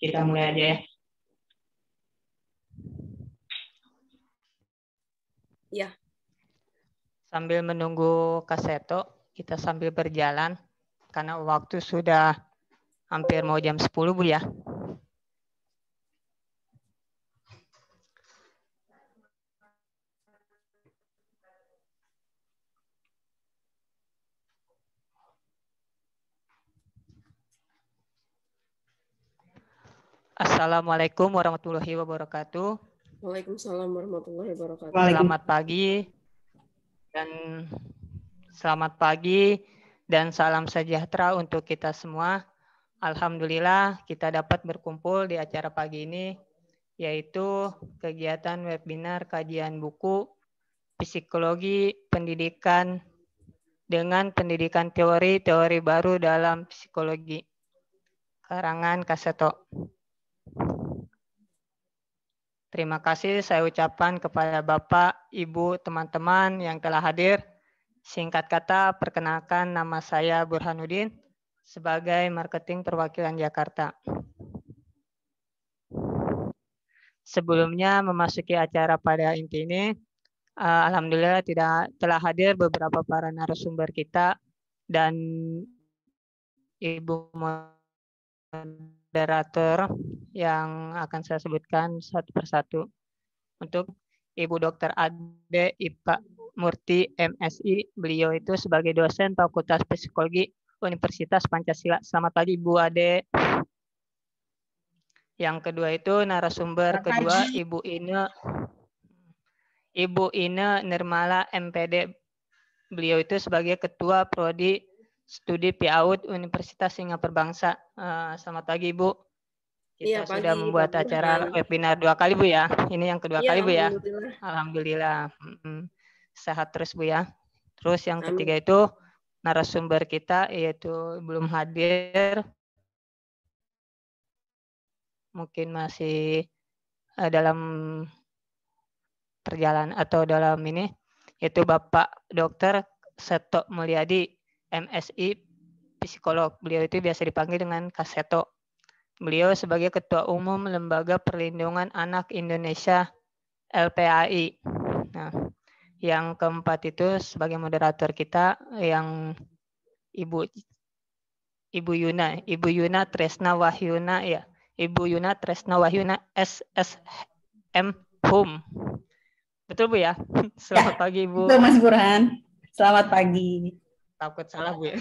Kita mulai aja ya. Ya. Sambil menunggu Kaseto, kita sambil berjalan karena waktu sudah hampir mau jam 10 Bu ya. Assalamualaikum warahmatullahi wabarakatuh. Waalaikumsalam warahmatullahi wabarakatuh. Selamat pagi dan selamat pagi dan salam sejahtera untuk kita semua. Alhamdulillah kita dapat berkumpul di acara pagi ini yaitu kegiatan webinar kajian buku psikologi pendidikan dengan pendidikan teori-teori baru dalam psikologi karangan Kaseto. Terima kasih saya ucapkan kepada Bapak, Ibu, teman-teman yang telah hadir. Singkat kata, perkenalkan nama saya Burhanuddin sebagai Marketing Perwakilan Jakarta. Sebelumnya memasuki acara pada inti ini, eh, Alhamdulillah tidak telah hadir beberapa para narasumber kita dan Ibu moderator yang akan saya sebutkan satu persatu. Untuk Ibu Dr. Ade Ipa Murti MSI, beliau itu sebagai dosen Fakultas Psikologi Universitas Pancasila. Selamat pagi Ibu Ade. Yang kedua itu narasumber Pak kedua Haji. Ibu Ine Ibu Ine Nirmala MPD. Beliau itu sebagai ketua prodi Studi PAUD Universitas Singapura Bangsa. Uh, selamat pagi Ibu. Iya, kita ya, pagi, sudah membuat pagi, acara webinar dua kali Bu ya. Ini yang kedua ya, kali Bu ya. Alhamdulillah. alhamdulillah. Sehat terus Bu ya. Terus yang Amin. ketiga itu narasumber kita yaitu belum hadir. Mungkin masih eh, dalam perjalanan atau dalam ini yaitu Bapak Dokter Seto Mulyadi MSI psikolog. Beliau itu biasa dipanggil dengan Kaseto. Beliau sebagai Ketua Umum Lembaga Perlindungan Anak Indonesia LPAI. Nah, yang keempat itu sebagai moderator kita yang Ibu Ibu Yuna, Ibu Yuna Tresna Wahyuna ya. Ibu Yuna Tresna Wahyuna SSM Home. Betul Bu ya? ya. Selamat pagi Bu. Selamat pagi takut salah bu ya.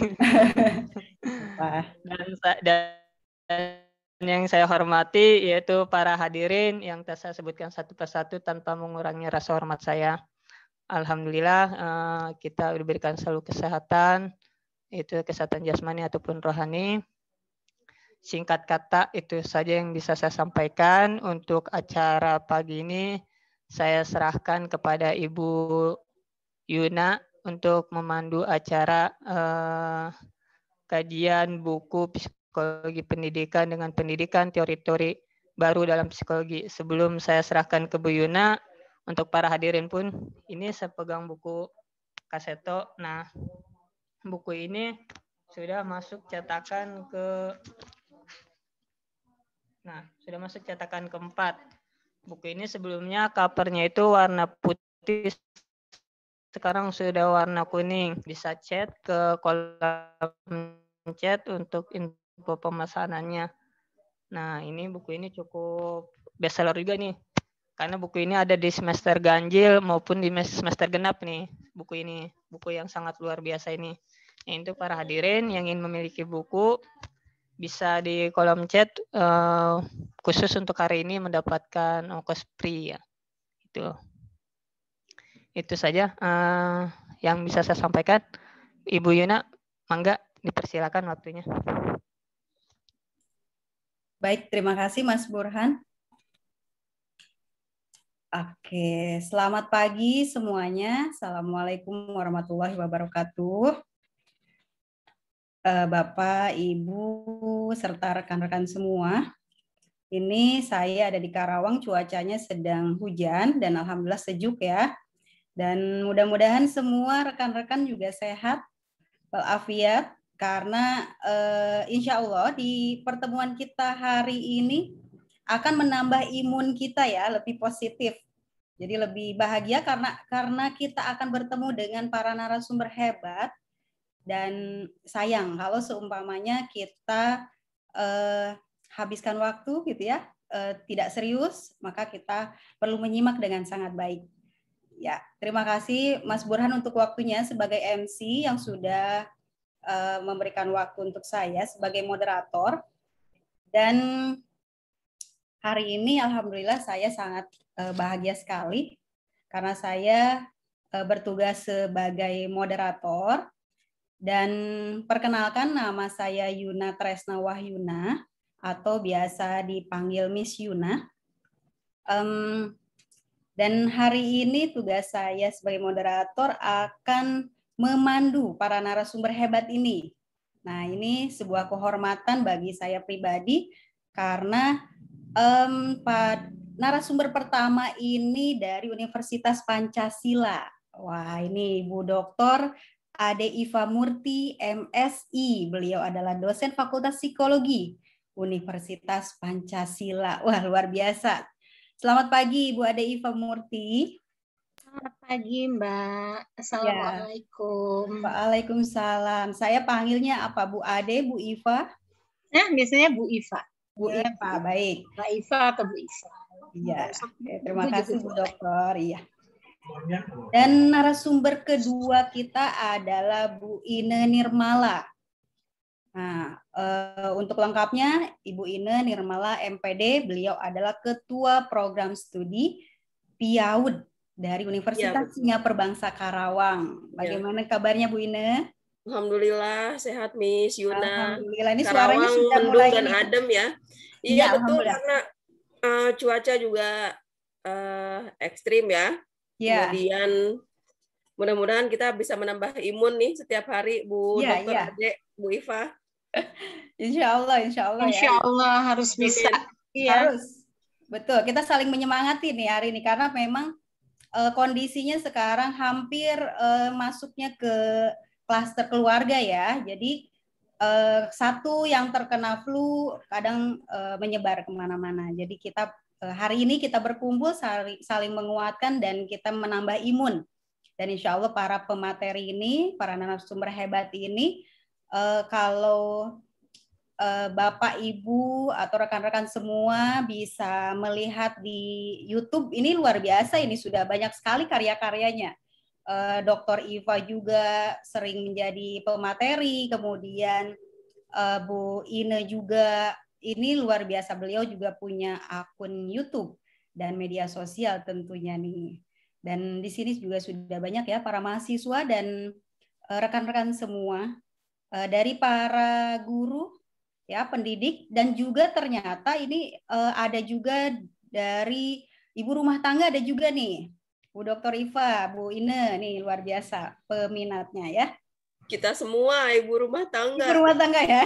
dan, dan yang saya hormati yaitu para hadirin yang saya sebutkan satu persatu tanpa mengurangi rasa hormat saya. Alhamdulillah eh, kita diberikan selalu kesehatan, itu kesehatan jasmani ataupun rohani. Singkat kata itu saja yang bisa saya sampaikan untuk acara pagi ini. Saya serahkan kepada Ibu Yuna untuk memandu acara eh, kajian buku psikologi pendidikan dengan pendidikan teori-teori baru dalam psikologi. Sebelum saya serahkan ke Bu Yuna, untuk para hadirin pun ini saya pegang buku Kaseto. Nah, buku ini sudah masuk cetakan ke Nah, sudah masuk cetakan keempat. Buku ini sebelumnya covernya itu warna putih sekarang sudah warna kuning. Bisa chat ke kolom chat untuk info pemesanannya. Nah, ini buku ini cukup bestseller juga nih. Karena buku ini ada di semester ganjil maupun di semester genap nih, buku ini. Buku yang sangat luar biasa ini. Nah, Itu para hadirin yang ingin memiliki buku bisa di kolom chat eh, khusus untuk hari ini mendapatkan ongkos free ya. Itu itu saja uh, yang bisa saya sampaikan. Ibu Yuna, mangga dipersilakan waktunya. Baik, terima kasih Mas Burhan. Oke, selamat pagi semuanya. Assalamualaikum warahmatullahi wabarakatuh. Eh, Bapak, Ibu, serta rekan-rekan semua. Ini saya ada di Karawang, cuacanya sedang hujan dan alhamdulillah sejuk ya. Dan mudah-mudahan semua rekan-rekan juga sehat, walafiat, karena uh, insya Allah di pertemuan kita hari ini akan menambah imun kita ya, lebih positif. Jadi lebih bahagia karena karena kita akan bertemu dengan para narasumber hebat dan sayang kalau seumpamanya kita eh, habiskan waktu gitu ya eh, tidak serius maka kita perlu menyimak dengan sangat baik. Ya, terima kasih Mas Burhan untuk waktunya sebagai MC yang sudah uh, memberikan waktu untuk saya sebagai moderator. Dan hari ini alhamdulillah saya sangat uh, bahagia sekali karena saya uh, bertugas sebagai moderator dan perkenalkan nama saya Yuna Tresna Wahyuna atau biasa dipanggil Miss Yuna. Um, dan hari ini tugas saya sebagai moderator akan memandu para narasumber hebat ini. Nah, ini sebuah kehormatan bagi saya pribadi karena um, pad, narasumber pertama ini dari Universitas Pancasila. Wah, ini Ibu Doktor Ade Iva Murti, MSI. Beliau adalah dosen Fakultas Psikologi Universitas Pancasila. Wah, luar biasa. Selamat pagi Ibu Ade Iva Murti. Selamat pagi Mbak. Ya. Assalamualaikum. Ya. Waalaikumsalam. Saya panggilnya apa Bu Ade, Bu Iva? Nah biasanya Bu Iva. Bu ya, Iva, baik. Bu Iva atau Bu Iva? Iya. Terima Bu kasih Bu Dokter. Iya. Dan narasumber kedua kita adalah Bu Ine Nirmala. Nah, uh, untuk lengkapnya, Ibu Ine Nirmala MPD, beliau adalah Ketua Program Studi PIAUD dari Universitas ya, Singapura Bangsa Karawang. Iya. Bagaimana ya. kabarnya Bu Ine? Alhamdulillah sehat Miss Yuna. Alhamdulillah ini Karawang, suaranya sudah mulai dan ini. adem ya. Iya ya, betul karena uh, cuaca juga uh, ekstrim ya. ya. Kemudian mudah-mudahan kita bisa menambah imun nih setiap hari Bu ya, Dokter ya. Bu Iva. insya Allah, insya Allah. ya. Allah harus bisa. Iya. Harus. Betul. Kita saling menyemangati nih hari ini karena memang e, kondisinya sekarang hampir e, masuknya ke klaster keluarga ya. Jadi e, satu yang terkena flu kadang e, menyebar kemana-mana. Jadi kita e, hari ini kita berkumpul saling menguatkan dan kita menambah imun. Dan insya Allah para pemateri ini, para narasumber hebat ini uh, kalau uh, Bapak Ibu atau rekan-rekan semua bisa melihat di YouTube ini luar biasa ini sudah banyak sekali karya-karyanya. Uh, eh, Dr. Iva juga sering menjadi pemateri, kemudian uh, Bu Ine juga ini luar biasa beliau juga punya akun YouTube dan media sosial tentunya nih. Dan di sini juga sudah banyak ya para mahasiswa dan rekan-rekan semua Eh, dari para guru ya pendidik dan juga ternyata ini eh, ada juga dari ibu rumah tangga ada juga nih Bu Dr. Iva, Bu Ine nih luar biasa peminatnya ya. Kita semua ibu rumah tangga. Ibu rumah tangga ya.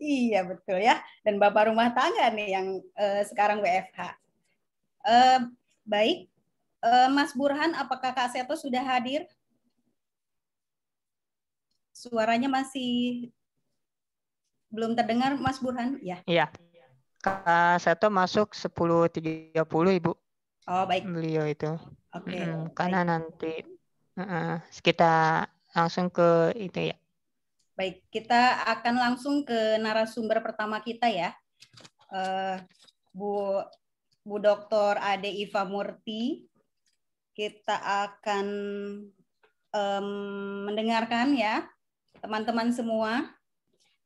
iya betul ya. Dan bapak rumah tangga nih yang uh, sekarang WFH. Uh, baik, uh, Mas Burhan, apakah Kak Seto sudah hadir? Suaranya masih belum terdengar Mas Burhan, ya? Iya. Kak Seto masuk 10.30 Ibu. Oh, baik. Beliau itu. Oke. Okay, hmm, karena nanti uh, kita langsung ke itu ya. Baik, kita akan langsung ke narasumber pertama kita ya. Uh, Bu Bu Dr. Ade Iva Murti. Kita akan um, mendengarkan ya teman-teman semua,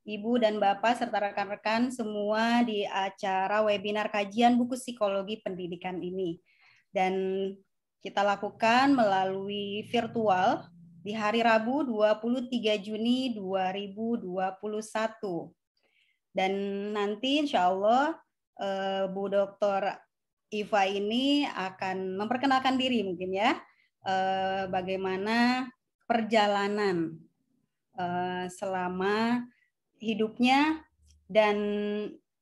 Ibu dan Bapak serta rekan-rekan semua di acara webinar kajian buku psikologi pendidikan ini. Dan kita lakukan melalui virtual di hari Rabu 23 Juni 2021. Dan nanti insya Allah eh, Bu Dr. Iva ini akan memperkenalkan diri mungkin ya, eh, bagaimana perjalanan Eh, selama hidupnya dan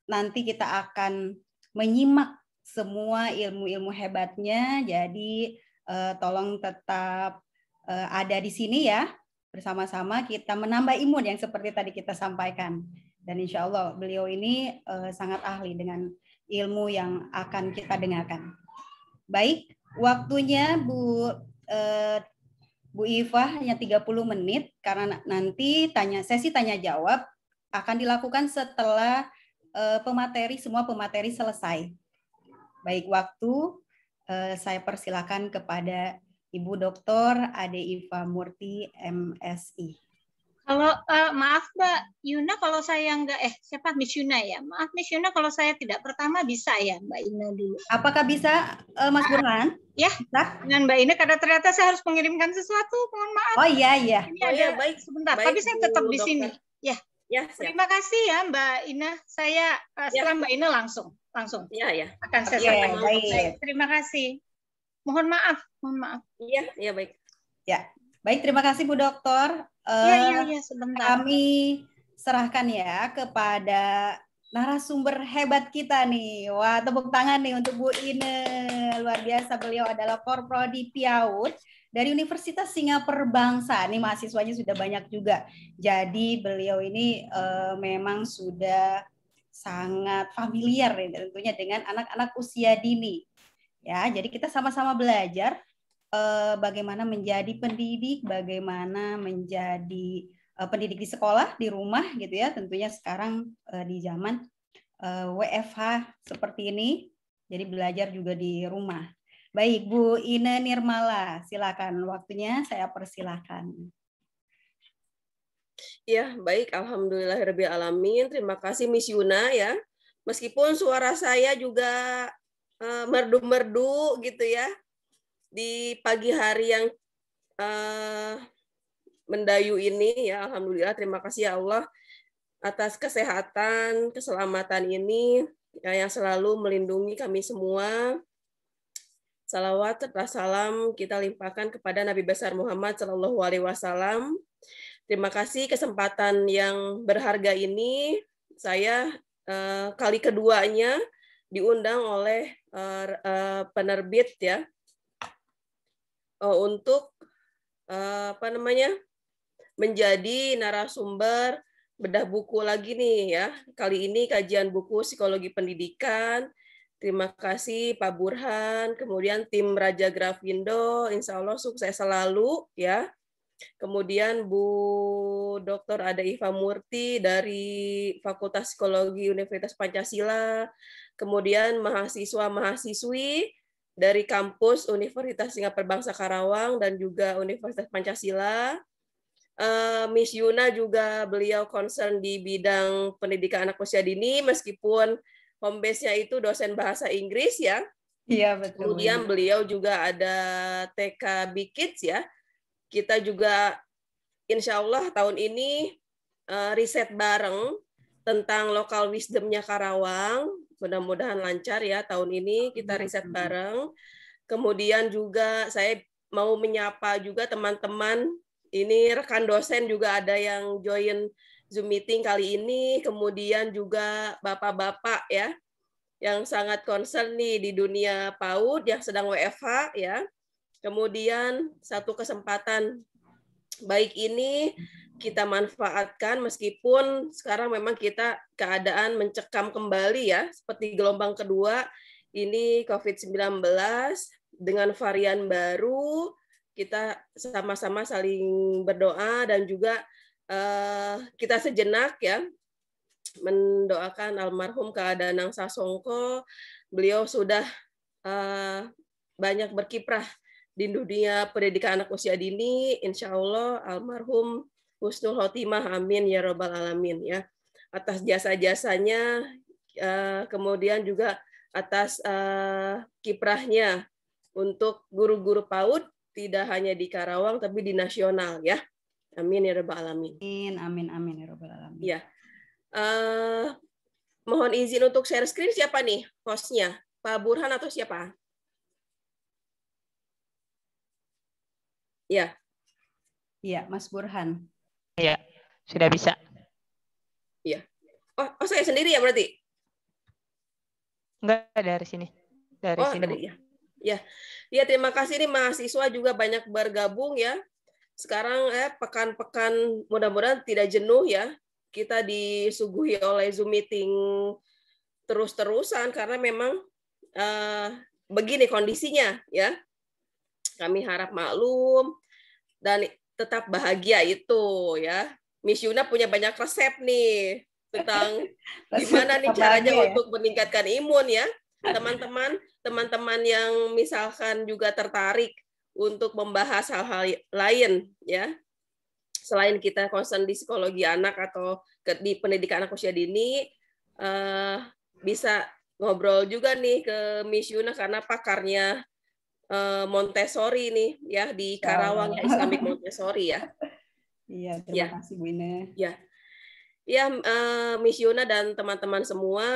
nanti kita akan menyimak semua ilmu-ilmu hebatnya. Jadi uh, tolong tetap uh, ada di sini ya bersama-sama kita menambah imun yang seperti tadi kita sampaikan. Dan insya Allah beliau ini uh, sangat ahli dengan ilmu yang akan kita dengarkan. Baik, waktunya Bu uh, Bu Iva hanya 30 menit karena nanti tanya sesi tanya jawab akan dilakukan setelah uh, pemateri semua pemateri selesai. Baik waktu uh, saya persilakan kepada Ibu Dr. Ade Iva Murti MSI. Kalau uh, maaf Mbak Yuna, kalau saya nggak eh siapa Miss Yuna ya? Maaf Miss Yuna, kalau saya tidak pertama bisa ya Mbak Ina dulu. Apakah bisa uh, Mas ah, Burhan? Ya, bisa? dengan Mbak Ina karena ternyata saya harus mengirimkan sesuatu. Mohon maaf. Oh iya iya. Ini oh, ada ya, baik sebentar. Baik, Tapi saya tetap di sini. Ya. Ya, siap. terima kasih ya Mbak Ina. Saya uh, eh, setelah ya. Mbak Ina langsung, langsung. Iya iya. Akan saya ya, sampaikan. Baik. Terima kasih. Mohon maaf, mohon maaf. Iya, iya baik. Ya. Baik, terima kasih Bu Dokter ya, ya, ya, sebentar. kami serahkan ya kepada narasumber hebat kita nih. Wah, tepuk tangan nih untuk Bu Ine. Luar biasa beliau adalah Korprodi Piaut dari Universitas Singapura Bangsa. ini mahasiswanya sudah banyak juga. Jadi beliau ini uh, memang sudah sangat familiar ya, tentunya dengan anak-anak usia dini. Ya, jadi kita sama-sama belajar eh, bagaimana menjadi pendidik, bagaimana menjadi eh, pendidik di sekolah, di rumah gitu ya. Tentunya sekarang eh, di zaman WFH eh, seperti ini, jadi belajar juga di rumah. Baik, Bu Ine Nirmala, silakan waktunya saya persilahkan. Ya, baik. Alhamdulillah alamin. Terima kasih Miss Yuna ya. Meskipun suara saya juga eh, merdu-merdu gitu ya di pagi hari yang uh, mendayu ini ya alhamdulillah terima kasih ya Allah atas kesehatan, keselamatan ini ya, yang selalu melindungi kami semua. Salawat serta salam kita limpahkan kepada Nabi besar Muhammad Shallallahu Alaihi Wasallam. Terima kasih kesempatan yang berharga ini. Saya uh, kali keduanya diundang oleh uh, uh, penerbit ya Eh, untuk eh, apa namanya menjadi narasumber bedah buku lagi nih ya. Kali ini kajian buku psikologi pendidikan. Terima kasih Pak Burhan, kemudian tim Raja Grafindo, insya Allah sukses selalu ya. Kemudian Bu Dr. Ada Iva Murti dari Fakultas Psikologi Universitas Pancasila, kemudian mahasiswa-mahasiswi dari kampus Universitas Singapura Bangsa Karawang dan juga Universitas Pancasila. Eh, Miss Yuna juga beliau concern di bidang pendidikan anak usia dini meskipun home base-nya itu dosen bahasa Inggris ya. Iya betul. Kemudian beliau juga ada TK Kids ya. Kita juga insya Allah tahun ini eh, riset bareng tentang lokal wisdomnya Karawang Mudah-mudahan lancar ya tahun ini kita riset bareng. Kemudian juga saya mau menyapa juga teman-teman. Ini rekan dosen juga ada yang join Zoom meeting kali ini. Kemudian juga bapak-bapak ya yang sangat concern nih di dunia PAUD yang sedang WFH ya. Kemudian satu kesempatan baik ini kita manfaatkan meskipun sekarang memang kita keadaan mencekam kembali ya seperti gelombang kedua ini COVID-19 dengan varian baru kita sama-sama saling berdoa dan juga uh, kita sejenak ya mendoakan almarhum keadaan Nang Sasongko beliau sudah uh, banyak berkiprah di dunia pendidikan anak usia dini insya Allah almarhum husnul khotimah amin ya robbal alamin ya atas jasa-jasanya eh, kemudian juga atas eh, kiprahnya untuk guru-guru PAUD tidak hanya di Karawang tapi di nasional ya amin ya robbal alamin amin amin amin ya robbal alamin ya uh, mohon izin untuk share screen siapa nih hostnya Pak Burhan atau siapa? Ya. Ya Mas Burhan. Iya, sudah bisa. Iya. Oh, oh saya sendiri ya berarti? Enggak, dari sini. Dari oh, sini. Dari, ya. ya. Ya, terima kasih nih mahasiswa juga banyak bergabung ya. Sekarang eh pekan-pekan mudah-mudahan tidak jenuh ya. Kita disuguhi oleh Zoom meeting terus-terusan karena memang eh, begini kondisinya ya. Kami harap maklum dan tetap bahagia itu ya. Miss Yuna punya banyak resep nih tentang gimana nih caranya ya. untuk meningkatkan imun ya. Teman-teman, teman-teman yang misalkan juga tertarik untuk membahas hal-hal lain ya. Selain kita konsen di psikologi anak atau di pendidikan anak usia dini uh, bisa ngobrol juga nih ke Miss Yuna karena pakarnya Eh, Montessori nih ya di iya. Karawang ya Islamic Montessori ya. Iya, terima ya. kasih Bu Ine. Ya. Ya, uh, Miss Yuna dan teman-teman semua,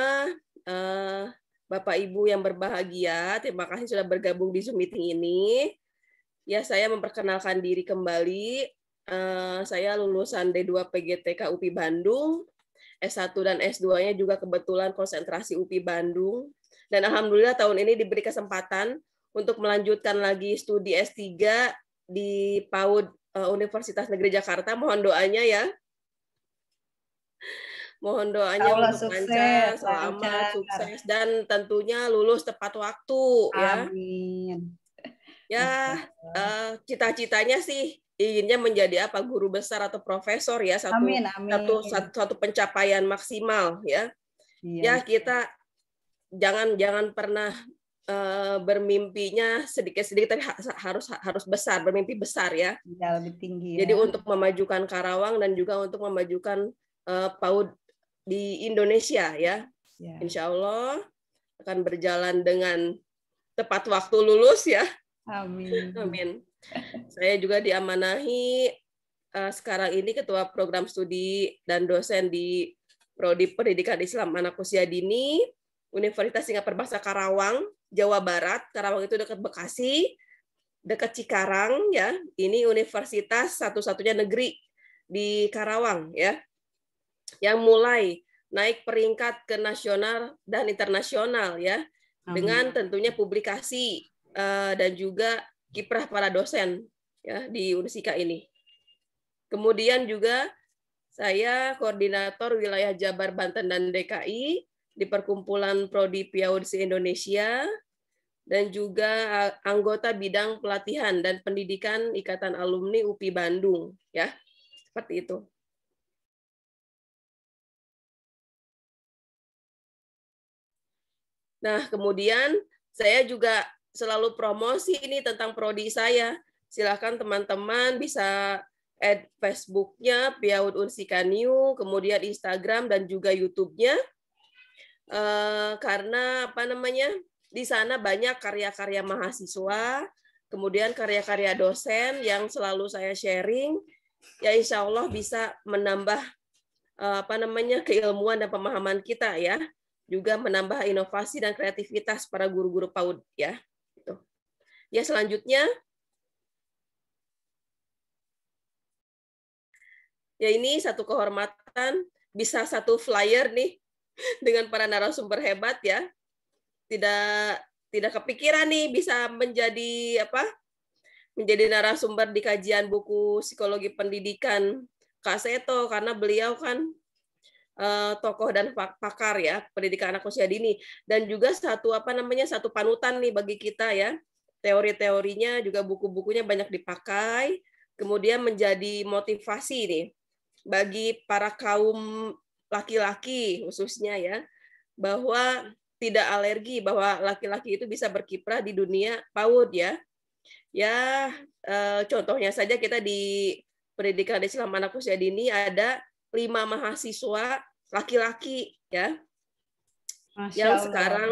uh, Bapak Ibu yang berbahagia, terima kasih sudah bergabung di Zoom meeting ini. Ya, saya memperkenalkan diri kembali. Uh, saya lulusan D2 PGTK UPI Bandung. S1 dan S2-nya juga kebetulan konsentrasi UPI Bandung. Dan alhamdulillah tahun ini diberi kesempatan untuk melanjutkan lagi studi S3 di PAUD eh, Universitas Negeri Jakarta. Mohon doanya ya. Mohon doanya Allah untuk lancar, selamat, sukses dan tentunya lulus tepat waktu ya. Amin. ya. Ya, uh, cita-citanya sih inginnya menjadi apa guru besar atau profesor ya satu amin, amin. Satu, satu satu pencapaian maksimal ya. Iya. Ya kita jangan jangan pernah uh, bermimpinya sedikit-sedikit tapi harus harus besar, bermimpi besar ya. ya lebih tinggi. Ya. Jadi untuk memajukan Karawang dan juga untuk memajukan uh, PAUD di Indonesia ya. ya. Insya Allah akan berjalan dengan tepat waktu lulus ya. Amin. Amin. Saya juga diamanahi uh, sekarang ini ketua program studi dan dosen di Prodi Pendidikan Islam Anak Usia Dini Universitas Singapura Bahasa Karawang Jawa Barat, Karawang itu dekat Bekasi, dekat Cikarang ya. Ini universitas satu-satunya negeri di Karawang ya. Yang mulai naik peringkat ke nasional dan internasional ya dengan tentunya publikasi uh, dan juga kiprah para dosen ya di Unsika ini. Kemudian juga saya koordinator wilayah Jabar Banten dan DKI di Perkumpulan Prodi Piauds Indonesia dan juga anggota bidang pelatihan dan pendidikan Ikatan Alumni UPI Bandung ya. Seperti itu. Nah, kemudian saya juga selalu promosi ini tentang prodi saya. Silahkan teman-teman bisa add Facebooknya Piaud Unsikaniu, kemudian Instagram dan juga YouTube-nya. Uh, karena apa namanya? di sana banyak karya-karya mahasiswa, kemudian karya-karya dosen yang selalu saya sharing, ya insya Allah bisa menambah eh, apa namanya keilmuan dan pemahaman kita ya, juga menambah inovasi dan kreativitas para guru-guru PAUD ya. Gitu. Ya selanjutnya ya ini satu kehormatan bisa satu flyer nih dengan para narasumber hebat ya tidak tidak kepikiran nih bisa menjadi apa menjadi narasumber di kajian buku psikologi pendidikan Kak Seto karena beliau kan uh, tokoh dan pakar ya pendidikan anak usia dini dan juga satu apa namanya satu panutan nih bagi kita ya teori-teorinya juga buku-bukunya banyak dipakai kemudian menjadi motivasi nih bagi para kaum laki-laki khususnya ya bahwa tidak alergi bahwa laki-laki itu bisa berkiprah di dunia PAUD ya. Ya, eh, contohnya saja kita di pendidikan Islam anak usia dini ada lima mahasiswa laki-laki ya. Masya yang Allah. sekarang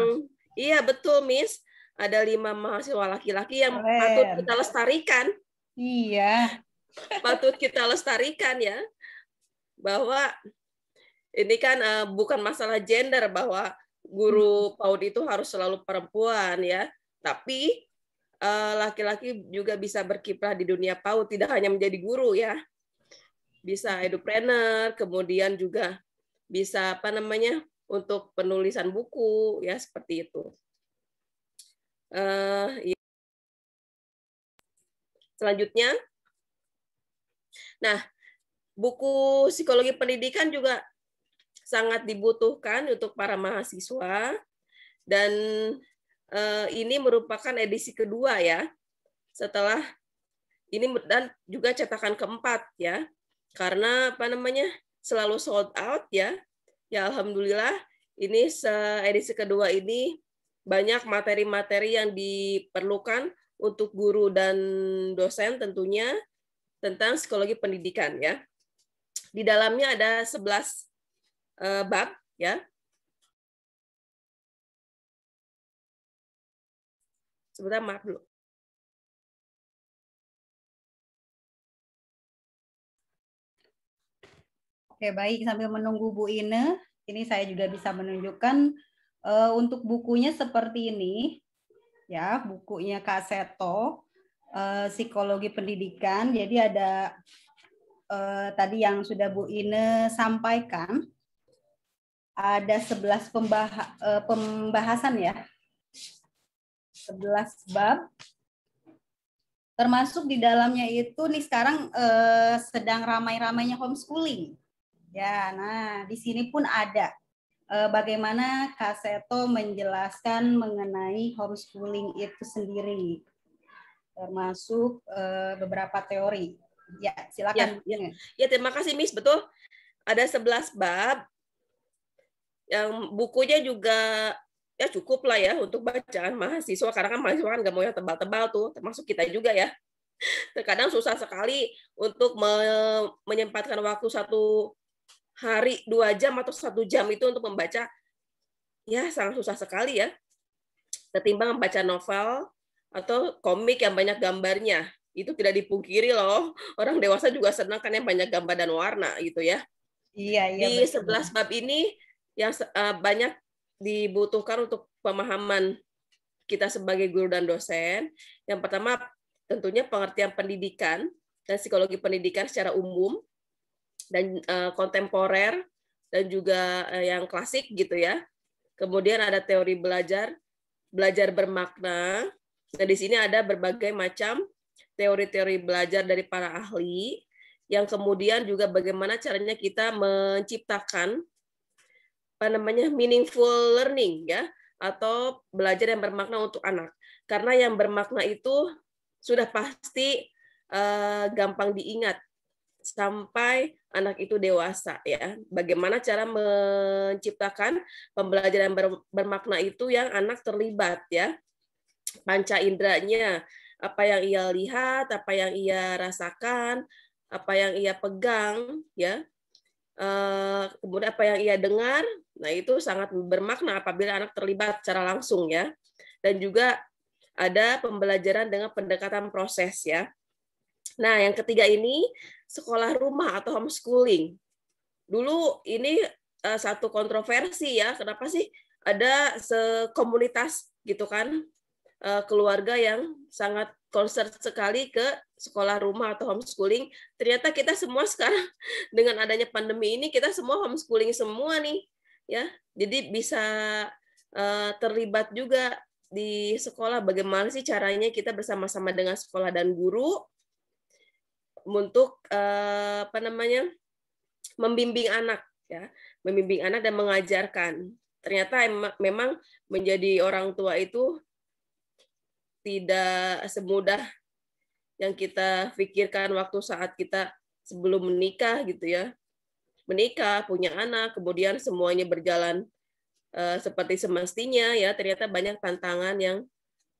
iya betul Miss, ada lima mahasiswa laki-laki yang Keren. patut kita lestarikan. Iya. patut kita lestarikan ya. Bahwa ini kan uh, bukan masalah gender bahwa guru PAUD itu harus selalu perempuan ya. Tapi eh, laki-laki juga bisa berkiprah di dunia PAUD, tidak hanya menjadi guru ya. Bisa edupreneur, kemudian juga bisa apa namanya untuk penulisan buku ya seperti itu. Uh, Selanjutnya, nah buku psikologi pendidikan juga sangat dibutuhkan untuk para mahasiswa dan eh, ini merupakan edisi kedua ya setelah ini dan juga cetakan keempat ya karena apa namanya selalu sold out ya ya alhamdulillah ini se edisi kedua ini banyak materi-materi yang diperlukan untuk guru dan dosen tentunya tentang psikologi pendidikan ya. Di dalamnya ada 11 Eh, bab ya. Sebentar maaf dulu. Oke, baik sambil menunggu Bu Ine, ini saya juga bisa menunjukkan uh, untuk bukunya seperti ini. Ya, bukunya Kak Seto eh, Psikologi Pendidikan. Jadi ada uh, tadi yang sudah Bu Ine sampaikan ada 11 pembah eh, pembahasan ya. 11 bab. Termasuk di dalamnya itu nih sekarang eh, sedang ramai-ramainya homeschooling. Ya, nah di sini pun ada eh, bagaimana Kaseto menjelaskan mengenai homeschooling itu sendiri. Termasuk eh, beberapa teori. Ya, silakan. Ya, ya. ya terima kasih Miss, betul. Ada 11 bab yang bukunya juga ya cukup lah ya untuk bacaan mahasiswa karena kan mahasiswa kan nggak mau yang tebal-tebal tuh termasuk kita juga ya terkadang susah sekali untuk me menyempatkan waktu satu hari dua jam atau satu jam itu untuk membaca ya sangat susah sekali ya ketimbang membaca novel atau komik yang banyak gambarnya itu tidak dipungkiri loh orang dewasa juga senang kan yang banyak gambar dan warna gitu ya iya iya di sebelas bab ini yang uh, banyak dibutuhkan untuk pemahaman kita sebagai guru dan dosen. Yang pertama tentunya pengertian pendidikan dan psikologi pendidikan secara umum dan uh, kontemporer dan juga uh, yang klasik gitu ya. Kemudian ada teori belajar, belajar bermakna. Nah, di sini ada berbagai macam teori-teori belajar dari para ahli yang kemudian juga bagaimana caranya kita menciptakan apa namanya meaningful learning ya atau belajar yang bermakna untuk anak karena yang bermakna itu sudah pasti uh, gampang diingat sampai anak itu dewasa ya bagaimana cara menciptakan pembelajaran yang bermakna itu yang anak terlibat ya panca inderanya apa yang ia lihat apa yang ia rasakan apa yang ia pegang ya Eh, kemudian apa yang ia dengar, nah itu sangat bermakna apabila anak terlibat secara langsung ya. Dan juga ada pembelajaran dengan pendekatan proses ya. Nah, yang ketiga ini sekolah rumah atau homeschooling. Dulu ini eh, satu kontroversi ya, kenapa sih ada sekomunitas gitu kan Eh, keluarga yang sangat concern sekali ke sekolah rumah atau homeschooling. Ternyata kita semua sekarang dengan adanya pandemi ini kita semua homeschooling semua nih, ya. Jadi bisa eh, terlibat juga di sekolah. Bagaimana sih caranya kita bersama-sama dengan sekolah dan guru untuk eh, apa namanya membimbing anak, ya, membimbing anak dan mengajarkan. Ternyata em- memang menjadi orang tua itu tidak semudah yang kita pikirkan waktu saat kita sebelum menikah gitu ya. Menikah, punya anak, kemudian semuanya berjalan uh, seperti semestinya ya. Ternyata banyak tantangan yang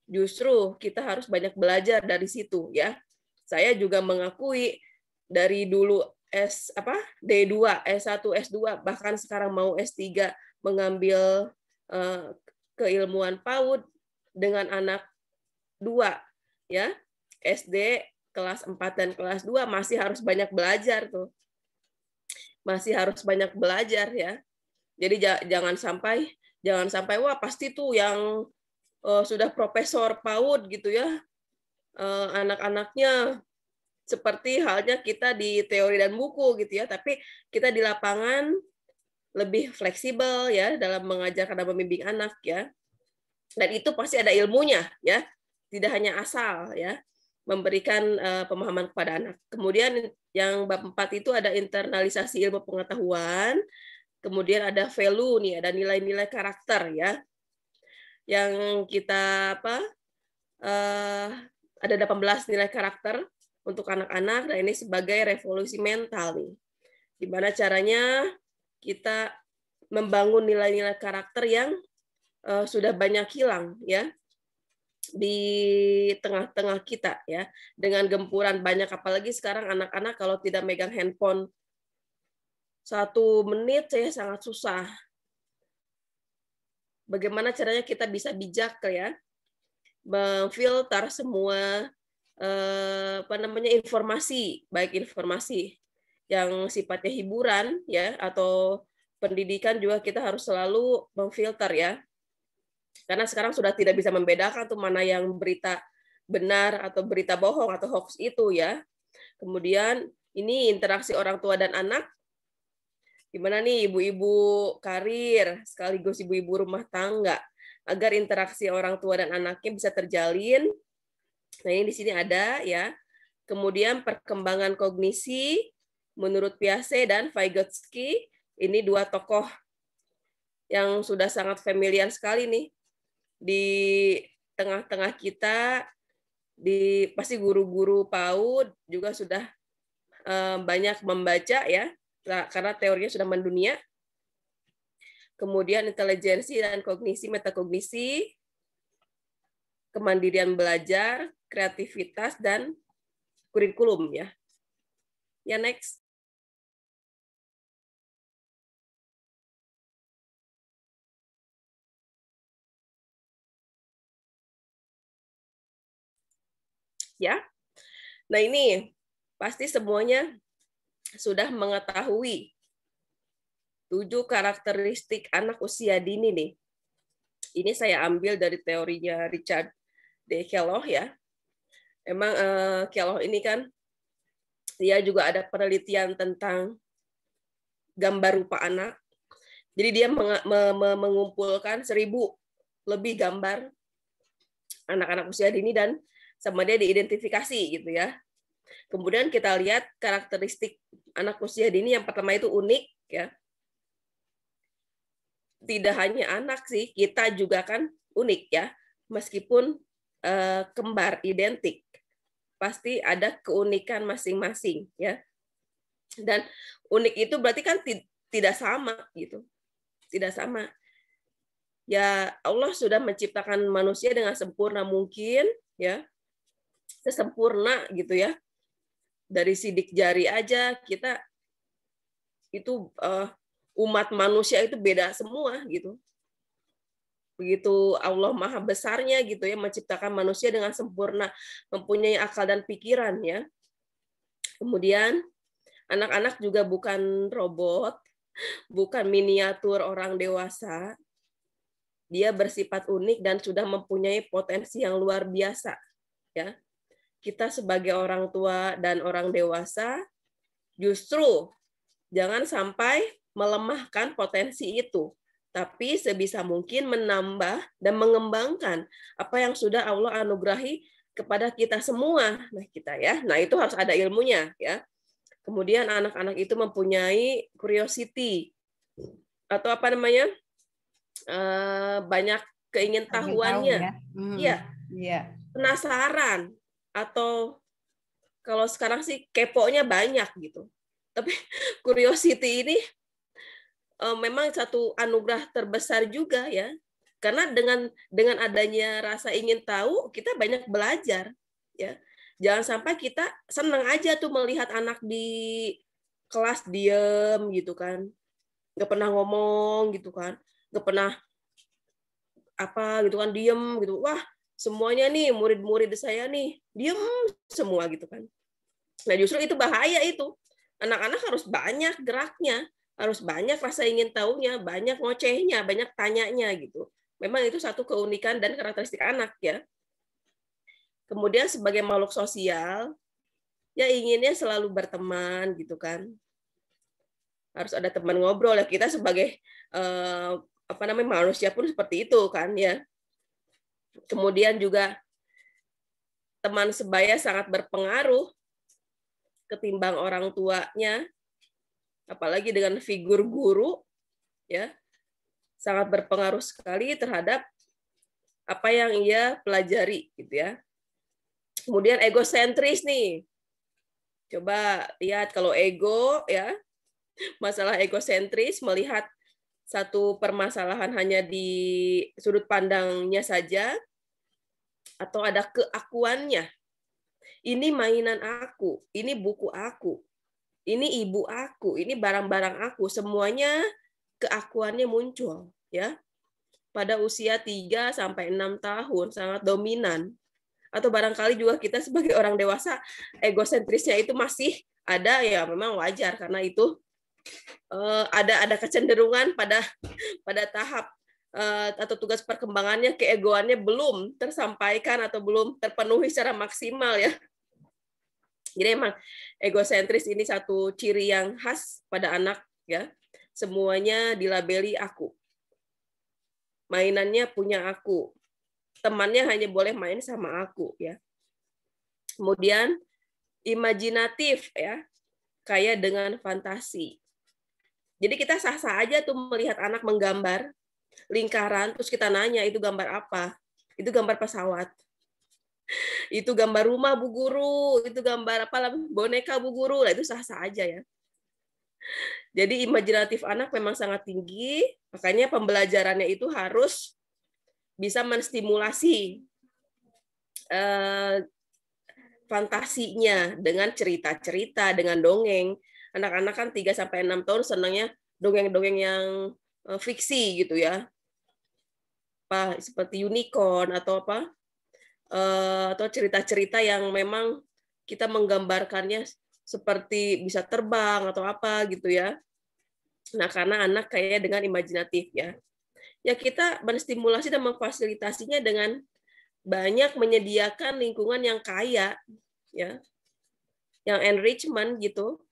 justru kita harus banyak belajar dari situ ya. Saya juga mengakui dari dulu S apa D2, S1, S2 bahkan sekarang mau S3 mengambil uh, keilmuan PAUD dengan anak 2 ya. SD kelas 4 dan kelas 2 masih harus banyak belajar tuh. Masih harus banyak belajar ya. Jadi jangan sampai jangan sampai wah pasti tuh yang uh, sudah profesor PAUD gitu ya. Uh, anak-anaknya seperti halnya kita di teori dan buku gitu ya, tapi kita di lapangan lebih fleksibel ya dalam mengajar dan membimbing anak ya. Dan itu pasti ada ilmunya ya tidak hanya asal ya memberikan uh, pemahaman kepada anak. Kemudian yang bab 4 itu ada internalisasi ilmu pengetahuan, kemudian ada value nih, ada nilai-nilai karakter ya. Yang kita apa? Uh, ada 18 nilai karakter untuk anak-anak nah ini sebagai revolusi mental nih. Gimana caranya kita membangun nilai-nilai karakter yang uh, sudah banyak hilang ya di tengah-tengah kita ya dengan gempuran banyak apalagi sekarang anak-anak kalau tidak megang handphone satu menit saya sangat susah bagaimana caranya kita bisa bijak ya memfilter semua eh, apa namanya informasi baik informasi yang sifatnya hiburan ya atau pendidikan juga kita harus selalu memfilter ya karena sekarang sudah tidak bisa membedakan tuh mana yang berita benar atau berita bohong atau hoax itu ya. Kemudian ini interaksi orang tua dan anak. Gimana nih ibu-ibu karir sekaligus ibu-ibu rumah tangga agar interaksi orang tua dan anaknya bisa terjalin. Nah, ini di sini ada ya. Kemudian perkembangan kognisi menurut Piaget dan Vygotsky, ini dua tokoh yang sudah sangat familiar sekali nih di tengah-tengah kita di pasti guru-guru PAUD juga sudah eh, banyak membaca ya karena teorinya sudah mendunia. Kemudian intelijensi dan kognisi, metakognisi, kemandirian belajar, kreativitas dan kurikulum ya. Ya next. ya. Nah ini pasti semuanya sudah mengetahui tujuh karakteristik anak usia dini nih. Ini saya ambil dari teorinya Richard D. Kelloh ya. Emang eh, Kelloch ini kan dia juga ada penelitian tentang gambar rupa anak. Jadi dia mengumpulkan seribu lebih gambar anak-anak usia dini dan sama dia diidentifikasi gitu ya. Kemudian kita lihat karakteristik anak usia dini yang pertama itu unik ya. Tidak hanya anak sih, kita juga kan unik ya. Meskipun eh, kembar identik, pasti ada keunikan masing-masing ya. Dan unik itu berarti kan tidak sama gitu. Tidak sama. Ya Allah sudah menciptakan manusia dengan sempurna mungkin ya sempurna gitu ya dari sidik jari aja kita itu uh, umat manusia itu beda semua gitu begitu Allah maha besarnya gitu ya menciptakan manusia dengan sempurna mempunyai akal dan pikiran ya kemudian anak-anak juga bukan robot bukan miniatur orang dewasa dia bersifat unik dan sudah mempunyai potensi yang luar biasa ya kita sebagai orang tua dan orang dewasa justru jangan sampai melemahkan potensi itu tapi sebisa mungkin menambah dan mengembangkan apa yang sudah Allah anugerahi kepada kita semua nah kita ya nah itu harus ada ilmunya ya kemudian anak-anak itu mempunyai curiosity atau apa namanya eh, banyak keingintahuannya, ya. Hmm. iya ya. penasaran atau kalau sekarang sih keponya banyak gitu. Tapi curiosity ini uh, memang satu anugerah terbesar juga ya. Karena dengan dengan adanya rasa ingin tahu, kita banyak belajar ya. Jangan sampai kita senang aja tuh melihat anak di kelas diem gitu kan. Gak pernah ngomong gitu kan. Gak pernah apa gitu kan diem gitu. Wah, semuanya nih murid-murid saya nih diem semua gitu kan. Nah justru itu bahaya itu. Anak-anak harus banyak geraknya, harus banyak rasa ingin tahunya, banyak ngocehnya, banyak tanyanya gitu. Memang itu satu keunikan dan karakteristik anak ya. Kemudian sebagai makhluk sosial, ya inginnya selalu berteman gitu kan. Harus ada teman ngobrol ya kita sebagai eh, apa namanya manusia pun seperti itu kan ya Kemudian juga teman sebaya sangat berpengaruh ketimbang orang tuanya, apalagi dengan figur guru, ya sangat berpengaruh sekali terhadap apa yang ia pelajari, gitu ya. Kemudian egosentris nih, coba lihat kalau ego ya masalah egosentris melihat satu permasalahan hanya di sudut pandangnya saja atau ada keakuannya. Ini mainan aku, ini buku aku, ini ibu aku, ini barang-barang aku, semuanya keakuannya muncul ya. Pada usia 3 sampai 6 tahun sangat dominan. Atau barangkali juga kita sebagai orang dewasa egosentrisnya itu masih ada ya memang wajar karena itu Eh, ada ada kecenderungan pada pada tahap eh, atau tugas perkembangannya keegoannya belum tersampaikan atau belum terpenuhi secara maksimal ya. Jadi emang egosentris ini satu ciri yang khas pada anak ya. Semuanya dilabeli aku. Mainannya punya aku. Temannya hanya boleh main sama aku ya. Kemudian imajinatif ya, Kayak dengan fantasi jadi kita sah-sah aja tuh melihat anak menggambar lingkaran, terus kita nanya itu gambar apa? Itu gambar pesawat. Itu gambar rumah Bu Guru, itu gambar apa boneka Bu Guru, lah itu sah-sah aja ya. Jadi imajinatif anak memang sangat tinggi, makanya pembelajarannya itu harus bisa menstimulasi eh, fantasinya dengan cerita-cerita, dengan dongeng anak-anak kan 3 sampai enam tahun senangnya dongeng-dongeng yang eh, fiksi gitu ya. Apa seperti unicorn atau apa? Eh, atau cerita-cerita yang memang kita menggambarkannya seperti bisa terbang atau apa gitu ya. Nah, karena anak kayaknya dengan imajinatif ya. Ya kita menstimulasi dan memfasilitasinya dengan banyak menyediakan lingkungan yang kaya ya. Yang enrichment gitu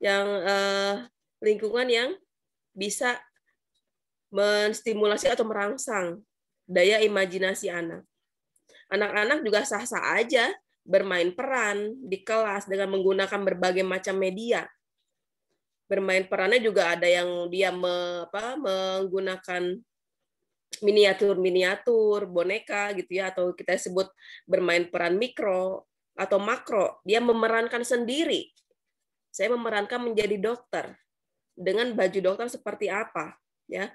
yang uh, lingkungan yang bisa menstimulasi atau merangsang daya imajinasi anak. Anak-anak juga sah-sah aja bermain peran di kelas dengan menggunakan berbagai macam media. Bermain perannya juga ada yang dia me, apa, menggunakan miniatur-miniatur, boneka gitu ya atau kita sebut bermain peran mikro atau makro. Dia memerankan sendiri saya memerankan menjadi dokter dengan baju dokter seperti apa, ya.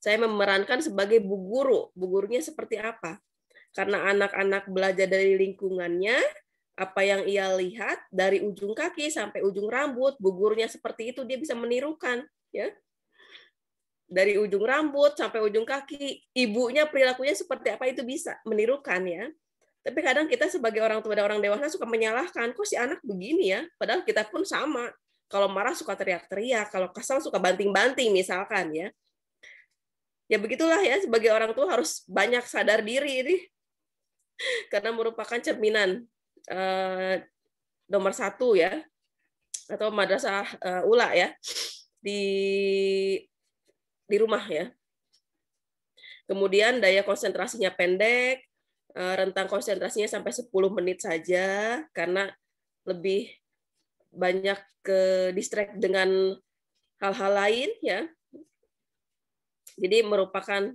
Saya memerankan sebagai bu guru, bu gurunya seperti apa? Karena anak-anak belajar dari lingkungannya, apa yang ia lihat dari ujung kaki sampai ujung rambut, bu gurunya seperti itu dia bisa menirukan, ya. Dari ujung rambut sampai ujung kaki, ibunya perilakunya seperti apa itu bisa menirukan ya. Tapi kadang kita sebagai orang tua dan orang dewasa suka menyalahkan, kok si anak begini ya? Padahal kita pun sama. Kalau marah suka teriak-teriak, kalau kesal suka banting-banting misalkan ya. Ya begitulah ya, sebagai orang tua harus banyak sadar diri ini. Karena merupakan cerminan eh, nomor satu ya, atau madrasah eh, ula ya, di, di rumah ya. Kemudian daya konsentrasinya pendek, Eh, rentang konsentrasinya sampai 10 menit saja karena lebih banyak ke distract dengan hal-hal lain ya. Jadi merupakan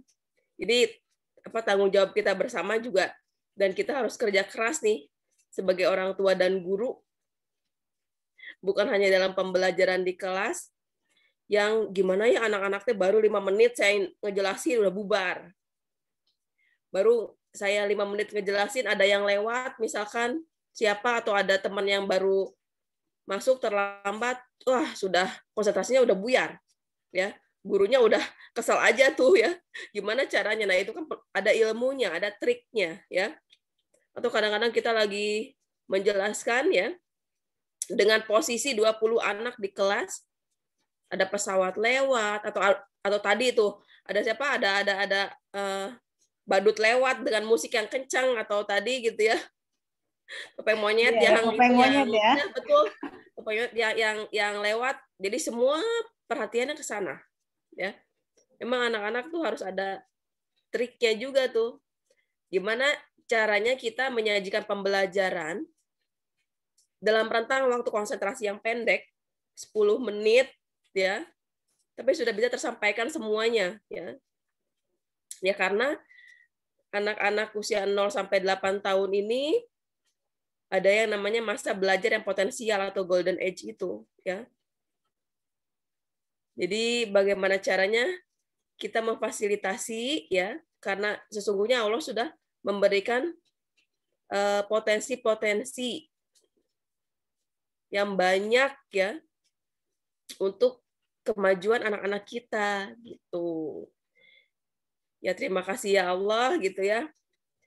jadi apa tanggung jawab kita bersama juga dan kita harus kerja keras nih sebagai orang tua dan guru bukan hanya dalam pembelajaran di kelas yang gimana ya anak-anaknya baru lima menit saya ngejelasin udah bubar baru saya lima menit ngejelasin ada yang lewat misalkan siapa atau ada teman yang baru masuk terlambat wah sudah konsentrasinya udah buyar ya gurunya udah kesal aja tuh ya gimana caranya nah itu kan ada ilmunya ada triknya ya atau kadang-kadang kita lagi menjelaskan ya dengan posisi 20 anak di kelas ada pesawat lewat atau atau tadi itu ada siapa ada ada ada uh, badut lewat dengan musik yang kencang atau tadi gitu ya topeng monyet yeah, yang topeng gitu ya. monyet yang, ya. ya betul topeng monyet yang, yang yang lewat jadi semua perhatiannya ke sana ya emang anak-anak tuh harus ada triknya juga tuh gimana caranya kita menyajikan pembelajaran dalam rentang waktu konsentrasi yang pendek 10 menit ya tapi sudah bisa tersampaikan semuanya ya ya karena anak-anak usia 0 sampai 8 tahun ini ada yang namanya masa belajar yang potensial atau golden age itu, ya. Jadi bagaimana caranya kita memfasilitasi ya karena sesungguhnya Allah sudah memberikan eh, potensi-potensi yang banyak ya untuk kemajuan anak-anak kita gitu ya terima kasih ya Allah gitu ya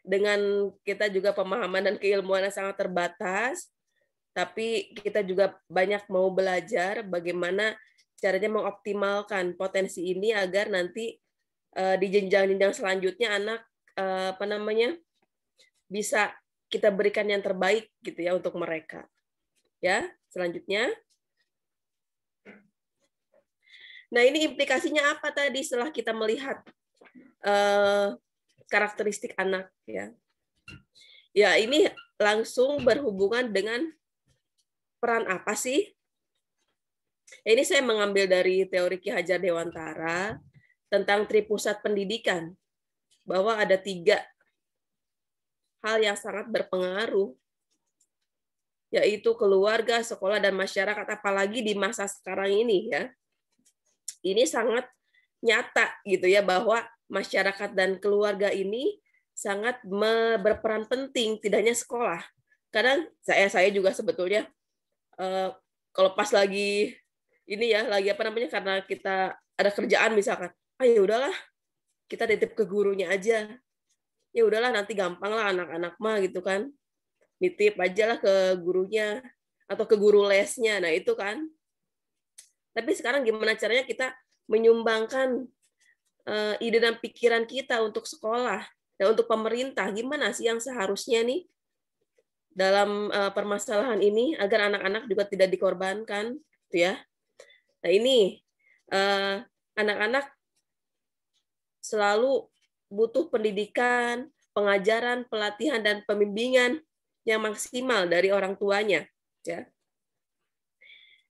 dengan kita juga pemahaman dan keilmuan yang sangat terbatas, tapi kita juga banyak mau belajar bagaimana caranya mengoptimalkan potensi ini agar nanti uh, di jenjang-jenjang selanjutnya anak uh, apa namanya bisa kita berikan yang terbaik gitu ya untuk mereka. Ya, selanjutnya. Nah, ini implikasinya apa tadi setelah kita melihat Eh, karakteristik anak ya. Ya, ini langsung berhubungan dengan peran apa sih? Ya, ini saya mengambil dari teori Ki Hajar Dewantara tentang tripusat pendidikan bahwa ada tiga hal yang sangat berpengaruh yaitu keluarga, sekolah, dan masyarakat, apalagi di masa sekarang ini ya. Ini sangat nyata gitu ya bahwa masyarakat dan keluarga ini sangat berperan penting, tidak sekolah. Kadang saya saya juga sebetulnya eh, kalau pas lagi ini ya lagi apa namanya karena kita ada kerjaan misalkan, ah ya udahlah kita titip ke gurunya aja. Ya udahlah nanti gampang lah anak-anak mah gitu kan. Nitip aja lah ke gurunya atau ke guru lesnya. Nah, itu kan. Tapi sekarang gimana caranya kita menyumbangkan Eh, ide dan pikiran kita untuk sekolah dan untuk pemerintah gimana sih yang seharusnya nih dalam eh, permasalahan ini agar anak-anak juga tidak dikorbankan gitu ya nah ini eh, anak-anak selalu butuh pendidikan pengajaran pelatihan dan pembimbingan yang maksimal dari orang tuanya ya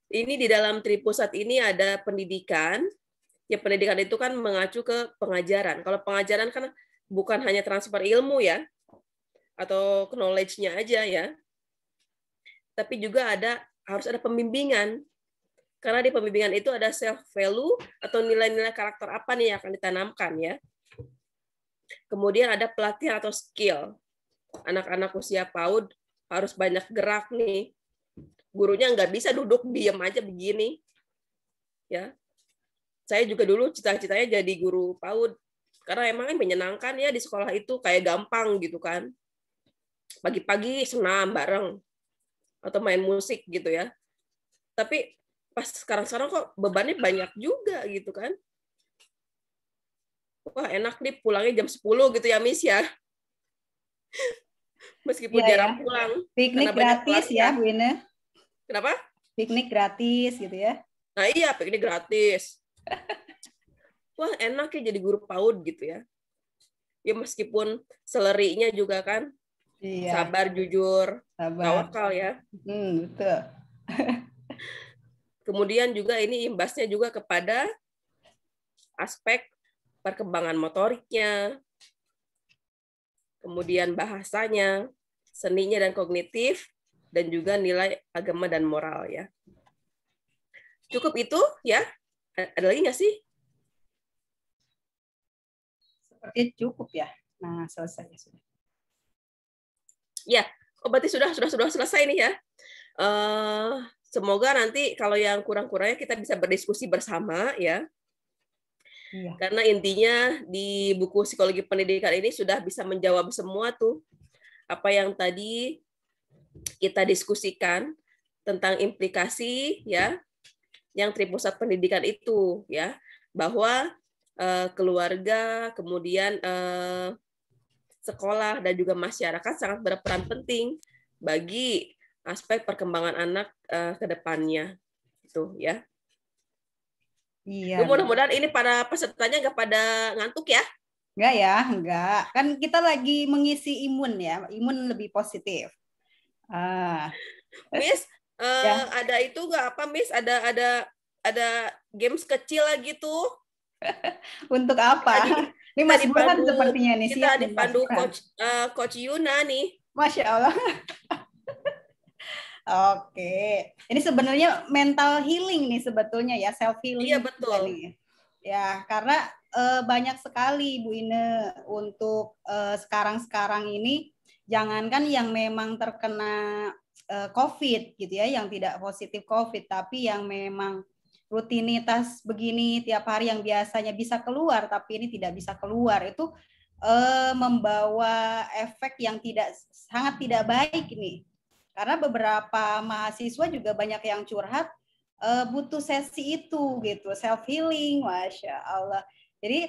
ini di dalam tripusat ini ada pendidikan ya pendidikan itu kan mengacu ke pengajaran. Kalau pengajaran kan bukan hanya transfer ilmu ya, atau knowledge-nya aja ya, tapi juga ada harus ada pembimbingan. Karena di pembimbingan itu ada self value atau nilai-nilai karakter apa nih yang akan ditanamkan ya. Kemudian ada pelatihan atau skill. Anak-anak usia PAUD harus banyak gerak nih. Gurunya nggak bisa duduk diam aja begini. Ya, saya juga dulu cita-citanya jadi guru PAUD karena emangnya menyenangkan ya di sekolah itu kayak gampang gitu kan pagi-pagi senam bareng atau main musik gitu ya tapi pas sekarang-sekarang kok bebannya banyak juga gitu kan wah enak nih pulangnya jam 10 gitu ya Miss ya meskipun ya, jarang ya. pulang piknik gratis ya Bu Ine kenapa piknik gratis gitu ya nah iya piknik gratis wah enak ya jadi guru PAUD gitu ya ya meskipun selerinya juga kan iya. sabar jujur sabar. tawakal ya hmm, betul kemudian juga ini imbasnya juga kepada aspek perkembangan motoriknya kemudian bahasanya seninya dan kognitif dan juga nilai agama dan moral ya cukup itu ya ada lagi nggak sih? Seperti cukup ya. Nah, selesai ya sudah. Ya, oh, berarti sudah sudah sudah selesai nih ya. Uh, semoga nanti kalau yang kurang-kurangnya kita bisa berdiskusi bersama ya. Iya. Karena intinya di buku psikologi pendidikan ini sudah bisa menjawab semua tuh apa yang tadi kita diskusikan tentang implikasi ya yang tripusat pendidikan itu ya bahwa eh, keluarga kemudian eh, sekolah dan juga masyarakat sangat berperan penting bagi aspek perkembangan anak eh, ke depannya itu ya Iya. Mudah-mudahan ini para pesertanya nggak pada ngantuk ya. Enggak ya, enggak. Kan kita lagi mengisi imun ya, imun lebih positif. Ah. Miss, uh, ada itu nggak apa Miss ada ada ada games kecil lagi gitu untuk apa ini masih kita Burhan sepertinya nih kita siap dipandu Mas coach uh, coach Yuna nih Masya Allah Oke, ini sebenarnya mental healing nih sebetulnya ya self healing. Iya betul. Nih. Ya. ya karena uh, banyak sekali Bu Ine untuk sekarang-sekarang ini jangankan yang memang terkena Eh, COVID gitu ya, yang tidak positif COVID, tapi yang memang rutinitas begini tiap hari yang biasanya bisa keluar, tapi ini tidak bisa keluar itu uh, membawa efek yang tidak sangat tidak baik nih. Karena beberapa mahasiswa juga banyak yang curhat uh, butuh sesi itu gitu, self healing, masya Allah. Jadi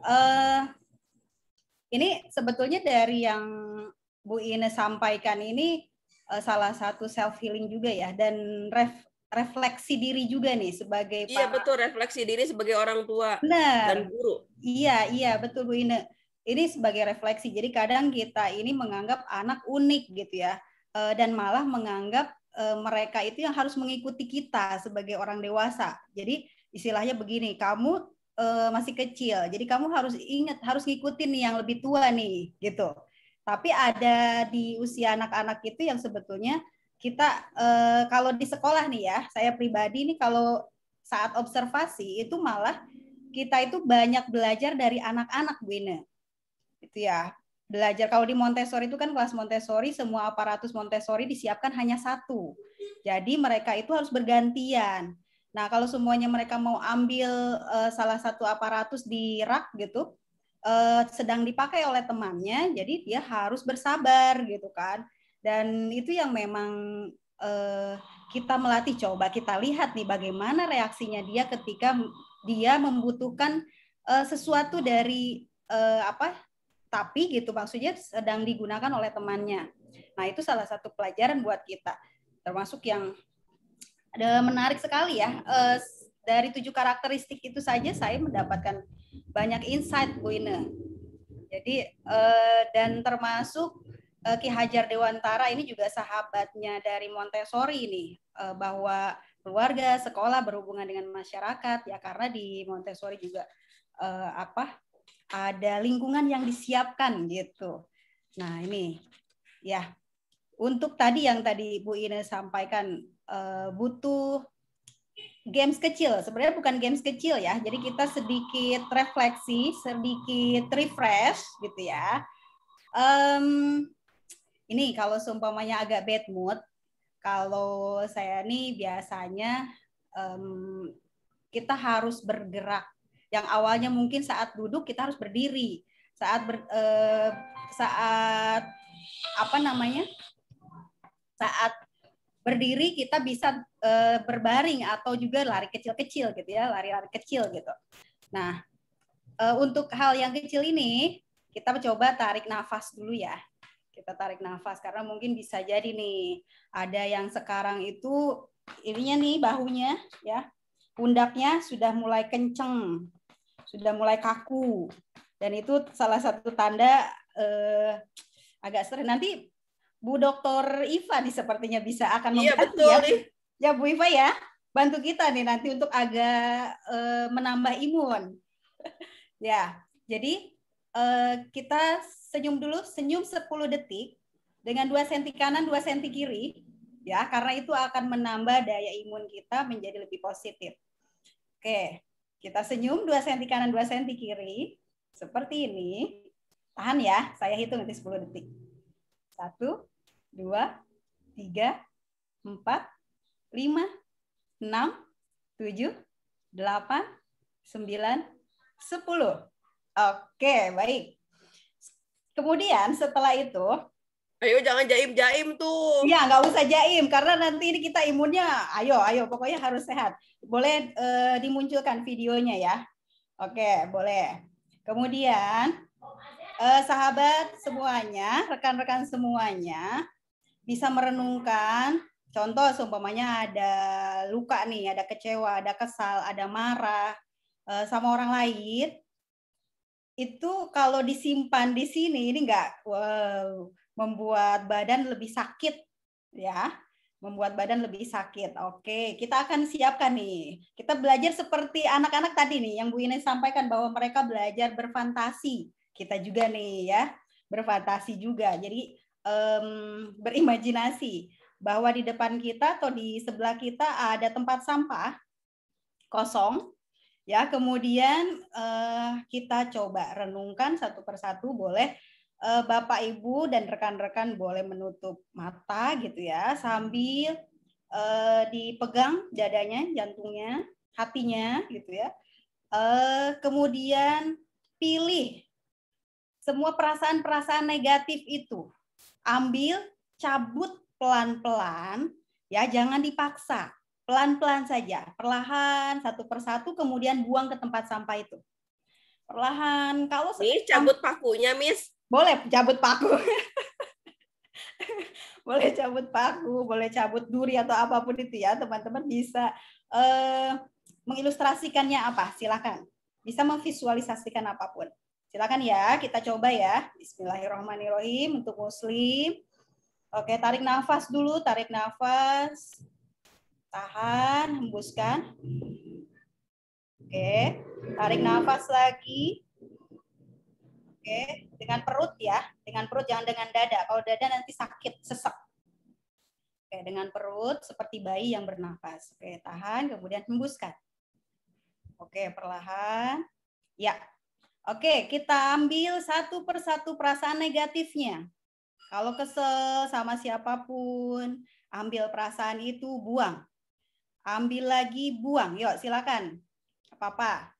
uh, ini sebetulnya dari yang Bu Ine sampaikan ini Eh, salah satu self healing juga ya dan ref refleksi diri juga nih sebagai iya para... betul refleksi diri sebagai orang tua Benar. dan guru iya iya betul Bu Ine ini sebagai refleksi jadi kadang kita ini menganggap anak unik gitu ya eh, dan malah menganggap eh, mereka itu yang harus mengikuti kita sebagai orang dewasa jadi istilahnya begini kamu masih kecil jadi kamu harus ingat harus ngikutin nih yang lebih tua nih gitu tapi ada di usia anak-anak itu yang sebetulnya kita eh, kalau di sekolah nih ya, saya pribadi nih kalau saat observasi itu malah kita itu banyak belajar dari anak-anak Bu Ine. Itu ya. Belajar kalau di Montessori itu kan kelas Montessori semua aparatus Montessori disiapkan hanya satu. Jadi mereka itu harus bergantian. Nah, kalau semuanya mereka mau ambil uh, salah satu aparatus di rak gitu, uh, sedang dipakai oleh temannya, jadi dia harus bersabar gitu kan. Dan itu yang memang uh, kita melatih coba kita lihat nih bagaimana reaksinya dia ketika dia membutuhkan uh, sesuatu dari uh, apa tapi gitu maksudnya sedang digunakan oleh temannya. Nah, itu salah satu pelajaran buat kita. Termasuk yang ada menarik sekali ya. uh, dari tujuh karakteristik itu saja saya mendapatkan banyak insight Bu Ine. Jadi eh, dan termasuk eh, Ki Hajar Dewantara ini juga sahabatnya dari Montessori ini eh, bahwa keluarga, sekolah berhubungan dengan masyarakat ya karena di Montessori juga apa ada lingkungan yang disiapkan gitu. Nah, ini ya. Untuk tadi yang tadi Bu Ine sampaikan butuh games kecil. Sebenarnya bukan games kecil ya. Jadi kita sedikit refleksi, sedikit refresh gitu ya. Um, ini kalau seumpamanya agak bad mood, kalau saya nih biasanya um, kita harus bergerak. Yang awalnya mungkin saat duduk kita harus berdiri, saat ber, uh, saat apa namanya? saat berdiri kita bisa uh, berbaring atau juga lari kecil-kecil gitu ya, lari-lari kecil gitu. Nah, uh, untuk hal yang kecil ini kita coba tarik nafas dulu ya. Kita tarik nafas karena mungkin bisa jadi nih ada yang sekarang itu ininya nih bahunya ya, pundaknya sudah mulai kenceng, sudah mulai kaku. Dan itu salah satu tanda eh, agak sering Nanti Bu Dokter Iva nih sepertinya bisa akan iya, membantu iya, betul, ya. Nih. Ya Bu Iva ya, bantu kita nih nanti untuk agak e, menambah imun. ya, jadi e, kita senyum dulu, senyum 10 detik dengan 2 senti kanan, 2 senti kiri ya, karena itu akan menambah daya imun kita menjadi lebih positif. Oke, kita senyum 2 senti kanan, 2 senti kiri seperti ini. Tahan ya, saya hitung nanti 10 detik. Satu, dua, tiga, empat, lima, enam, tujuh, delapan, sembilan, sepuluh. Oke, baik. Kemudian setelah itu, ayo jangan jaim-jaim tuh. ya nggak usah jaim karena nanti ini kita imunnya, ayo, ayo, pokoknya harus sehat. Boleh eh, dimunculkan videonya ya. Oke, boleh. Kemudian eh, sahabat semuanya, rekan-rekan semuanya, bisa merenungkan contoh seumpamanya ada luka nih, ada kecewa, ada kesal, ada marah eh, sama orang lain itu kalau disimpan di sini ini enggak wow, membuat badan lebih sakit ya membuat badan lebih sakit. Oke, kita akan siapkan nih. Kita belajar seperti anak-anak tadi nih yang Bu Ine sampaikan bahwa mereka belajar berfantasi. Kita juga nih ya, berfantasi juga. Jadi um, berimajinasi bahwa di depan kita atau di sebelah kita ada tempat sampah kosong ya kemudian uh, kita coba renungkan satu persatu boleh uh, bapak ibu dan rekan-rekan boleh menutup mata gitu ya sambil uh, dipegang dadanya jantungnya hatinya gitu ya uh, kemudian pilih semua perasaan-perasaan negatif itu ambil, cabut pelan-pelan, ya jangan dipaksa, pelan-pelan saja, perlahan satu persatu, kemudian buang ke tempat sampah itu. Perlahan, kalau Miss, cabut pakunya, Miss. Boleh cabut paku. boleh cabut paku, boleh cabut duri atau apapun itu ya, teman-teman bisa eh, mengilustrasikannya apa? Silakan. Bisa memvisualisasikan apapun. Silakan ya, kita coba ya. Bismillahirrahmanirrahim untuk muslim. Oke, tarik nafas dulu, tarik nafas. Tahan, hembuskan. Oke, tarik nafas lagi. Oke, dengan perut ya, dengan perut jangan dengan dada. Kalau dada nanti sakit, sesek. Oke, dengan perut seperti bayi yang bernafas. Oke, tahan, kemudian hembuskan. Oke, perlahan. Ya, Oke, kita ambil satu persatu perasaan negatifnya. Kalau kesel sama siapapun, ambil perasaan itu, buang. Ambil lagi, buang. Yuk, silakan. Apa-apa.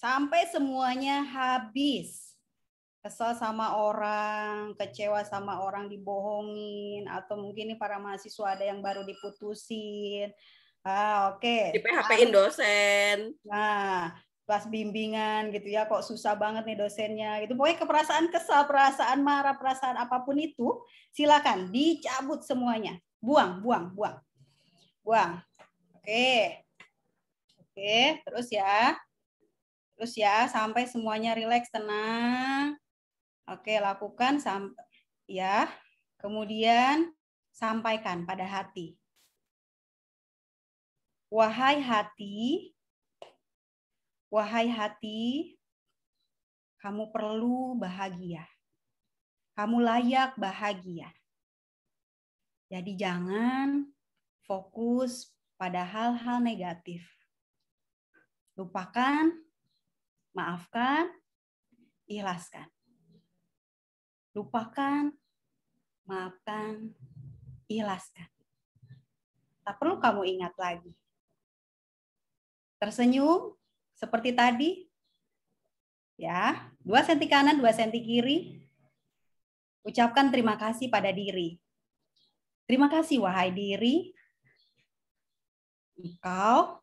Sampai semuanya habis. Kesel sama orang, kecewa sama orang dibohongin, atau mungkin ini para mahasiswa ada yang baru diputusin. Ah, oke. Okay. Di PHP-in dosen. Nah, kelas bimbingan gitu ya kok susah banget nih dosennya gitu pokoknya keperasaan kesal perasaan marah perasaan apapun itu silakan dicabut semuanya buang buang buang buang oke oke terus ya terus ya sampai semuanya rileks tenang oke lakukan sampai ya kemudian sampaikan pada hati wahai hati Wahai hati, kamu perlu bahagia. Kamu layak bahagia. Jadi jangan fokus pada hal-hal negatif. Lupakan, maafkan, ikhlaskan. Lupakan, maafkan, ikhlaskan. Tak perlu kamu ingat lagi. Tersenyum, seperti tadi. Ya, dua senti kanan, dua senti kiri. Ucapkan terima kasih pada diri. Terima kasih wahai diri. Engkau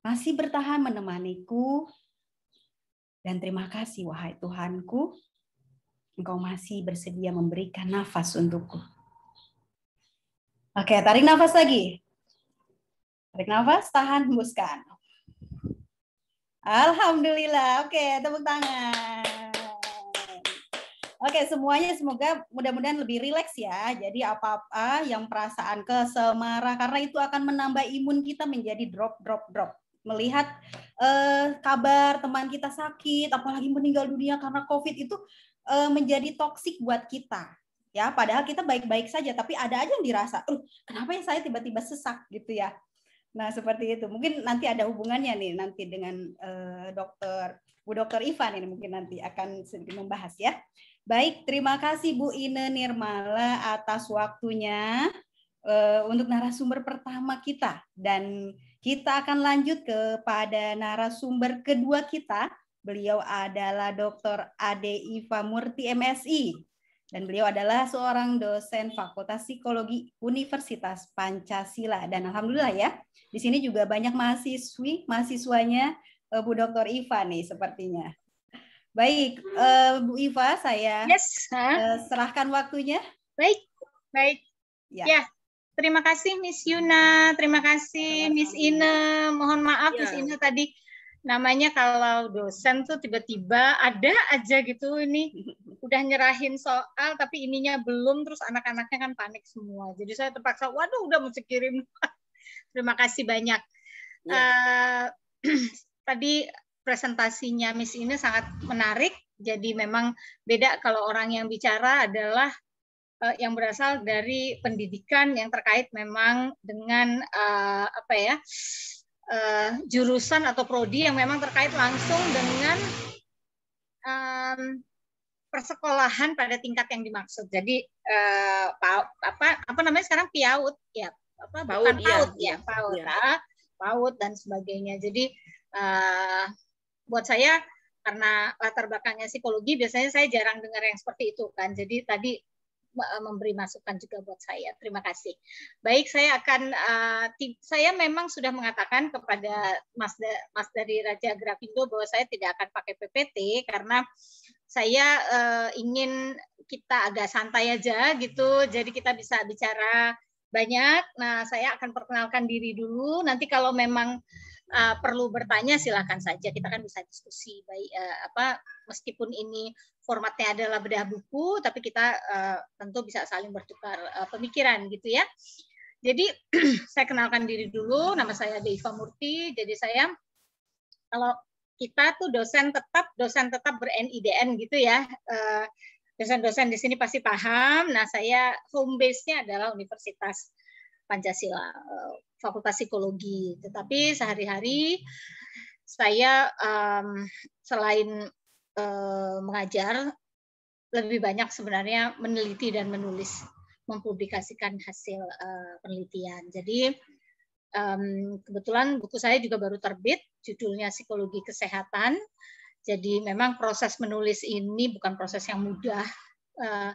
masih bertahan menemaniku. Dan terima kasih wahai Tuhanku. Engkau masih bersedia memberikan nafas untukku. Oke, tarik nafas lagi. Tarik nafas, tahan, hembuskan. Alhamdulillah. Oke, tepuk tangan. Oke, semuanya semoga mudah-mudahan lebih rileks ya. Jadi apa-apa yang perasaan kesemarah karena itu akan menambah imun kita menjadi drop drop drop. Melihat eh, kabar teman kita sakit, apalagi meninggal dunia karena Covid itu eh, menjadi toksik buat kita ya padahal kita baik-baik saja tapi ada aja yang dirasa kenapa ya saya tiba-tiba sesak gitu ya Nah, seperti itu. Mungkin nanti ada hubungannya nih nanti dengan uh, dokter Bu Dokter Ivan ini mungkin nanti akan sedikit membahas ya. Baik, terima kasih Bu Ine Nirmala atas waktunya uh, untuk narasumber pertama kita dan kita akan lanjut kepada narasumber kedua kita. Beliau adalah Dr. Ade Iva Murti MSI dan beliau adalah seorang dosen Fakultas Psikologi Universitas Pancasila. Dan alhamdulillah ya, di sini juga banyak mahasiswi, mahasiswanya eh, Bu Dr. Iva nih sepertinya. Baik, eh, Bu Iva saya yes, eh, serahkan waktunya. Baik, baik. Ya. ya. Terima kasih Miss Yuna, terima kasih Miss Ine. Mohon maaf ya. Miss Ine tadi namanya kalau dosen tuh tiba-tiba ada aja gitu ini udah nyerahin soal tapi ininya belum terus anak-anaknya kan panik semua jadi saya terpaksa waduh udah mesti kirim terima kasih banyak ya. uh, tadi presentasinya Miss ini sangat menarik jadi memang beda kalau orang yang bicara adalah uh, yang berasal dari pendidikan yang terkait memang dengan uh, apa ya uh, jurusan atau prodi yang memang terkait langsung dengan um, persekolahan pada tingkat yang dimaksud. Jadi uh, apa apa namanya sekarang piaut ya apa paut, bukan paut iya, ya iya, paut iya. ah, dan sebagainya. Jadi uh, buat saya karena latar belakangnya psikologi biasanya saya jarang dengar yang seperti itu kan. Jadi tadi Eh, memberi masukan juga buat saya. Terima kasih. Baik, saya akan eh, saya memang sudah mengatakan kepada Mas Mas dari Raja Grafindo bahwa saya tidak akan pakai PPT karena saya eh, ingin kita agak santai aja gitu. Jadi kita bisa bicara banyak. Nah, saya akan perkenalkan diri dulu. Nanti kalau memang uh, perlu bertanya silahkan saja. Kita kan bisa diskusi baik uh, apa meskipun ini formatnya adalah bedah buku, tapi kita uh, tentu bisa saling bertukar uh, pemikiran gitu ya. Jadi saya kenalkan diri dulu, nama saya Deiva Murti. Jadi saya kalau kita tuh dosen tetap dosen tetap ber-NIDN gitu ya. Eh, dosen-dosen di sini pasti paham. Nah, saya home base-nya adalah Universitas Pancasila, Fakultas Psikologi. Tetapi sehari-hari saya um, selain Eh, mengajar lebih banyak sebenarnya meneliti dan menulis mempublikasikan hasil eh, penelitian. Jadi kebetulan buku saya juga baru terbit, judulnya Psikologi Kesehatan. Jadi memang proses menulis ini bukan proses yang mudah, eh,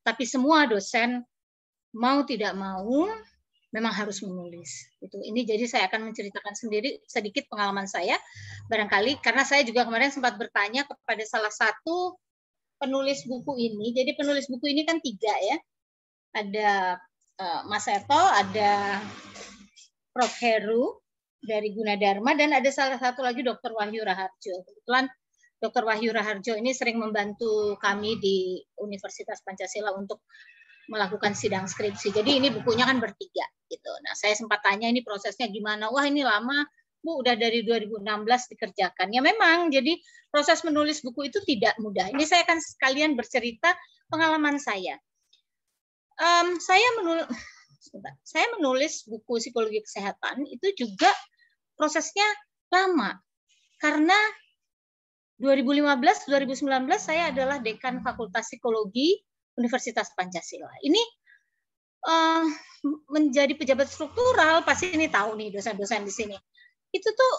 tapi semua dosen mau tidak mau memang harus menulis. Itu ini jadi saya akan menceritakan sendiri sedikit pengalaman saya barangkali karena saya juga kemarin sempat bertanya kepada salah satu penulis buku ini. Jadi penulis buku ini kan tiga ya. Ada uh, Mas Eto, ada Prof Heru dari Gunadarma dan ada salah satu lagi Dr. Wahyu Raharjo. Kebetulan Dr. Wahyu Raharjo ini sering membantu kami di Universitas Pancasila untuk melakukan sidang skripsi. Jadi ini bukunya kan bertiga gitu. Nah, saya sempat tanya ini prosesnya gimana? Wah, ini lama. Bu udah dari 2016 dikerjakan. Ya memang, jadi proses menulis buku itu tidak mudah. Ini saya akan sekalian bercerita pengalaman saya. Um, saya menulis Saya menulis buku psikologi kesehatan itu juga prosesnya lama. Karena 2015 2019 saya adalah dekan Fakultas Psikologi Universitas Pancasila. Ini uh, menjadi pejabat struktural pasti ini tahu nih dosen-dosen di sini. Itu tuh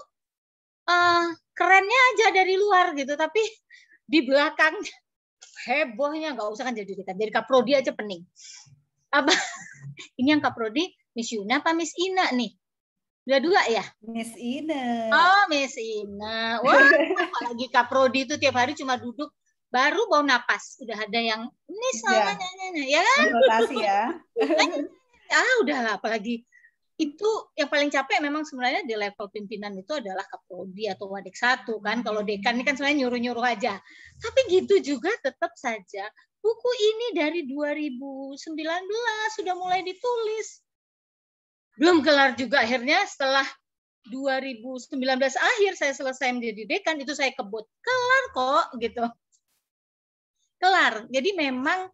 uh, kerennya aja dari luar gitu, tapi di belakang hebohnya nggak usah kan jadi kita, Jadi kaprodi aja pening. Apa? Ini yang kaprodi Miss Yuna apa Miss Ina nih? Dua-dua ya? Miss Ina. Oh, Miss Ina. Wah, apalagi kaprodi itu tiap hari cuma duduk baru bau napas udah ada yang ini iya. sama ya, nanya, ya kan? ya. ah udahlah apalagi itu yang paling capek memang sebenarnya di level pimpinan itu adalah kaprodi atau wadik satu kan kalau dekan ini kan sebenarnya nyuruh nyuruh aja tapi gitu juga tetap saja buku ini dari 2019 sudah mulai ditulis belum kelar juga akhirnya setelah 2019 akhir saya selesai menjadi dekan itu saya kebut kelar kok gitu kelar. Jadi memang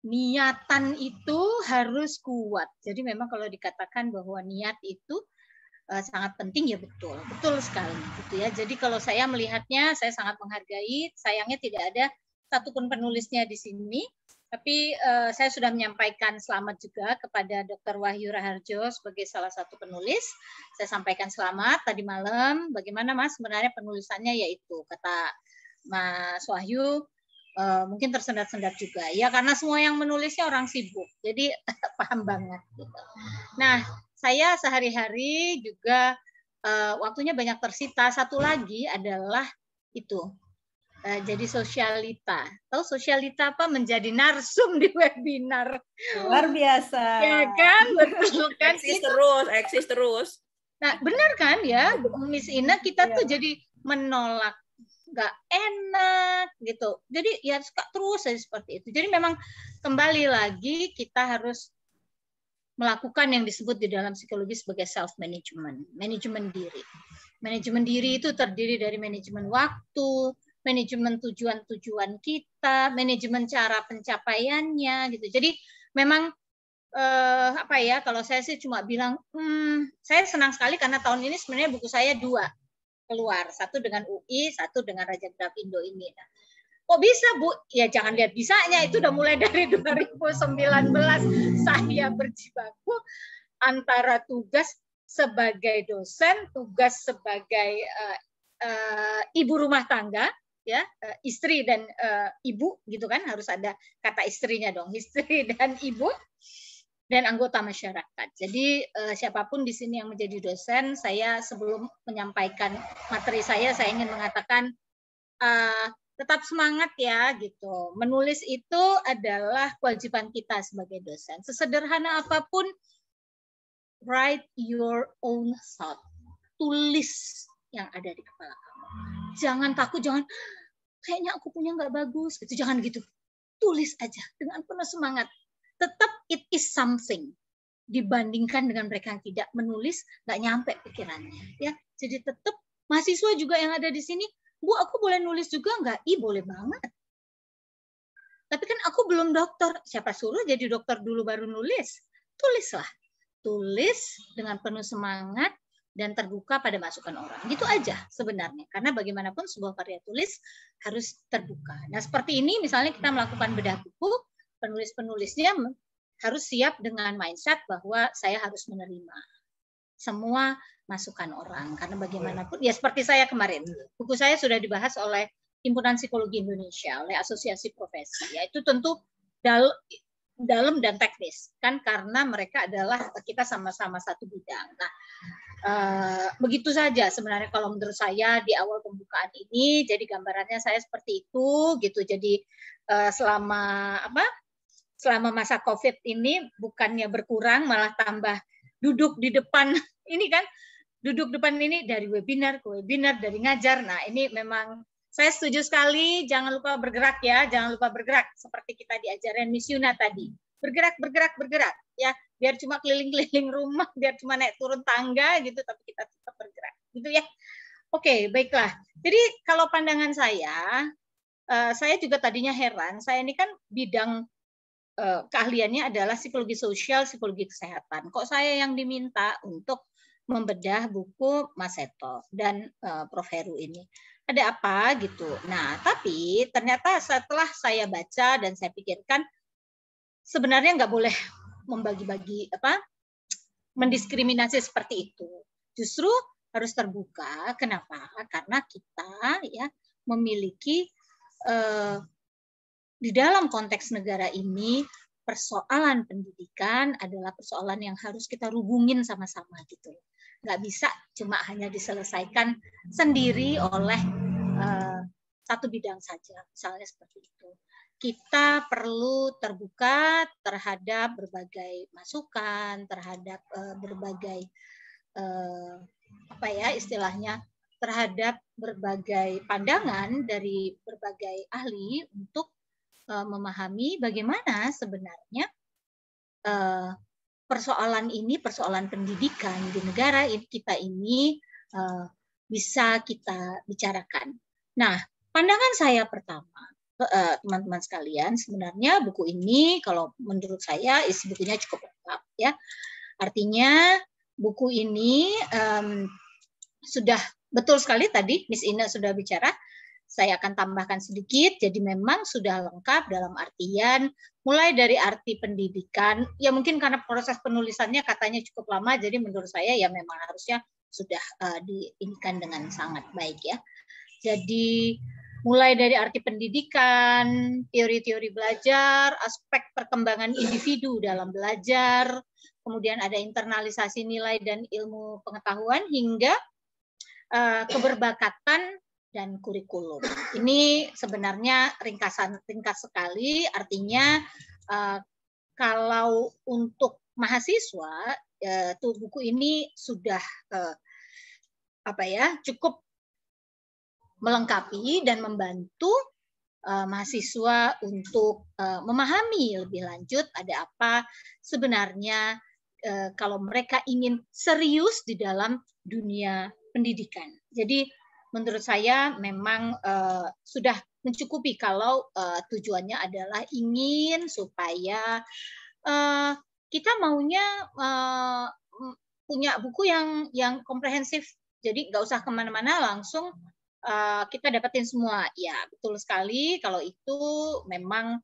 niatan itu harus kuat. Jadi memang kalau dikatakan bahwa niat itu eh, sangat penting ya betul, betul sekali gitu ya. Jadi kalau saya melihatnya saya sangat menghargai, sayangnya tidak ada satupun penulisnya di sini. Tapi uh, saya sudah menyampaikan selamat juga kepada Dr. Wahyu Raharjo sebagai salah satu penulis. Saya sampaikan selamat tadi malam. Bagaimana Mas sebenarnya penulisannya yaitu kata Mas Wahyu Eh, mungkin tersendat-sendat juga ya karena semua yang menulisnya orang sibuk jadi paham banget gitu. Nah saya sehari-hari juga uh, waktunya banyak tersita satu lagi adalah itu uh, jadi sosialita tahu sosialita apa menjadi narsum di webinar luar biasa ya kan betul kan eksis terus eksis terus nah benar kan ya Miss Ina kita ya. tuh jadi menolak nggak enak gitu. Jadi ya suka terus aja seperti itu. Jadi memang kembali lagi kita harus melakukan yang disebut di dalam psikologi sebagai self management, manajemen diri. Manajemen diri itu terdiri dari manajemen waktu, manajemen tujuan-tujuan kita, manajemen cara pencapaiannya gitu. Jadi memang eh, apa ya kalau saya sih cuma bilang hmm, saya senang sekali karena tahun ini sebenarnya buku saya dua keluar. Satu dengan UI, satu dengan Raja Grafindo ini. Nah, kok bisa Bu? Ya jangan lihat bisanya, itu udah mulai dari 2019 saya berjibaku antara tugas sebagai dosen, tugas sebagai uh, uh, ibu rumah tangga, ya uh, istri dan uh, ibu gitu kan harus ada kata istrinya dong, istri dan ibu dan anggota masyarakat. Jadi uh, siapapun di sini yang menjadi dosen, saya sebelum menyampaikan materi saya, saya ingin mengatakan uh, tetap semangat ya gitu. Menulis itu adalah kewajiban kita sebagai dosen. Sesederhana apapun, write your own thought. Tulis yang ada di kepala kamu. Jangan takut, jangan ah, kayaknya aku punya nggak bagus gitu. Jangan gitu. Tulis aja dengan penuh semangat tetap it is something dibandingkan dengan mereka yang tidak menulis nggak nyampe pikirannya ya jadi tetap mahasiswa juga yang ada di sini bu aku boleh nulis juga nggak i boleh banget tapi kan aku belum dokter siapa suruh jadi dokter dulu baru nulis tulislah tulis dengan penuh semangat dan terbuka pada masukan orang. Gitu aja sebenarnya. Karena bagaimanapun sebuah karya tulis harus terbuka. Nah, seperti ini misalnya kita melakukan bedah buku, penulis-penulisnya harus siap dengan mindset bahwa saya harus menerima semua masukan orang karena oh, iya. bagaimanapun ya seperti saya kemarin buku saya sudah dibahas oleh himpunan psikologi Indonesia oleh asosiasi profesi yaitu tentu dal dalam dan teknis kan karena mereka adalah kita sama-sama satu bidang nah uh, begitu saja sebenarnya kalau menurut saya di awal pembukaan ini jadi gambarannya saya seperti itu gitu jadi uh, selama apa selama masa COVID ini bukannya berkurang, malah tambah duduk di depan ini kan, duduk depan ini dari webinar ke webinar, dari ngajar. Nah ini memang saya setuju sekali, jangan lupa bergerak ya, jangan lupa bergerak seperti kita diajarin Miss Yuna tadi. Bergerak, bergerak, bergerak ya. Biar cuma keliling-keliling rumah, biar cuma naik turun tangga gitu, tapi kita tetap bergerak gitu ya. Oke, baiklah. Jadi kalau pandangan saya, eh, saya juga tadinya heran, saya ini kan bidang Eh, keahliannya adalah psikologi sosial, psikologi kesehatan. Kok saya yang diminta untuk membedah buku Mas Seto dan uh, Prof Heru ini. Ada apa gitu. Nah, tapi ternyata setelah saya baca dan saya pikirkan sebenarnya nggak boleh membagi-bagi apa mendiskriminasi seperti itu. Justru harus terbuka. Kenapa? Karena kita ya memiliki uh, di dalam konteks negara ini persoalan pendidikan adalah persoalan yang harus kita rubungin sama-sama gitu. Nggak bisa cuma hanya diselesaikan sendiri oleh uh, satu bidang saja, misalnya seperti itu. Kita perlu terbuka terhadap berbagai masukan, terhadap uh, berbagai uh, apa ya istilahnya terhadap berbagai pandangan dari berbagai ahli untuk uh, memahami bagaimana sebenarnya uh, persoalan ini, persoalan pendidikan di negara kita ini uh, bisa kita bicarakan. Nah, pandangan saya pertama, teman-teman uh, sekalian, sebenarnya buku ini kalau menurut saya isi bukunya cukup lengkap ya. Artinya buku ini um, sudah betul sekali tadi Miss Ina sudah bicara saya akan tambahkan sedikit. Jadi memang sudah lengkap dalam artian mulai dari arti pendidikan. Ya mungkin karena proses penulisannya katanya cukup lama, jadi menurut saya ya memang harusnya sudah uh, eh, diinginkan dengan sangat baik ya. Jadi mulai dari arti pendidikan, teori-teori belajar, aspek perkembangan individu dalam belajar, kemudian ada internalisasi nilai dan ilmu pengetahuan hingga eh, keberbakatan dan kurikulum. Ini sebenarnya ringkasan ringkas sekali, artinya uh, kalau untuk mahasiswa uh, tuh buku ini sudah uh, apa ya cukup melengkapi dan membantu uh, mahasiswa untuk uh, memahami lebih lanjut ada apa sebenarnya uh, kalau mereka ingin serius di dalam dunia pendidikan. Jadi menurut saya memang uh, sudah mencukupi kalau uh, tujuannya adalah ingin supaya uh, kita maunya uh, punya buku yang yang komprehensif jadi nggak usah kemana-mana langsung uh, kita dapetin semua ya betul sekali kalau itu memang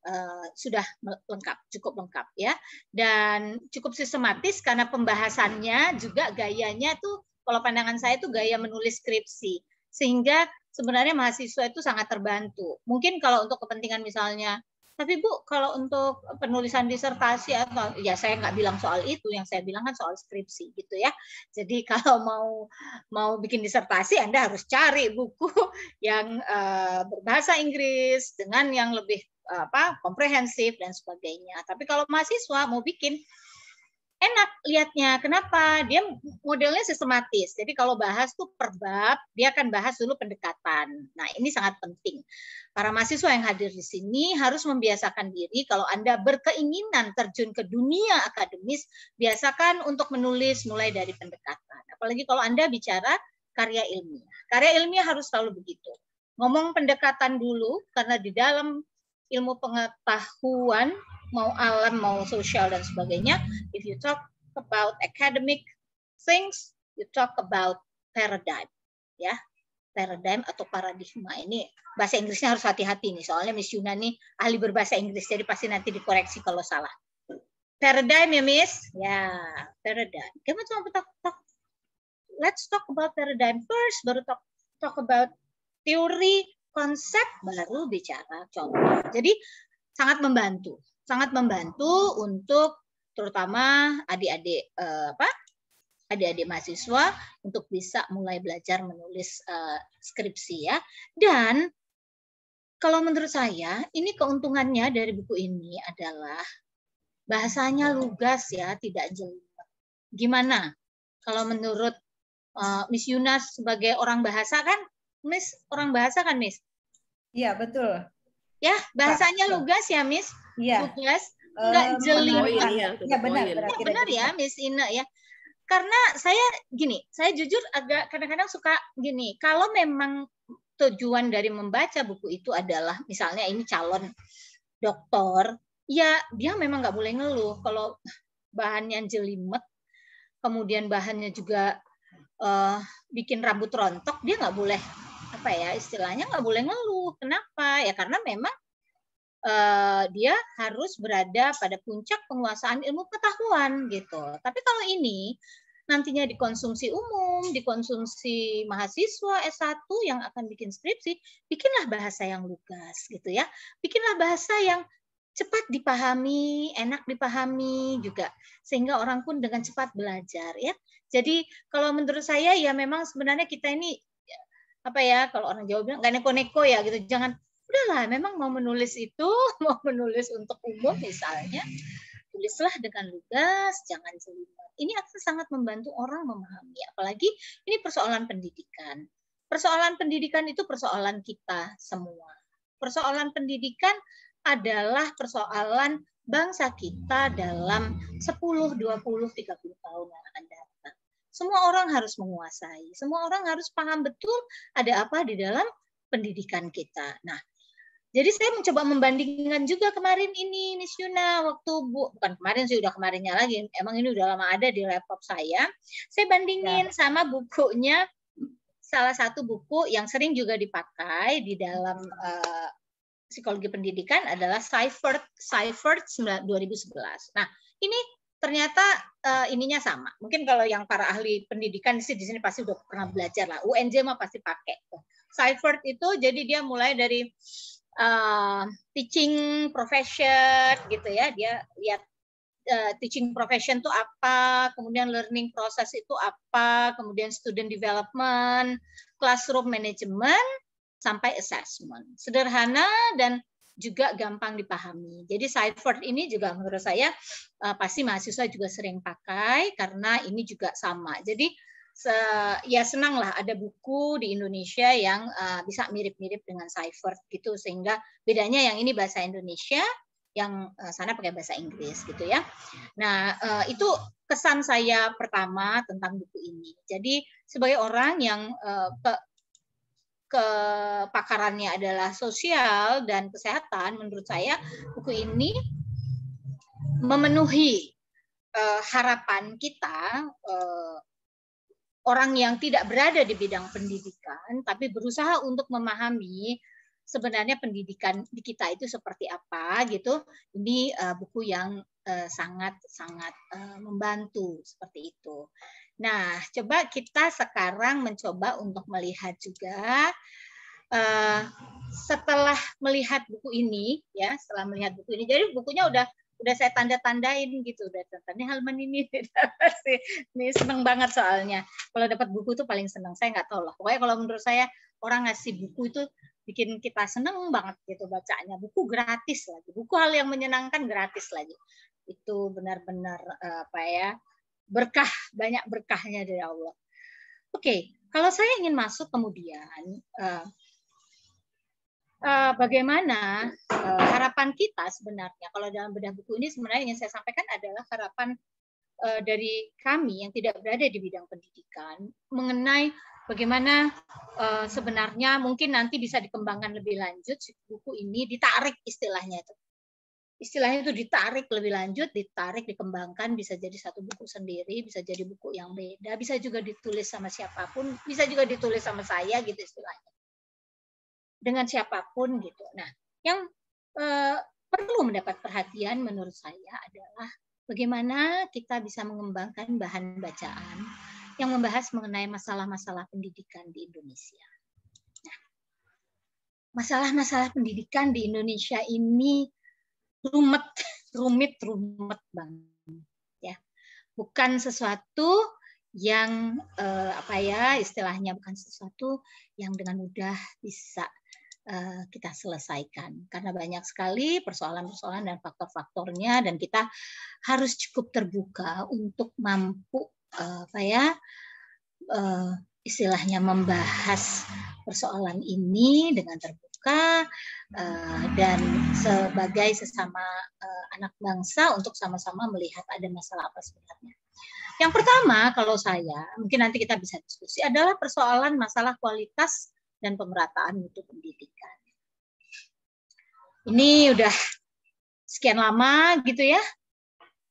Uh, sudah lengkap, cukup lengkap ya, dan cukup sistematis karena pembahasannya juga gayanya tuh kalau pandangan saya itu gaya menulis skripsi. Sehingga sebenarnya mahasiswa itu sangat terbantu. Mungkin kalau untuk kepentingan misalnya, tapi Bu, kalau untuk penulisan disertasi atau ya saya nggak bilang soal itu, yang saya bilang kan soal skripsi gitu ya. Jadi kalau mau mau bikin disertasi Anda harus cari buku yang uh, berbahasa Inggris dengan yang lebih apa komprehensif dan sebagainya. Tapi kalau mahasiswa mau bikin enak lihatnya. Kenapa? Dia modelnya sistematis. Jadi kalau bahas tuh perbab dia akan bahas dulu pendekatan. Nah, ini sangat penting. Para mahasiswa yang hadir di sini harus membiasakan diri kalau Anda berkeinginan terjun ke dunia akademis, biasakan untuk menulis mulai dari pendekatan. Apalagi kalau Anda bicara karya ilmiah. Karya ilmiah harus selalu begitu. Ngomong pendekatan dulu karena di dalam ilmu pengetahuan mau alam mau sosial dan sebagainya if you talk about academic things you talk about paradigm ya paradigm atau paradigma ini bahasa Inggrisnya harus hati-hati nih soalnya Miss Yuna nih ahli berbahasa Inggris jadi pasti nanti dikoreksi kalau salah paradigm ya Miss ya paradigm kita cuma talk, talk let's talk about paradigm first baru talk talk about theory konsep baru bicara contoh. Jadi sangat membantu, sangat membantu untuk terutama adik-adik eh, apa adik-adik mahasiswa untuk bisa mulai belajar menulis eh, skripsi ya. Dan kalau menurut saya ini keuntungannya dari buku ini adalah bahasanya lugas ya, tidak jelas. Gimana? Kalau menurut uh, Miss Yunas sebagai orang bahasa kan Miss orang bahasa kan, Miss? Iya, betul. Ya, bahasanya Pak. lugas ya, Miss? Iya. Lugas, enggak um, jeli. Oh, iya, iya. Ya, benar, benar, ya, benar ya, Miss Ina ya. Karena saya gini, saya jujur agak kadang-kadang suka gini, kalau memang tujuan dari membaca buku itu adalah misalnya ini calon dokter, ya dia memang nggak boleh ngeluh kalau bahannya jelimet, kemudian bahannya juga uh, bikin rambut rontok, dia nggak boleh apa ya istilahnya nggak boleh ngeluh. Kenapa? Ya karena memang uh, dia harus berada pada puncak penguasaan ilmu pengetahuan gitu. Tapi kalau ini nantinya dikonsumsi umum, dikonsumsi mahasiswa S1 yang akan bikin skripsi, bikinlah bahasa yang lugas gitu ya. Bikinlah bahasa yang cepat dipahami, enak dipahami juga sehingga orang pun dengan cepat belajar ya. Jadi kalau menurut saya ya memang sebenarnya kita ini apa ya kalau orang Jawa bilang gak neko-neko ya gitu jangan udahlah memang mau menulis itu mau menulis untuk umum misalnya tulislah dengan lugas jangan jelimet ini akan sangat membantu orang memahami apalagi ini persoalan pendidikan persoalan pendidikan itu persoalan kita semua persoalan pendidikan adalah persoalan bangsa kita dalam 10, 20, 30 tahun yang akan datang semua orang harus menguasai, semua orang harus paham betul ada apa di dalam pendidikan kita. Nah, jadi saya mencoba membandingkan juga kemarin ini Miss Yuna waktu bu bukan kemarin sih udah kemarinnya lagi emang ini udah lama ada di laptop saya saya bandingin ya. sama bukunya salah satu buku yang sering juga dipakai di dalam uh, psikologi pendidikan adalah Seifert Seifert 2011. Nah ini ternyata uh, ininya sama. Mungkin kalau yang para ahli pendidikan sih di sini pasti udah pernah belajar lah. UNJ mah pasti pakai. Seifert itu jadi dia mulai dari uh, teaching profession gitu ya. Dia lihat uh, teaching profession itu apa, kemudian learning process itu apa, kemudian student development, classroom management, sampai assessment. Sederhana dan juga gampang dipahami. Jadi Cypher ini juga menurut saya uh, pasti mahasiswa juga sering pakai karena ini juga sama. Jadi se ya senanglah ada buku di Indonesia yang uh, bisa mirip-mirip dengan Cypher gitu sehingga bedanya yang ini bahasa Indonesia, yang eh, sana pakai bahasa Inggris gitu ya. Nah, itu kesan saya pertama tentang buku ini. Jadi sebagai orang yang kepakarannya adalah sosial dan kesehatan, menurut saya buku ini memenuhi uh, harapan kita uh, orang yang tidak berada di bidang pendidikan, tapi berusaha untuk memahami sebenarnya pendidikan di kita itu seperti apa gitu. Ini uh, buku yang sangat-sangat uh, uh, membantu seperti itu. Nah, coba kita sekarang mencoba untuk melihat juga uh, setelah melihat buku ini, ya, setelah melihat buku ini. Jadi bukunya udah udah saya tanda-tandain gitu, udah tanda halaman ini. ini seneng banget soalnya. Kalau dapat buku itu paling seneng. Saya nggak tahu lah. Pokoknya kalau menurut saya orang ngasih buku itu bikin kita seneng banget gitu bacanya. Buku gratis lagi. Buku hal yang menyenangkan gratis lagi. Itu benar-benar eh, apa ya? berkah banyak berkahnya dari Allah. Oke, okay, kalau saya ingin masuk kemudian uh, uh, bagaimana uh, harapan kita sebenarnya kalau dalam bedah buku ini sebenarnya yang saya sampaikan adalah harapan uh, dari kami yang tidak berada di bidang pendidikan mengenai bagaimana uh, sebenarnya mungkin nanti bisa dikembangkan lebih lanjut buku ini ditarik istilahnya itu istilahnya itu ditarik lebih lanjut, ditarik, dikembangkan, bisa jadi satu buku sendiri, bisa jadi buku yang beda, bisa juga ditulis sama siapapun, bisa juga ditulis sama saya gitu istilahnya. Dengan siapapun gitu. Nah, yang eh, perlu mendapat perhatian menurut saya adalah bagaimana kita bisa mengembangkan bahan bacaan yang membahas mengenai masalah-masalah pendidikan di Indonesia. Nah, masalah-masalah pendidikan di Indonesia ini rumit, rumit, rumit banget. Ya, bukan sesuatu yang eh, apa ya istilahnya bukan sesuatu yang dengan mudah bisa eh, kita selesaikan karena banyak sekali persoalan-persoalan dan faktor-faktornya dan kita harus cukup terbuka untuk mampu eh, apa ya eh, istilahnya membahas persoalan ini dengan terbuka suka uh, dan sebagai sesama uh, anak bangsa untuk sama-sama melihat ada masalah apa sebenarnya. Yang pertama kalau saya mungkin nanti kita bisa diskusi adalah persoalan masalah kualitas dan pemerataan untuk pendidikan. Ini udah sekian lama gitu ya uh,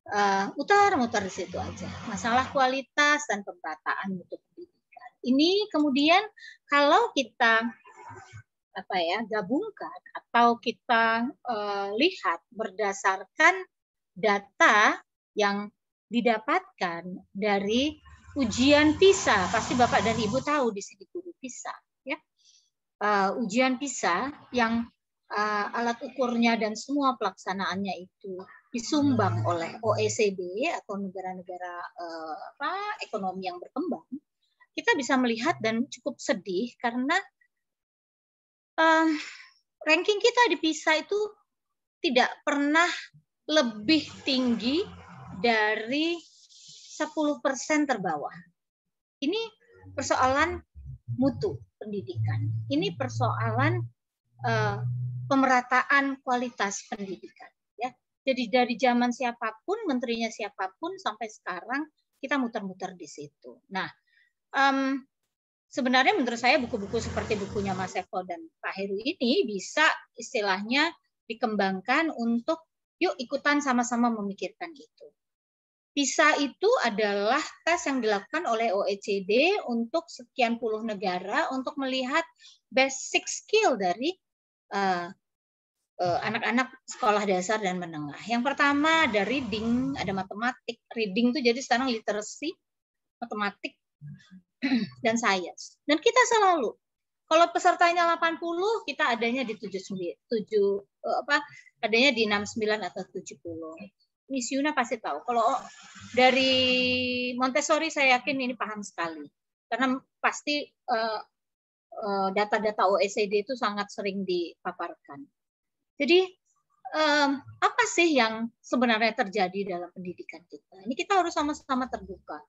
eh, mutar-mutar di situ aja. Masalah kualitas dan pemerataan untuk pendidikan. Ini kemudian kalau kita apa ya gabungkan atau kita uh, lihat berdasarkan data yang didapatkan dari ujian PISA. Pasti Bapak dan Ibu tahu di sini guru PISA ya. Uh, ujian PISA yang uh, alat ukurnya dan semua pelaksanaannya itu disumbang hmm. oleh OECD atau negara-negara uh, ekonomi yang berkembang, kita bisa melihat dan cukup sedih karena uh, ranking kita di PISA itu tidak pernah lebih tinggi dari 10% terbawah. Ini persoalan mutu pendidikan. Ini persoalan uh, pemerataan kualitas pendidikan. Ya, jadi dari zaman siapapun, menterinya siapapun sampai sekarang kita muter-muter di situ. Nah, um, sebenarnya menurut saya buku-buku seperti bukunya Mas Eko dan Pak Heru ini bisa istilahnya dikembangkan untuk yuk ikutan sama-sama memikirkan itu. PISA itu adalah tes yang dilakukan oleh OECD untuk sekian puluh negara untuk melihat basic skill dari anak eh, eh, anak-anak sekolah dasar dan menengah. Yang pertama ada reading, ada matematik. Reading itu jadi sekarang literasi, matematik, dan sains. Dan kita selalu kalau pesertanya 80, kita adanya di 79, 7 eh, apa? adanya di 69 atau 70. Miss Yuna pasti tahu. Kalau dari Montessori saya yakin ini paham sekali. Karena pasti eh, eh, data-data uh, uh, e OECD itu sangat sering dipaparkan. Jadi um, apa sih yang sebenarnya terjadi dalam pendidikan kita? Ini kita harus sama-sama terbuka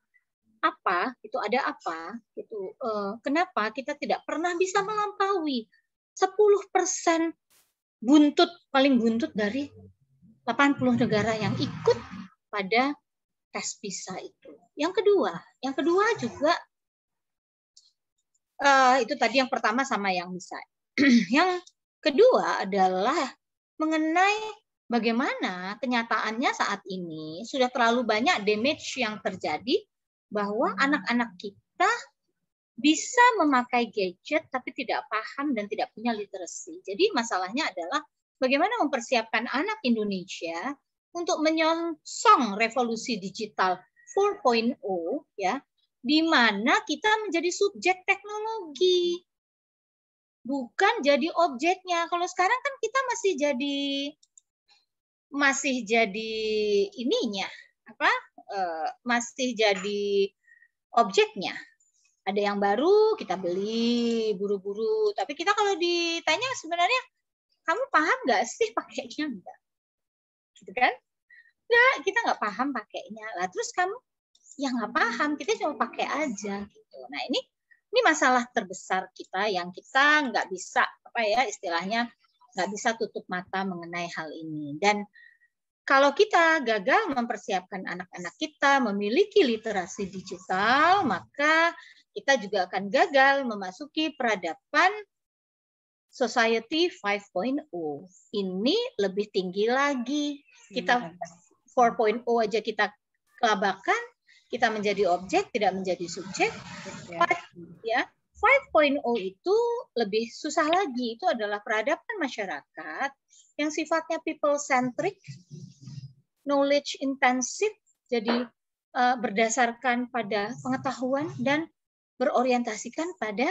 apa itu ada apa itu uh, eh, kenapa kita tidak pernah bisa melampaui 10% buntut paling buntut dari 80 negara yang ikut pada tes PISA itu. Yang kedua, yang kedua juga uh, itu tadi yang pertama sama yang bisa. yang kedua adalah mengenai bagaimana kenyataannya saat ini sudah terlalu banyak damage yang terjadi bahwa hmm. anak-anak kita bisa memakai gadget tapi tidak paham dan tidak punya literasi. Jadi masalahnya adalah bagaimana mempersiapkan anak Indonesia untuk menyongsong revolusi digital 4.0 ya, di mana kita menjadi subjek teknologi. Bukan jadi objeknya. Kalau sekarang kan kita masih jadi masih jadi ininya, apa? Eh, masih jadi objeknya. Ada yang baru kita beli buru-buru, tapi kita kalau ditanya sebenarnya kamu paham nggak sih pakainya enggak? Gitu kan? Enggak, kita nggak paham pakainya. Lah terus kamu ya nggak paham, kita cuma pakai aja gitu. Nah, ini ini masalah terbesar kita yang kita nggak bisa apa ya istilahnya nggak bisa tutup mata mengenai hal ini dan kalau kita gagal mempersiapkan anak-anak kita memiliki literasi digital, maka kita juga akan gagal memasuki peradaban Society 5.0. Ini lebih tinggi lagi. Kita 4.0 iya. aja kita kelabakan, kita menjadi objek, tidak menjadi subjek. Iya. Ya, 5.0 itu lebih susah lagi. Itu adalah peradaban masyarakat yang sifatnya people centric, knowledge intensive jadi uh, berdasarkan pada pengetahuan dan berorientasikan pada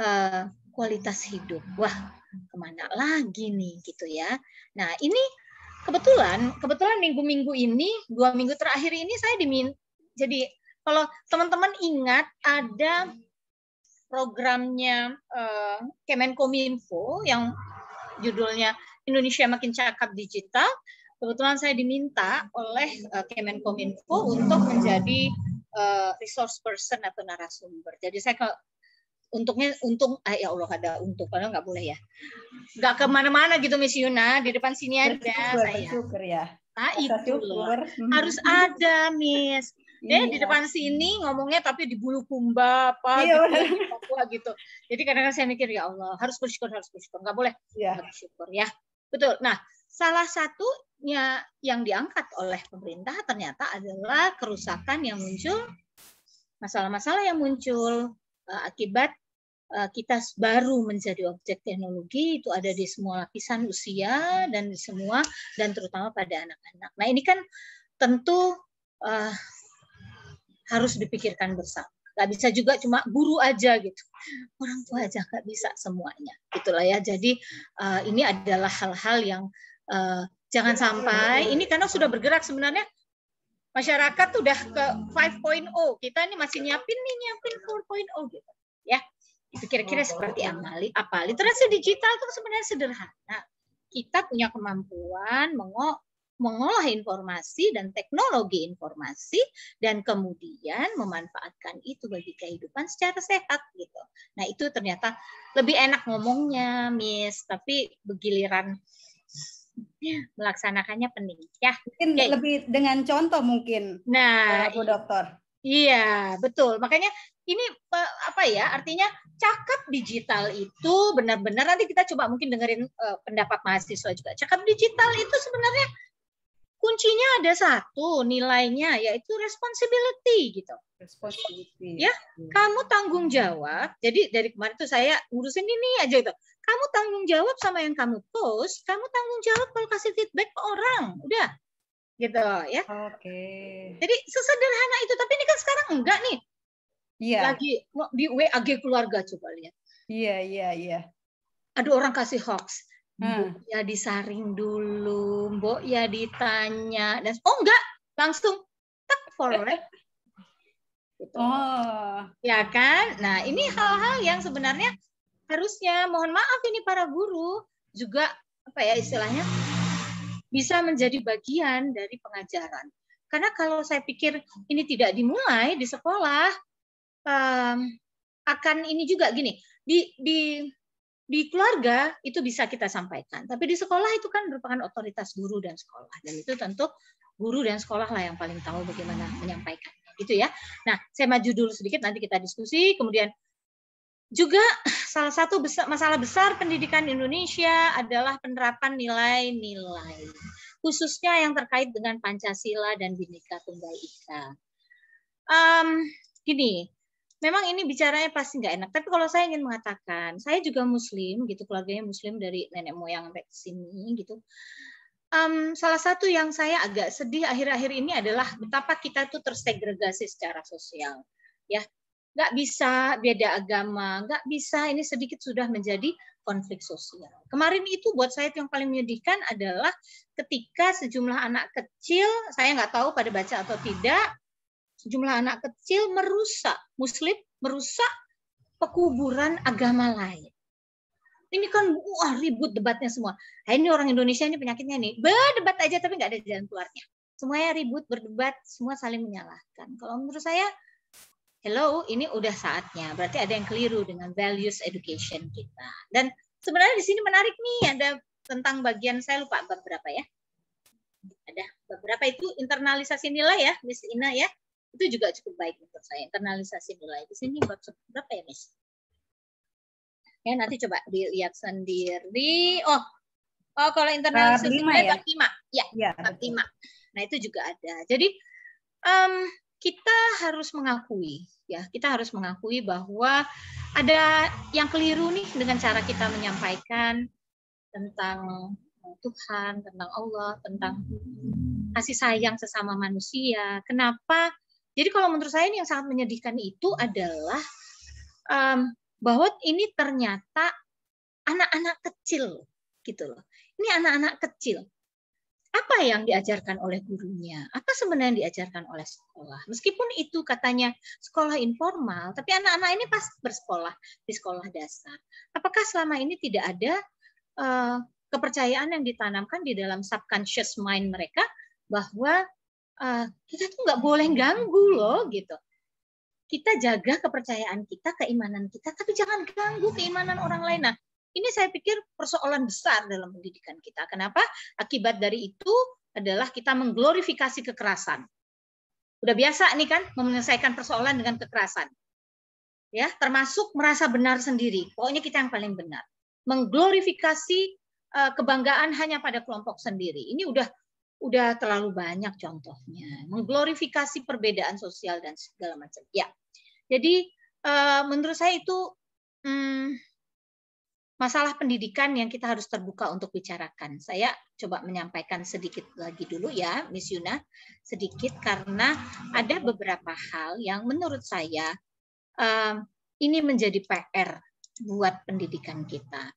uh, kualitas hidup. Wah, kemana lagi nih gitu ya. Nah ini kebetulan kebetulan minggu-minggu ini dua minggu terakhir ini saya diminta jadi kalau teman-teman ingat ada programnya uh, Kemenkominfo yang judulnya Indonesia Makin Cakap Digital kebetulan saya diminta oleh uh, eh, Kemenkominfo untuk menjadi uh, resource person atau narasumber. Jadi saya ke untungnya untung ah ya Allah ada untung kalau nggak boleh ya nggak kemana-mana gitu Miss Yuna di depan sini ada bersyukur, saya bersyukur ya ah itu loh mhm. harus ada Miss dia iya. di depan sini ngomongnya tapi di bulu kumba apa iya, gitu, Papua gitu. Jadi kadang-kadang saya mikir ya Allah harus bersyukur harus bersyukur nggak boleh iya. bersyukur ya betul. Nah Salah satunya yang diangkat oleh pemerintah ternyata adalah kerusakan yang muncul, masalah-masalah yang muncul eh, akibat eh, kita baru menjadi objek teknologi itu ada di semua lapisan usia dan di semua dan terutama pada anak-anak. Nah ini kan tentu uh, harus dipikirkan bersama. Gak bisa juga cuma guru aja gitu, orang tua aja gak bisa semuanya. Itulah ya. Jadi uh, ini adalah hal-hal yang Eh, jangan sampai ini karena sudah bergerak sebenarnya masyarakat sudah ke 5.0 kita ini masih nyiapin nih nyiapin 4.0 gitu ya itu kira-kira seperti amali apa literasi digital itu sebenarnya sederhana kita punya kemampuan mengolah informasi dan teknologi informasi dan kemudian memanfaatkan itu bagi kehidupan secara sehat gitu. Nah itu ternyata lebih enak ngomongnya, Miss. Tapi begiliran melaksanakannya penting ya mungkin okay. lebih dengan contoh mungkin nah Bu eh, dokter Iya, betul. Makanya ini eh, apa ya? Artinya cakap digital itu benar-benar nanti kita coba mungkin dengerin eh, pendapat mahasiswa juga. Cakap digital itu sebenarnya kuncinya ada satu nilainya yaitu responsibility gitu. Responsibility. Ya, kamu tanggung jawab. Jadi dari kemarin tuh saya urusin ini aja itu kamu tanggung jawab sama yang kamu post, kamu tanggung jawab kalau kasih feedback ke orang. Udah. Gitu ya. Oke. Okay. Jadi sesederhana itu, tapi ini kan sekarang enggak nih. Iya. Yeah. Lagi di WAG keluarga coba lihat. Iya, yeah, iya, yeah, iya. Yeah. Ada orang kasih hoax. Hmm. ya disaring dulu, Mbok ya ditanya dan oh enggak, langsung tak follow Eh. Gitu. Oh. Ya kan? Nah, ini hal-hal yang sebenarnya harusnya mohon maaf ini para guru juga apa ya istilahnya bisa menjadi bagian dari pengajaran. Karena kalau saya pikir ini tidak dimulai di sekolah um, akan ini juga gini di di di keluarga itu bisa kita sampaikan, tapi di sekolah itu kan merupakan otoritas guru dan sekolah dan itu tentu guru dan sekolah lah yang paling tahu bagaimana menyampaikan itu ya. Nah, saya maju dulu sedikit nanti kita diskusi kemudian juga salah satu besar, masalah besar pendidikan Indonesia adalah penerapan nilai-nilai, khususnya yang terkait dengan Pancasila dan Bhinneka Tunggal Ika. Um, gini, memang ini bicaranya pasti nggak enak. Tapi kalau saya ingin mengatakan, saya juga Muslim, gitu keluarganya Muslim dari nenek moyang sampai sini, gitu. Um, salah satu yang saya agak sedih akhir-akhir ini adalah betapa kita tuh tersegregasi secara sosial. Ya, nggak bisa beda agama, nggak bisa ini sedikit sudah menjadi konflik sosial. Kemarin itu buat saya yang paling menyedihkan adalah ketika sejumlah anak kecil, saya nggak tahu pada baca atau tidak, sejumlah anak kecil merusak muslim, merusak pekuburan agama lain. Ini kan wah ribut debatnya semua. Nah, ini orang Indonesia ini penyakitnya nih. Berdebat aja tapi nggak ada jalan keluarnya. Semuanya ribut, berdebat, semua saling menyalahkan. Kalau menurut saya hello, ini udah saatnya. Berarti ada yang keliru dengan values education kita. Dan sebenarnya di sini menarik nih, ada tentang bagian saya lupa beberapa ya. Ada beberapa itu internalisasi nilai ya, Miss Ina ya. Itu juga cukup baik untuk saya, internalisasi nilai. Di sini bab berapa ya, Miss? Ya, nanti coba dilihat sendiri. Oh, oh kalau internalisasi nilai ya? bab 5. Ya, ya bab 5. Nah, itu juga ada. Jadi um, kita harus mengakui ya kita harus mengakui bahwa ada yang keliru nih dengan cara kita menyampaikan tentang Tuhan, tentang Allah, tentang kasih sayang sesama manusia. Kenapa? Jadi kalau menurut saya ini yang sangat menyedihkan itu adalah um, bahwa ini ternyata anak-anak kecil gitu loh. Ini anak-anak kecil apa yang diajarkan oleh gurunya, apa sebenarnya yang diajarkan oleh sekolah. Meskipun itu katanya sekolah informal, tapi anak-anak ini pasti bersekolah di sekolah dasar. Apakah selama ini tidak ada uh, kepercayaan yang ditanamkan di dalam subconscious mind mereka bahwa uh, kita tuh nggak boleh ganggu loh gitu. Kita jaga kepercayaan kita, keimanan kita, tapi jangan ganggu keimanan orang lain. Nah, ini saya pikir persoalan besar dalam pendidikan kita. Kenapa? Akibat dari itu adalah kita mengglorifikasi kekerasan. Udah biasa nih kan menyelesaikan persoalan dengan kekerasan. Ya, termasuk merasa benar sendiri. Pokoknya kita yang paling benar. Mengglorifikasi eh, kebanggaan hanya pada kelompok sendiri. Ini udah udah terlalu banyak contohnya. Mengglorifikasi perbedaan sosial dan segala macam. Ya. Jadi eh, menurut saya itu hmm, masalah pendidikan yang kita harus terbuka untuk bicarakan. Saya coba menyampaikan sedikit lagi dulu ya, Miss Yuna, sedikit karena ada beberapa hal yang menurut saya ehm, ini menjadi PR buat pendidikan kita.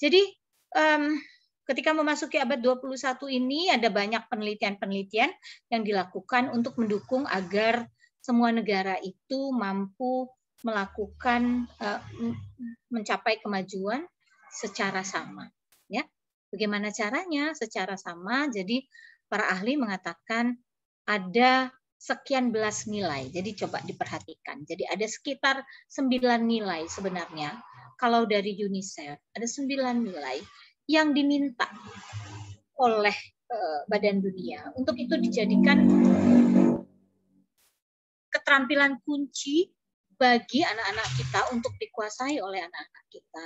Jadi ehm, ketika memasuki abad 21 ini ada banyak penelitian-penelitian yang dilakukan untuk mendukung agar semua negara itu mampu melakukan ehm, mencapai kemajuan secara sama. Ya, bagaimana caranya? Secara sama. Jadi para ahli mengatakan ada sekian belas nilai. Jadi coba diperhatikan. Jadi ada sekitar sembilan nilai sebenarnya. Kalau dari UNICEF ada sembilan nilai yang diminta oleh eh, Badan Dunia untuk itu dijadikan keterampilan kunci bagi anak-anak kita untuk dikuasai oleh anak-anak kita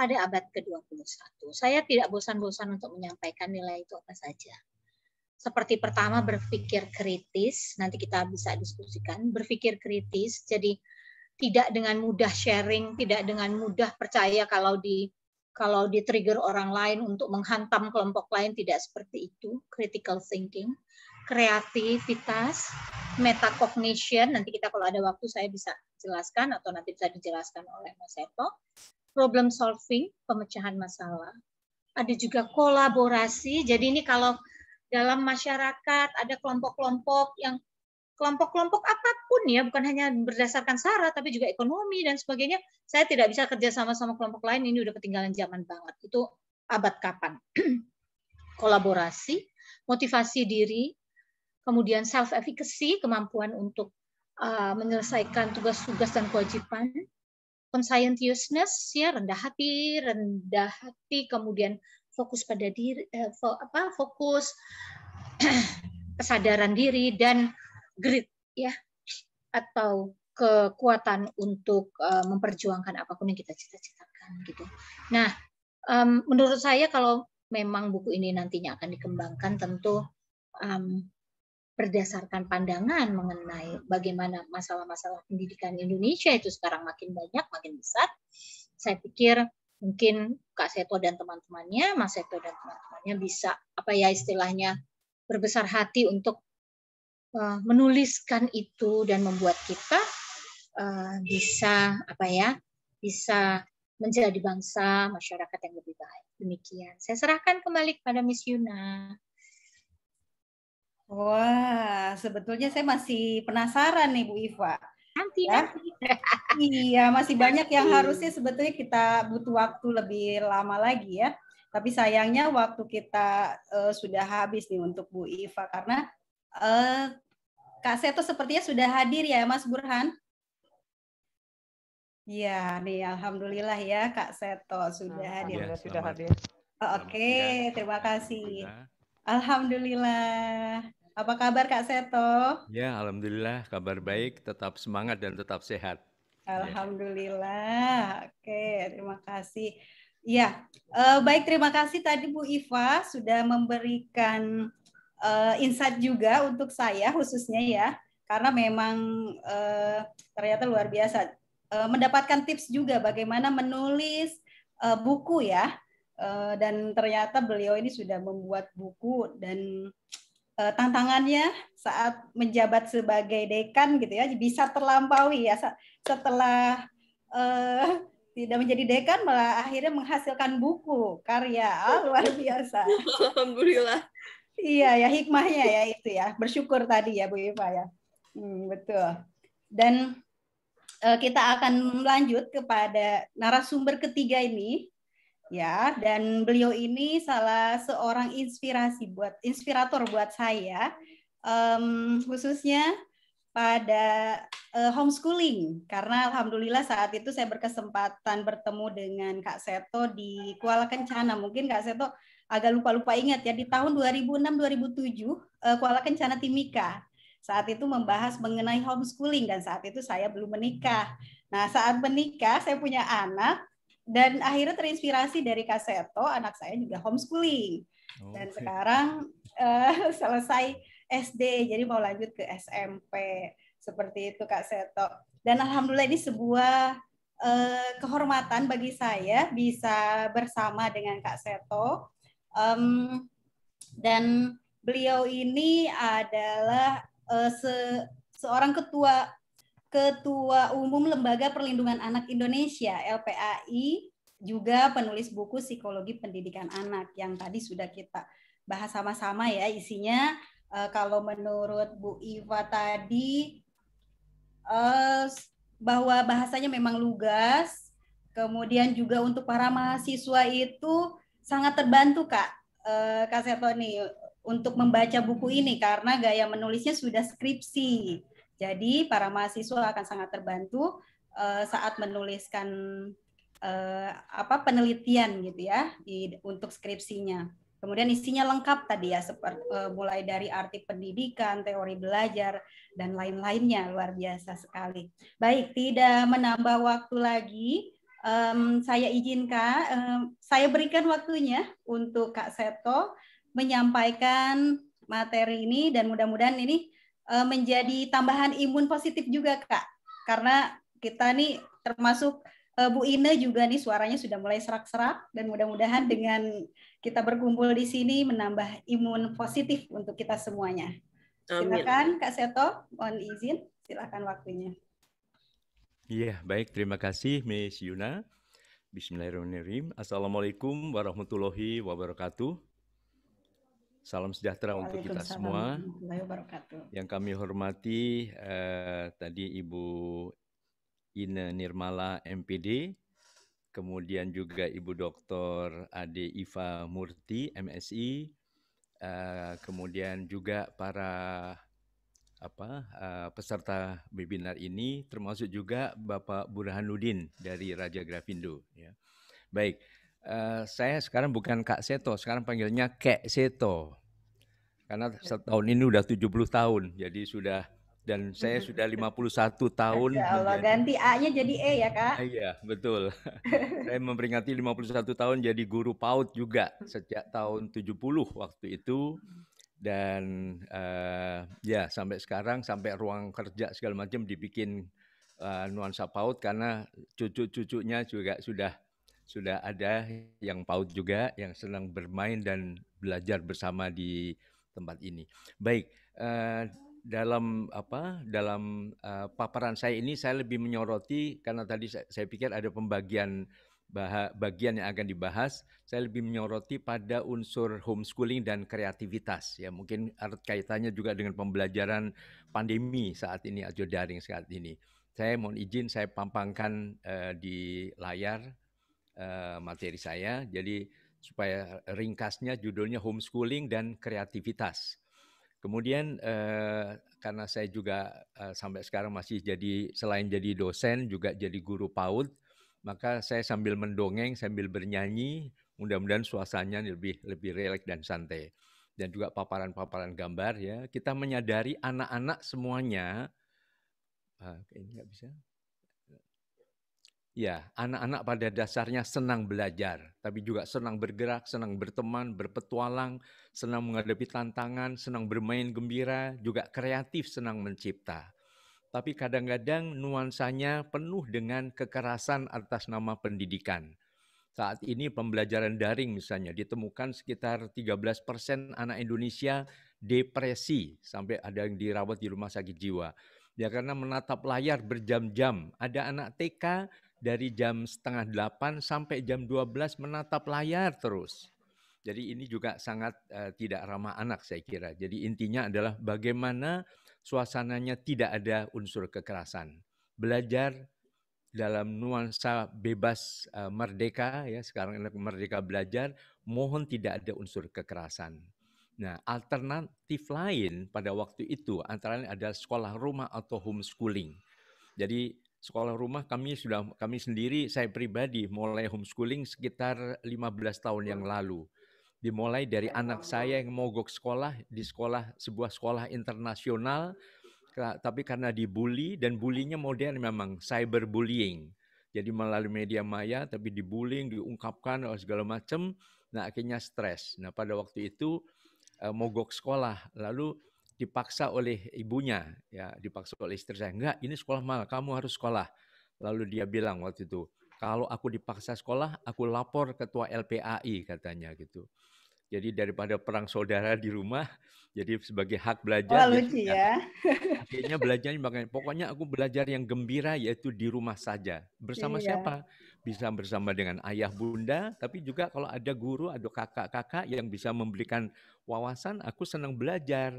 pada abad ke-21. Saya tidak bosan-bosan untuk menyampaikan nilai itu apa saja. Seperti pertama berpikir kritis, nanti kita bisa diskusikan, berpikir kritis. Jadi tidak dengan mudah sharing, tidak dengan mudah percaya kalau di kalau di trigger orang lain untuk menghantam kelompok lain tidak seperti itu, critical thinking, kreativitas, metacognition, nanti kita kalau ada waktu saya bisa jelaskan atau nanti bisa dijelaskan oleh Mas Eto, problem solving, pemecahan masalah. Ada juga kolaborasi. Jadi ini kalau dalam masyarakat ada kelompok-kelompok yang kelompok-kelompok apapun ya, bukan hanya berdasarkan sara, tapi juga ekonomi dan sebagainya. Saya tidak bisa kerja sama sama kelompok lain, ini udah ketinggalan zaman banget. Itu abad kapan? Kolaborasi, motivasi diri, kemudian self efficacy, kemampuan untuk uh, menyelesaikan tugas-tugas dan kewajiban, conscientiousness ya rendah hati rendah hati kemudian fokus pada diri eh, apa fokus kesadaran diri dan grit ya atau kekuatan untuk uh, memperjuangkan apapun yang kita cita-citakan gitu. Nah, um, menurut saya kalau memang buku ini nantinya akan dikembangkan tentu um, berdasarkan pandangan mengenai bagaimana masalah-masalah pendidikan Indonesia itu sekarang makin banyak, makin besar, saya pikir mungkin Kak Seto dan teman-temannya, Mas Seto dan teman-temannya bisa apa ya istilahnya berbesar hati untuk uh, menuliskan itu dan membuat kita uh, bisa apa ya bisa menjadi bangsa masyarakat yang lebih baik. Demikian. Saya serahkan kembali kepada Miss Yuna. Wah, sebetulnya saya masih penasaran nih Bu Iva. Nanti, ya? nanti. iya, masih banyak yang harusnya sebetulnya kita butuh waktu lebih lama lagi ya. Tapi sayangnya waktu kita uh, sudah habis nih untuk Bu Iva karena uh, Kak Seto sepertinya sudah hadir ya Mas Burhan. Iya, nih alhamdulillah ya Kak Seto sudah ah, hadir. Ya, sudah hadir. Oke, okay, terima kasih. Iya. Alhamdulillah. Apa kabar Kak Seto? Ya, alhamdulillah kabar baik, tetap semangat dan tetap sehat. Ya. Alhamdulillah. Ya. Oke, terima kasih. Ya, eh, baik terima kasih tadi Bu Iva sudah memberikan eh, insight juga untuk saya khususnya ya, karena memang eh, ternyata luar biasa eh, mendapatkan tips juga bagaimana menulis eh, buku ya. Eh, dan ternyata beliau ini sudah membuat buku dan Eh, tantangannya saat menjabat sebagai dekan gitu ya bisa terlampaui ya setelah uh, tidak menjadi dekan malah akhirnya menghasilkan buku karya oh, luar biasa. Alhamdulillah. Iya ya hikmahnya ya itu ya bersyukur tadi ya Bu Iva ya. Hmm, betul. Dan uh, kita akan lanjut kepada narasumber ketiga ini ya dan beliau ini salah seorang inspirasi buat inspirator buat saya um, khususnya pada uh, homeschooling karena alhamdulillah saat itu saya berkesempatan bertemu dengan Kak Seto di Kuala Kencana mungkin Kak Seto agak lupa-lupa ingat ya di tahun 2006-2007 uh, eh, Kuala Kencana Timika saat itu membahas mengenai homeschooling dan saat itu saya belum menikah nah saat menikah saya punya anak dan akhirnya terinspirasi dari Kaseto, anak saya juga homeschooling. dan okay. sekarang uh, selesai SD, jadi mau lanjut ke SMP. Seperti itu Kak Seto. Dan alhamdulillah ini sebuah uh, kehormatan bagi saya bisa bersama dengan Kak Seto. Um, dan beliau ini adalah uh, se seorang ketua Ketua Umum Lembaga Perlindungan Anak Indonesia LPAI juga penulis buku Psikologi Pendidikan Anak yang tadi sudah kita bahas sama-sama ya isinya uh, kalau menurut Bu Iva tadi uh, bahwa bahasanya memang lugas kemudian juga untuk para mahasiswa itu sangat terbantu Kak uh, Kak Setoni untuk membaca buku ini karena gaya menulisnya sudah skripsi jadi para mahasiswa akan sangat terbantu uh, saat menuliskan uh, apa penelitian gitu ya di, untuk skripsinya. Kemudian isinya lengkap tadi ya seperti uh, eh, mulai dari arti pendidikan, teori belajar dan lain-lainnya luar biasa sekali. Baik, tidak menambah waktu lagi. Um, saya izinkan, um, saya berikan waktunya untuk Kak Seto menyampaikan materi ini dan mudah-mudahan ini Eh, menjadi tambahan imun positif juga kak karena kita nih termasuk eh, Bu Ine juga nih suaranya sudah mulai serak-serak dan mudah-mudahan dengan kita berkumpul di sini menambah imun positif untuk kita semuanya. Amin. Silakan Kak Seto, mohon izin, silakan waktunya. Iya, baik. Terima kasih Miss Yuna. Bismillahirrahmanirrahim. Assalamualaikum warahmatullahi wabarakatuh. Salam sejahtera untuk kita semua. Yang kami hormati eh, tadi Ibu Ine Nirmala MPD, kemudian juga Ibu Dr. Ade Iva Murti MSI, eh, kemudian juga para apa eh, peserta webinar ini termasuk juga Bapak Burhanuddin dari Raja Grafindo ya. Baik, Eh, saya sekarang bukan Kak Seto, sekarang panggilnya Kek Seto. Karena setahun ini udah 70 tahun, jadi sudah dan saya sudah 51 tahun. Ya Allah, menjadi, ganti A-nya jadi E ya, Kak? Ah, iya, betul. saya memperingati 51 tahun jadi guru PAUD juga sejak tahun 70 waktu itu dan uh, ya sampai sekarang sampai ruang kerja segala macam dibikin uh, nuansa PAUD karena cucu-cucunya juga sudah sudah ada yang paut juga yang senang bermain dan belajar bersama di tempat ini. Baik, eh, dalam apa dalam eh, paparan saya ini saya lebih menyoroti karena tadi saya, saya pikir ada pembagian bah, bagian yang akan dibahas, saya lebih menyoroti pada unsur homeschooling dan kreativitas. Ya, mungkin erat kaitannya juga dengan pembelajaran pandemi saat ini atau daring saat ini. Saya mohon izin saya pampangkan eh, di layar Eh, materi saya. Jadi supaya ringkasnya judulnya homeschooling dan kreativitas. Kemudian eh, karena saya juga eh, sampai sekarang masih jadi selain jadi dosen juga jadi guru PAUD, maka saya sambil mendongeng sambil bernyanyi, mudah-mudahan suasananya lebih lebih rileks dan santai. Dan juga paparan-paparan gambar ya, kita menyadari anak-anak semuanya. ini ah, nggak bisa. Ya, anak-anak pada dasarnya senang belajar, tapi juga senang bergerak, senang berteman, berpetualang, senang menghadapi tantangan, senang bermain gembira, juga kreatif, senang mencipta. Tapi kadang-kadang nuansanya penuh dengan kekerasan atas nama pendidikan. Saat ini pembelajaran daring misalnya ditemukan sekitar 13 persen anak Indonesia depresi sampai ada yang dirawat di rumah sakit jiwa. Ya karena menatap layar berjam-jam. Ada anak TK dari jam setengah delapan sampai jam dua belas menatap layar terus. Jadi ini juga sangat uh, tidak ramah anak saya kira. Jadi intinya adalah bagaimana suasananya tidak ada unsur kekerasan. Belajar dalam nuansa bebas uh, merdeka ya sekarang merdeka belajar mohon tidak ada unsur kekerasan. Nah, alternatif lain pada waktu itu antara lain adalah sekolah rumah atau homeschooling. Jadi sekolah rumah kami sudah kami sendiri saya pribadi mulai homeschooling sekitar 15 tahun yang lalu. Dimulai dari anak saya yang mogok sekolah di sekolah sebuah sekolah internasional tapi karena dibully dan bulinya modern memang cyberbullying. Jadi melalui media maya tapi dibullying, diungkapkan eh, segala macam. Nah akhirnya stres. Nah pada waktu itu eh, mogok sekolah. Lalu dipaksa oleh ibunya, ya dipaksa oleh istri saya. Enggak, ini sekolah mahal, kamu harus sekolah. Lalu dia bilang waktu itu, kalau aku dipaksa sekolah, aku lapor ketua LPAI katanya gitu. Jadi daripada perang saudara di rumah, jadi sebagai hak belajar. Wah, lucu ya. Akhirnya belajar pokoknya aku belajar yang gembira yaitu di rumah saja. Bersama iya. siapa? Bisa bersama dengan ayah bunda, tapi juga kalau ada guru, ada kakak-kakak yang bisa memberikan wawasan, aku senang belajar.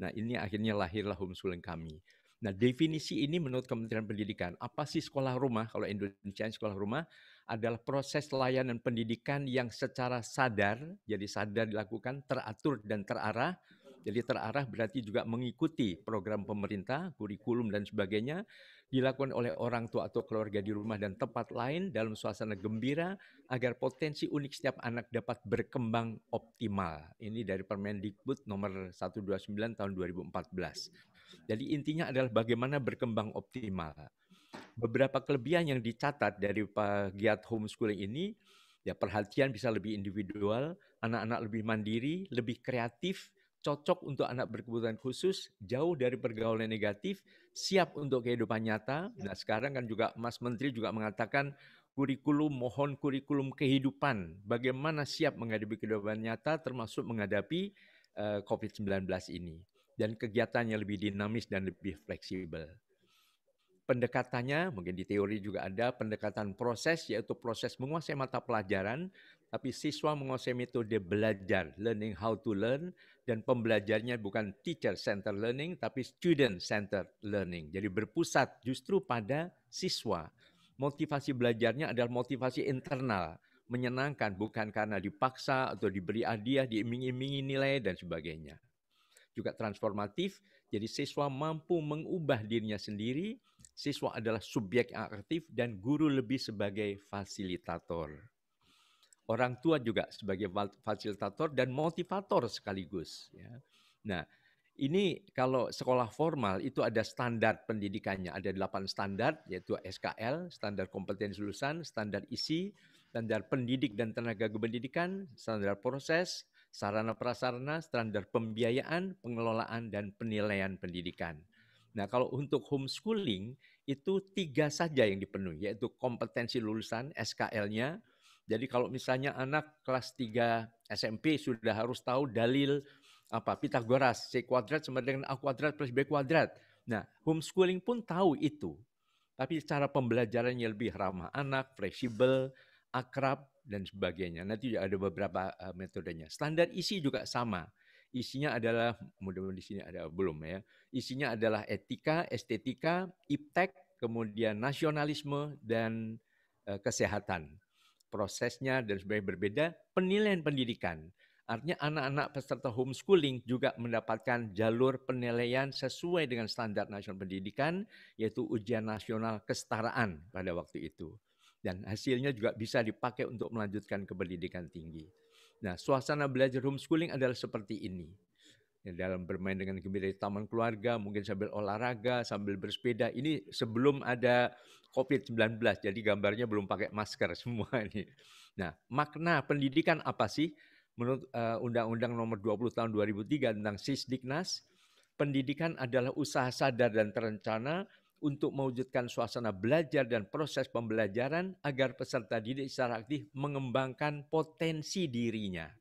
Nah, ini akhirnya lahirlah homeschooling kami. Nah, definisi ini menurut Kementerian Pendidikan, apa sih sekolah rumah? Kalau Indonesia sekolah rumah adalah proses layanan pendidikan yang secara sadar, jadi sadar dilakukan, teratur dan terarah. Jadi terarah berarti juga mengikuti program pemerintah, kurikulum dan sebagainya dilakukan oleh orang tua atau keluarga di rumah dan tempat lain dalam suasana gembira agar potensi unik setiap anak dapat berkembang optimal. Ini dari Permendikbud nomor 129 tahun 2014. Jadi intinya adalah bagaimana berkembang optimal. Beberapa kelebihan yang dicatat dari pegiat homeschooling ini ya perhatian bisa lebih individual, anak-anak lebih mandiri, lebih kreatif, cocok untuk anak berkebutuhan khusus, jauh dari pergaulan negatif, siap untuk kehidupan nyata. Ya. Nah, sekarang kan juga Mas Menteri juga mengatakan kurikulum mohon kurikulum kehidupan, bagaimana siap menghadapi kehidupan nyata termasuk menghadapi uh, eh, COVID-19 ini dan kegiatannya lebih dinamis dan lebih fleksibel. Pendekatannya mungkin di teori juga ada pendekatan proses yaitu proses menguasai mata pelajaran tapi siswa menguasai metode belajar, learning how to learn dan pembelajarnya bukan teacher center learning tapi student center learning. Jadi berpusat justru pada siswa. Motivasi belajarnya adalah motivasi internal, menyenangkan bukan karena dipaksa atau diberi hadiah, diiming-imingi nilai dan sebagainya. Juga transformatif, jadi siswa mampu mengubah dirinya sendiri, siswa adalah subjek aktif dan guru lebih sebagai fasilitator orang tua juga sebagai fasilitator dan motivator sekaligus. Ya. Nah, ini kalau sekolah formal itu ada standar pendidikannya, ada delapan standar yaitu SKL, standar kompetensi lulusan, standar isi, standar pendidik dan tenaga kependidikan, standar proses, sarana prasarana, standar pembiayaan, pengelolaan dan penilaian pendidikan. Nah, kalau untuk homeschooling itu tiga saja yang dipenuhi yaitu kompetensi lulusan SKL-nya, jadi kalau misalnya anak kelas 3 SMP sudah harus tahu dalil apa Pitagoras, C kuadrat sama dengan A kuadrat plus B kuadrat. Nah, homeschooling pun tahu itu. Tapi cara pembelajarannya lebih ramah anak, fleksibel, akrab, dan sebagainya. Nanti juga ada beberapa uh, metodenya. Standar isi juga sama. Isinya adalah, mudah-mudahan di sini ada belum ya. Isinya adalah etika, estetika, iptek, kemudian nasionalisme, dan uh, kesehatan prosesnya dan sebagainya berbeda, penilaian pendidikan. Artinya anak-anak peserta homeschooling juga mendapatkan jalur penilaian sesuai dengan standar nasional pendidikan, yaitu ujian nasional kesetaraan pada waktu itu. Dan hasilnya juga bisa dipakai untuk melanjutkan ke pendidikan tinggi. Nah, suasana belajar homeschooling adalah seperti ini. Ya, dalam bermain dengan gembira di taman keluarga, mungkin sambil olahraga, sambil bersepeda. Ini sebelum ada COVID-19, jadi gambarnya belum pakai masker semua ini. Nah, makna pendidikan apa sih? Menurut eh, Undang-Undang uh, Nomor 20 Tahun 2003 tentang Sisdiknas, pendidikan adalah usaha sadar dan terencana untuk mewujudkan suasana belajar dan proses pembelajaran agar peserta didik secara aktif mengembangkan potensi dirinya.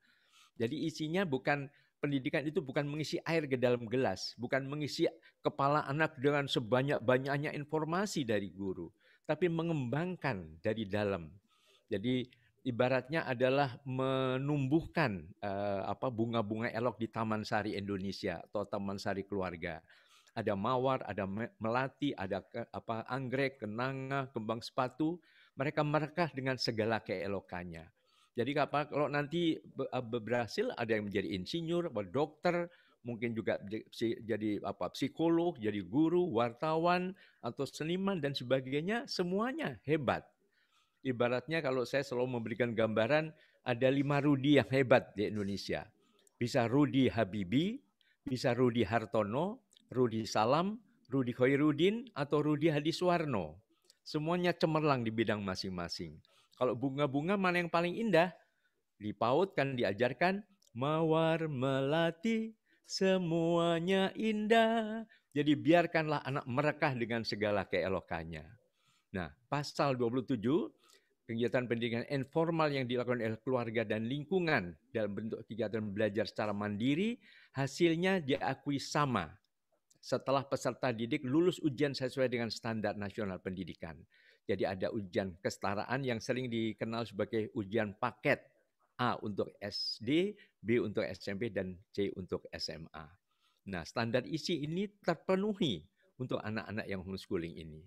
Jadi isinya bukan pendidikan itu bukan mengisi air ke dalam gelas, bukan mengisi kepala anak dengan sebanyak-banyaknya informasi dari guru, tapi mengembangkan dari dalam. Jadi ibaratnya adalah menumbuhkan eh, apa bunga-bunga elok di Taman Sari Indonesia atau Taman Sari keluarga. Ada mawar, ada melati, ada ke, apa anggrek, kenanga, kembang sepatu. Mereka merekah dengan segala keelokannya jadi apa kalau nanti eh, berhasil ada yang menjadi insinyur, dokter, mungkin juga jadi apa psikolog, jadi guru, wartawan atau seniman dan sebagainya, semuanya hebat. Ibaratnya kalau saya selalu memberikan gambaran ada lima Rudi yang hebat di Indonesia. Bisa Rudi Habibi, bisa Rudi Hartono, Rudi Salam, Rudi Khairudin, atau Rudi Hadiswarno. Semuanya cemerlang di bidang masing-masing. Kalau bunga-bunga mana yang paling indah? Di PAUD kan diajarkan mawar melati semuanya indah. Jadi biarkanlah anak merekah dengan segala keelokannya. Nah, pasal 27 kegiatan pendidikan informal yang dilakukan oleh keluarga dan lingkungan dalam bentuk kegiatan belajar secara mandiri hasilnya diakui sama setelah peserta didik lulus ujian sesuai dengan standar nasional pendidikan. Jadi ada ujian kesetaraan yang sering dikenal sebagai ujian paket. A untuk SD, B untuk SMP, dan C untuk SMA. Nah, standar isi ini terpenuhi untuk anak-anak yang homeschooling ini.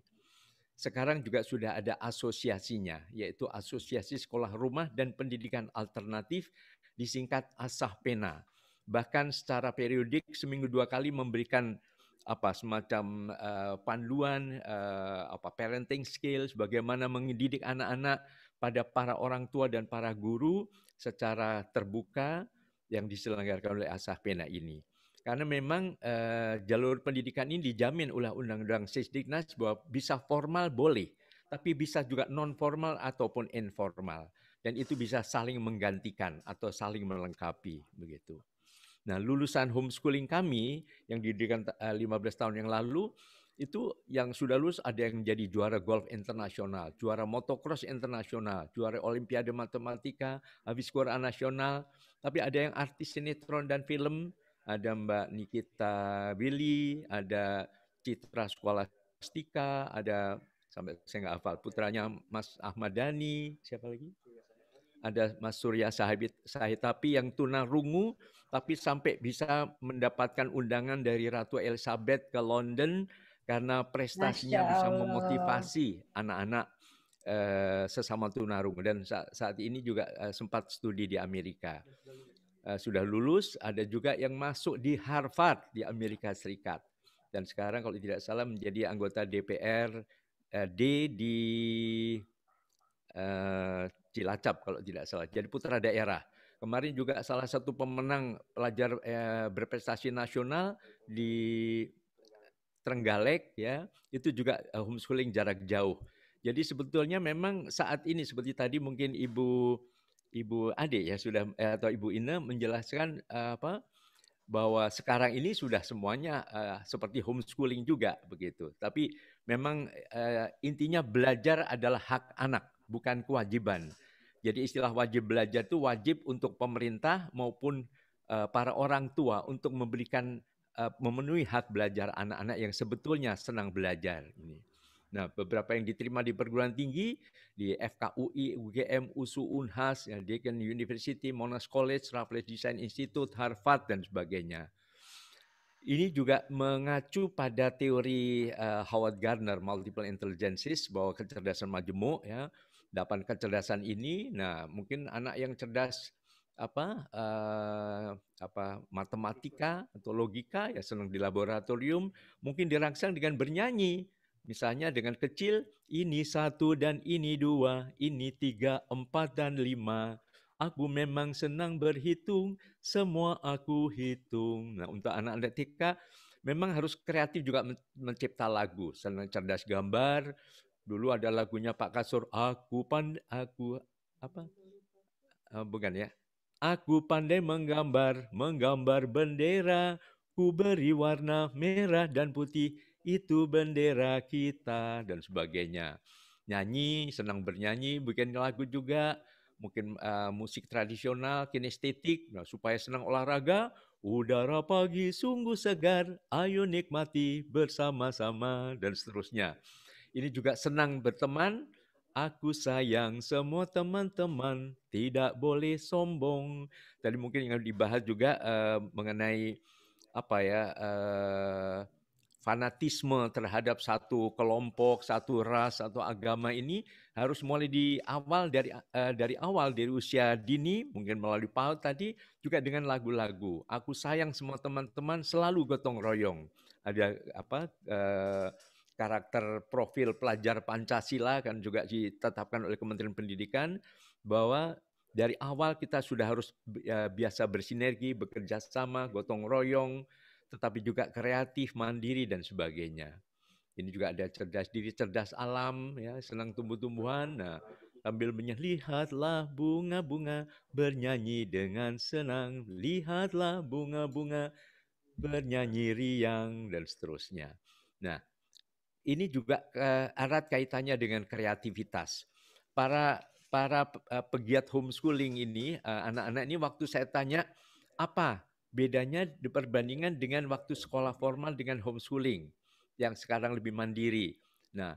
Sekarang juga sudah ada asosiasinya, yaitu Asosiasi Sekolah Rumah dan Pendidikan Alternatif disingkat ASAH PENA. Bahkan secara periodik seminggu dua kali memberikan apa semacam uh, panduan uh, apa parenting skills bagaimana mendidik anak-anak pada para orang tua dan para guru secara terbuka yang diselenggarakan oleh Asah Pena ini. Karena memang uh, jalur pendidikan ini dijamin oleh Undang-Undang Sisdiknas bahwa bisa formal boleh, tapi bisa juga non formal ataupun informal dan itu bisa saling menggantikan atau saling melengkapi begitu. Nah, lulusan homeschooling kami yang didirikan 15 eh, tahun yang lalu itu yang sudah lulus ada yang menjadi juara golf internasional, juara motocross internasional, juara olimpiade matematika, habis juara nasional, tapi ada yang artis sinetron dan film, ada Mbak Nikita Billy, ada Citra Skolastika, ada sampai saya nggak hafal putranya Mas Ahmad Dhani, siapa lagi? Ada Mas Surya Sahib Sahitapi yang tunarungu tapi sampai bisa mendapatkan undangan dari Ratu Elizabeth ke London karena prestasinya bisa memotivasi anak-anak eh, sesama tunarung dan saat, saat ini juga eh, sempat studi di Amerika. Eh, sudah lulus, ada juga yang masuk di Harvard di Amerika Serikat. Dan sekarang kalau tidak salah menjadi anggota DPR eh, D di eh, Cilacap kalau tidak salah. Jadi putra daerah. Kemarin juga salah satu pemenang pelajar eh, berprestasi nasional di Trenggalek ya, itu juga eh, homeschooling jarak jauh. Jadi sebetulnya memang saat ini seperti tadi mungkin Ibu Ibu Ade ya sudah eh, atau Ibu Ina menjelaskan eh, apa bahwa sekarang ini sudah semuanya uh, seperti homeschooling juga begitu. Tapi memang uh, intinya belajar adalah hak anak, bukan kewajiban. Jadi istilah wajib belajar itu wajib untuk pemerintah maupun eh, para orang tua untuk memberikan eh, memenuhi hak belajar anak-anak yang sebetulnya senang belajar Nah, beberapa yang diterima di perguruan tinggi di FKUI, UGM, USU, Unhas, ya, Deakin University, Monash College, Raffles Design Institute, Harvard dan sebagainya. Ini juga mengacu pada teori uh, Howard Gardner multiple intelligences bahwa kecerdasan majemuk ya Dapat kecerdasan ini, nah mungkin anak yang cerdas apa uh, apa matematika atau logika ya senang di laboratorium mungkin dirangsang dengan bernyanyi misalnya dengan kecil ini satu dan ini dua ini tiga empat dan lima aku memang senang berhitung semua aku hitung nah untuk anak anak TK memang harus kreatif juga mencipta lagu senang cerdas gambar Dulu ada lagunya Pak Kasur, aku pandai, aku apa? Uh, bukan ya? Aku pandai menggambar, menggambar bendera, ku beri warna merah dan putih, itu bendera kita, dan sebagainya. Nyanyi, senang bernyanyi, bikin lagu juga, mungkin uh, musik tradisional, kinestetik, nah, supaya senang olahraga, Udara pagi sungguh segar, ayo nikmati bersama-sama, dan seterusnya. Ini juga senang berteman. Aku sayang semua teman-teman, tidak boleh sombong. Tadi mungkin yang dibahas juga uh, mengenai apa ya uh, fanatisme terhadap satu kelompok, satu ras, atau agama ini harus mulai di awal dari uh, dari awal dari usia dini, mungkin melalui paut tadi juga dengan lagu-lagu. Aku sayang semua teman-teman selalu gotong royong. Ada apa uh, karakter profil pelajar Pancasila kan juga ditetapkan oleh Kementerian Pendidikan bahwa dari awal kita sudah harus ya, biasa bersinergi, bekerja sama, gotong royong, tetapi juga kreatif, mandiri dan sebagainya. Ini juga ada cerdas diri, cerdas alam, ya senang tumbuh-tumbuhan. Nah, sambil menyanyi, bunga-bunga bernyanyi dengan senang, lihatlah bunga-bunga bernyanyi riang dan seterusnya. Nah, ini juga eh, erat kaitannya dengan kreativitas. Para para eh, pegiat homeschooling ini, eh, anak-anak ini waktu saya tanya apa bedanya perbandingan dengan waktu sekolah formal dengan homeschooling yang sekarang lebih mandiri. Nah,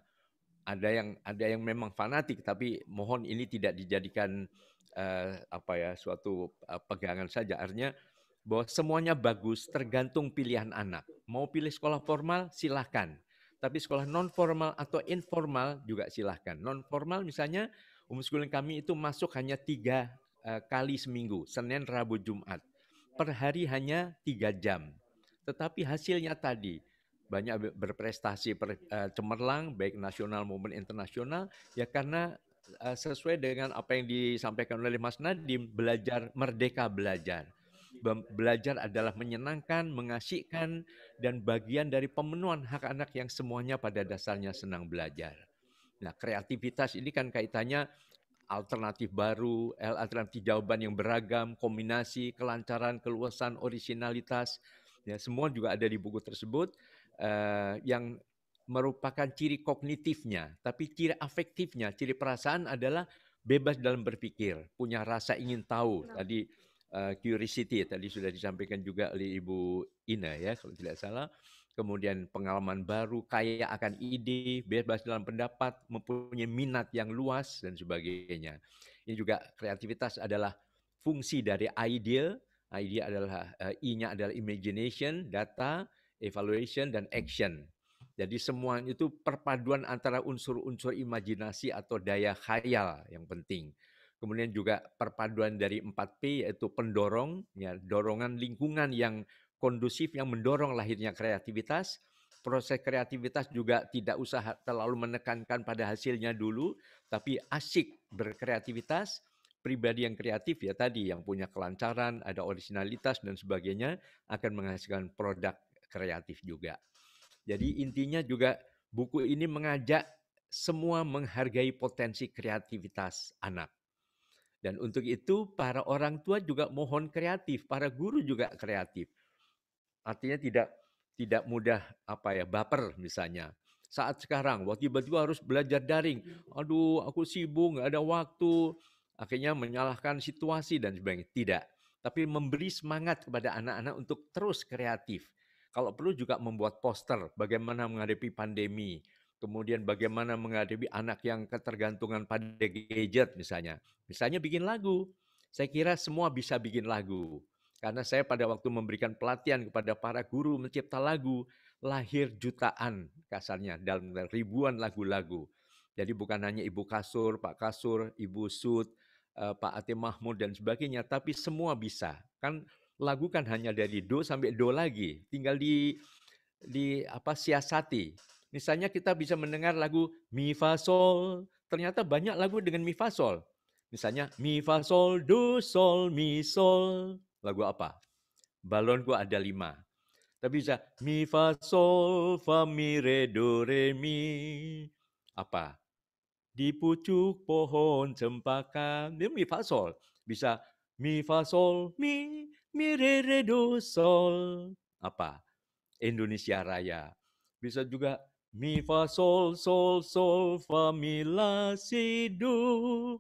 ada yang ada yang memang fanatik tapi mohon ini tidak dijadikan uh, apa ya suatu pegangan saja artinya bahwa semuanya bagus tergantung pilihan anak. Mau pilih sekolah formal silahkan tapi sekolah non formal atau informal juga silahkan. Non formal misalnya homeschooling kami itu masuk hanya tiga eh, kali seminggu, Senin, Rabu, Jumat. Per hari hanya tiga jam. Tetapi hasilnya tadi banyak berprestasi per, uh, cemerlang baik nasional maupun internasional ya karena eh, sesuai dengan apa yang disampaikan oleh Mas Nadim belajar merdeka belajar belajar adalah menyenangkan, mengasihkan, dan bagian dari pemenuhan hak anak yang semuanya pada dasarnya senang belajar. Nah, kreativitas ini kan kaitannya alternatif baru, eh, alternatif jawaban yang beragam, kombinasi, kelancaran, keluasan, originalitas, ya semua juga ada di buku tersebut eh, yang merupakan ciri kognitifnya, tapi ciri afektifnya, ciri perasaan adalah bebas dalam berpikir, punya rasa ingin tahu. Tadi Eh, curiosity ya, tadi sudah disampaikan juga oleh Ibu Ina ya kalau tidak salah. Kemudian pengalaman baru, kaya akan ide, bebas dalam pendapat, mempunyai minat yang luas dan sebagainya. Ini juga kreativitas adalah fungsi dari idea. Idea adalah uh, I-nya adalah imagination, data, evaluation dan action. Jadi semua itu perpaduan antara unsur-unsur imajinasi atau daya khayal yang penting. Kemudian juga perpaduan dari 4P yaitu pendorong, ya, dorongan lingkungan yang kondusif yang mendorong lahirnya kreativitas. Proses kreativitas juga tidak usah terlalu menekankan pada hasilnya dulu, tapi asik berkreativitas. Pribadi yang kreatif ya tadi yang punya kelancaran, ada originalitas dan sebagainya akan menghasilkan produk kreatif juga. Jadi intinya juga buku ini mengajak semua menghargai potensi kreativitas anak. Dan untuk itu para orang tua juga mohon kreatif, para guru juga kreatif. Artinya tidak tidak mudah apa ya baper misalnya. Saat sekarang, Waktu tiba-tiba harus belajar daring. Aduh, aku sibuk, nggak ada waktu. Akhirnya menyalahkan situasi dan sebagainya. Tidak. Tapi memberi semangat kepada anak-anak untuk terus kreatif. Kalau perlu juga membuat poster bagaimana menghadapi pandemi, kemudian bagaimana menghadapi anak yang ketergantungan pada gadget misalnya. Misalnya bikin lagu. Saya kira semua bisa bikin lagu. Karena saya pada waktu memberikan pelatihan kepada para guru mencipta lagu, lahir jutaan kasarnya dalam ribuan lagu-lagu. Jadi bukan hanya Ibu Kasur, Pak Kasur, Ibu Sud, eh, Pak ati Mahmud dan sebagainya, tapi semua bisa. Kan lagu kan hanya dari do sampai do lagi, tinggal di di apa siasati Misalnya kita bisa mendengar lagu mi fa sol. Ternyata banyak lagu dengan mi fa sol. Misalnya mi fa sol do sol mi sol. Lagu apa? Balonku ada lima. Tapi bisa mi fa sol fa mi re do re mi. Apa? Di pucuk pohon cempaka. Ini mi fa sol. Bisa mi fa sol mi mi re re do sol. Apa? Indonesia Raya. Bisa juga Mi fa sol sol sol fa mi la si do.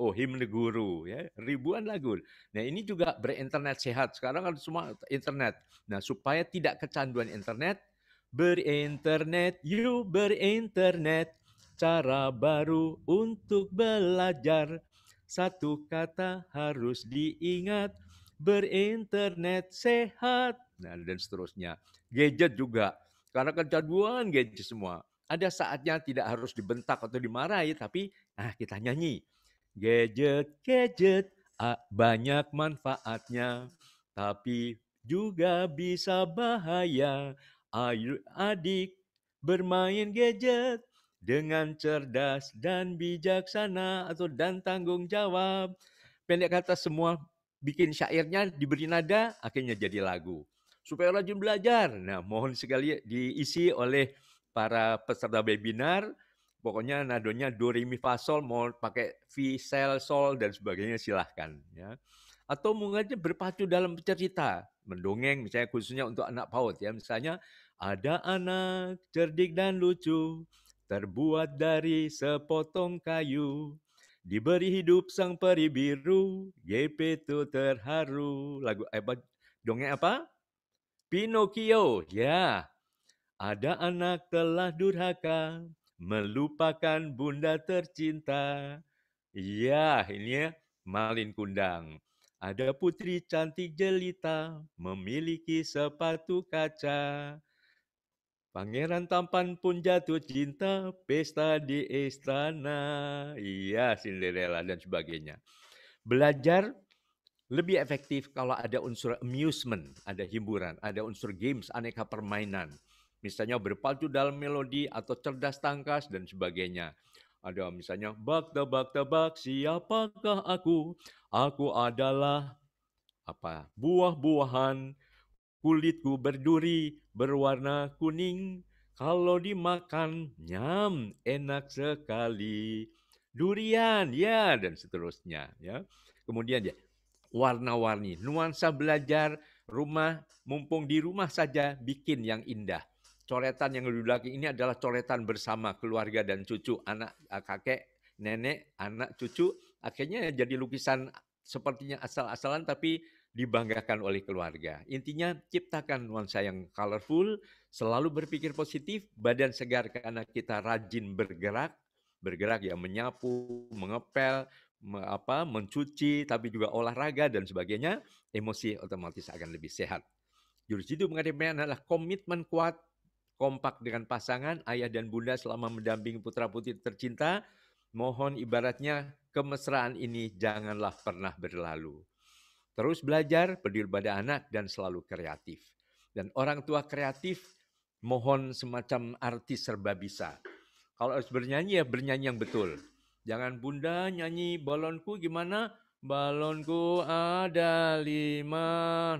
Oh, himne guru ya, ribuan lagu. Nah, ini juga berinternet sehat. Sekarang kan semua internet. Nah, supaya tidak kecanduan internet, berinternet, you berinternet. Cara baru untuk belajar. Satu kata harus diingat, berinternet sehat. Nah, dan seterusnya. Gadget juga karena kan kecanduan gadget semua. Ada saatnya tidak harus dibentak atau dimarahi, tapi nah kita nyanyi. Gadget, gadget, banyak manfaatnya, tapi juga bisa bahaya. Ayo adik, bermain gadget dengan cerdas dan bijaksana atau dan tanggung jawab. Pendek kata semua bikin syairnya diberi nada, akhirnya jadi lagu supaya rajin belajar. Nah, mohon sekali diisi oleh para peserta webinar. Pokoknya nadonya do re mi fa sol mau pakai fi sel sol dan sebagainya silahkan ya. Atau mungkin berpacu dalam cerita, mendongeng misalnya khususnya untuk anak PAUD ya. Misalnya ada anak cerdik dan lucu terbuat dari sepotong kayu diberi hidup sang peri biru, GP itu terharu. Lagu eh, apa? Dongeng apa? Pinocchio, ya. Ada anak telah durhaka, melupakan bunda tercinta. Iya, ini ya, Malin Kundang. Ada putri cantik jelita, memiliki sepatu kaca. Pangeran tampan pun jatuh cinta, pesta di istana. Iya, Cinderella dan sebagainya. Belajar lebih efektif kalau ada unsur amusement, ada hiburan, ada unsur games, aneka permainan. Misalnya berpacu dalam melodi atau cerdas tangkas dan sebagainya. Ada misalnya bak tebak tebak siapakah aku? Aku adalah apa? Buah-buahan. Kulitku berduri, berwarna kuning. Kalau dimakan, nyam, enak sekali. Durian, ya, dan seterusnya. Ya. Kemudian ya, warna-warni. Nuansa belajar rumah, mumpung di rumah saja bikin yang indah. Coretan yang lebih lagi ini adalah coretan bersama keluarga dan cucu, anak, eh, kakek, nenek, anak, cucu. Akhirnya jadi lukisan sepertinya asal-asalan tapi dibanggakan oleh keluarga. Intinya ciptakan nuansa yang colorful, selalu berpikir positif, badan segar karena kita rajin bergerak, bergerak ya menyapu, mengepel, me, apa, mencuci, tapi juga olahraga dan sebagainya, emosi otomatis akan lebih sehat. Jurus itu mengajarkan adalah komitmen kuat, kompak dengan pasangan, ayah dan bunda selama mendampingi putra putri tercinta. Mohon ibaratnya kemesraan ini janganlah pernah berlalu. Terus belajar, peduli pada anak, dan selalu kreatif. Dan orang tua kreatif mohon semacam artis serba bisa. Kalau harus bernyanyi ya bernyanyi yang betul. Jangan bunda nyanyi balonku gimana? Balonku ada lima.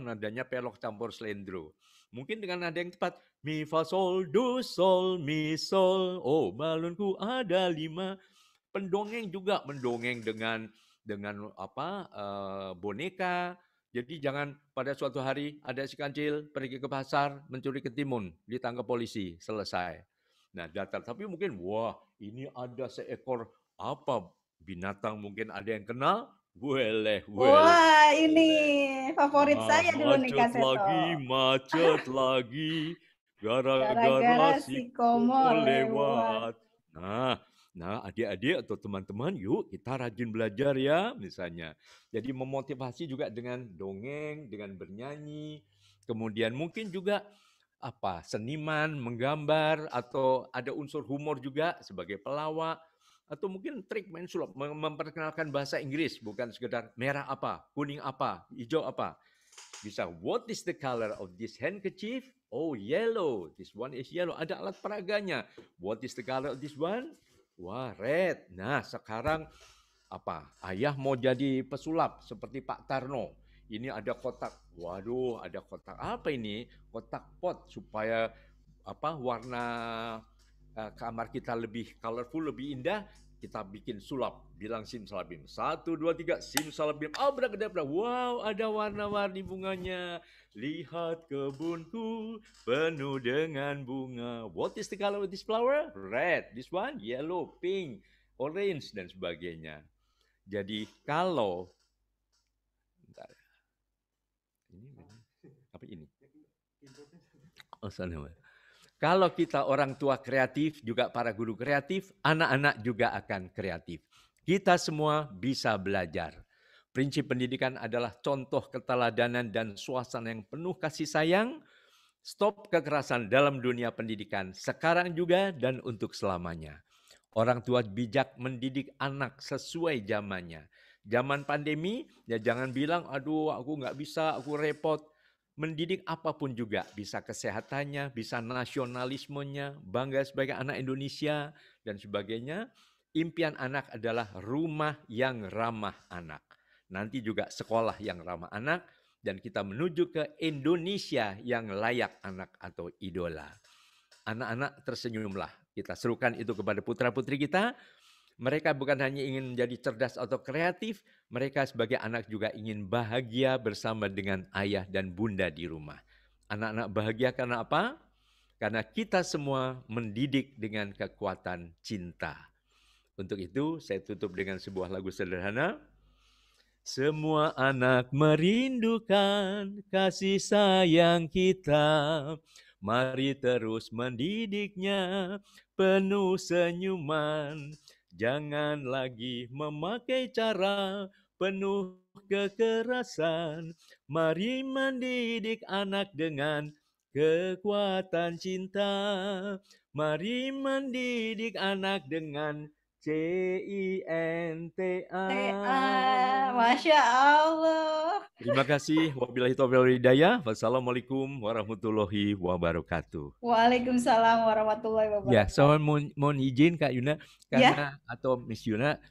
Nadanya pelok campur selendro. Mungkin dengan nada yang tepat. Mi fa sol do sol mi sol. Oh balonku ada lima. Pendongeng juga mendongeng dengan dengan apa uh, boneka. Jadi jangan pada suatu hari ada si kancil pergi ke pasar mencuri ketimun ditangkap polisi selesai. Nah datar tapi mungkin wah ini ada seekor apa binatang mungkin ada yang kenal? Weleh, weleh. Wah, ini favorit saya dulu nih Kak Seto. lagi, macet lagi, gara-gara si komo lewat. Nah, Nah, adik-adik atau teman-teman, yuk kita rajin belajar ya, misalnya. Jadi memotivasi juga dengan dongeng, dengan bernyanyi, kemudian mungkin juga apa seniman menggambar atau ada unsur humor juga sebagai pelawak atau mungkin trik main sulap memperkenalkan bahasa Inggris bukan sekedar merah apa, kuning apa, hijau apa. Bisa what is the color of this handkerchief? Oh, yellow. This one is yellow. Ada alat peraganya. What is the color of this one? Wah, red. Nah, sekarang apa? Ayah mau jadi pesulap seperti Pak Tarno. Ini ada kotak. Waduh, ada kotak apa ini? Kotak pot supaya apa warna Eh, kamar kita lebih colorful, lebih indah, kita bikin sulap. Bilang sim salabim. Satu, dua, tiga. Simsalabim. Abrakadabra. Wow, ada warna-warni bunganya. Lihat kebunku penuh dengan bunga. What is the color of this flower? Red. This one? Yellow, pink, orange, dan sebagainya. Jadi kalau... Bentar. Ya. Ini apa ini? Oh, sana. Kalau kita orang tua kreatif, juga para guru kreatif, anak-anak juga akan kreatif. Kita semua bisa belajar. Prinsip pendidikan adalah contoh keteladanan dan suasana yang penuh kasih sayang. Stop kekerasan dalam dunia pendidikan sekarang juga dan untuk selamanya. Orang tua bijak mendidik anak sesuai zamannya. Zaman pandemi, ya jangan bilang, aduh aku nggak bisa, aku repot mendidik apapun juga, bisa kesehatannya, bisa nasionalismenya, bangga sebagai anak Indonesia dan sebagainya. Impian anak adalah rumah yang ramah anak. Nanti juga sekolah yang ramah anak dan kita menuju ke Indonesia yang layak anak atau idola. Anak-anak tersenyumlah. Kita serukan itu kepada putra-putri kita mereka bukan hanya ingin menjadi cerdas atau kreatif, mereka sebagai anak juga ingin bahagia bersama dengan ayah dan bunda di rumah. Anak-anak bahagia karena apa? Karena kita semua mendidik dengan kekuatan cinta. Untuk itu, saya tutup dengan sebuah lagu sederhana. Semua anak merindukan kasih sayang kita. Mari terus mendidiknya penuh senyuman. Jangan lagi memakai cara penuh kekerasan. Mari mendidik anak dengan kekuatan cinta. Mari mendidik anak dengan C I N T A. Masya Allah. Terima kasih. Wabillahi taufiq hidayah. Wassalamualaikum warahmatullahi wabarakatuh. Waalaikumsalam warahmatullahi wabarakatuh. Ya, so mohon, mohon izin Kak Yuna ya. karena ya. atau Miss Yuna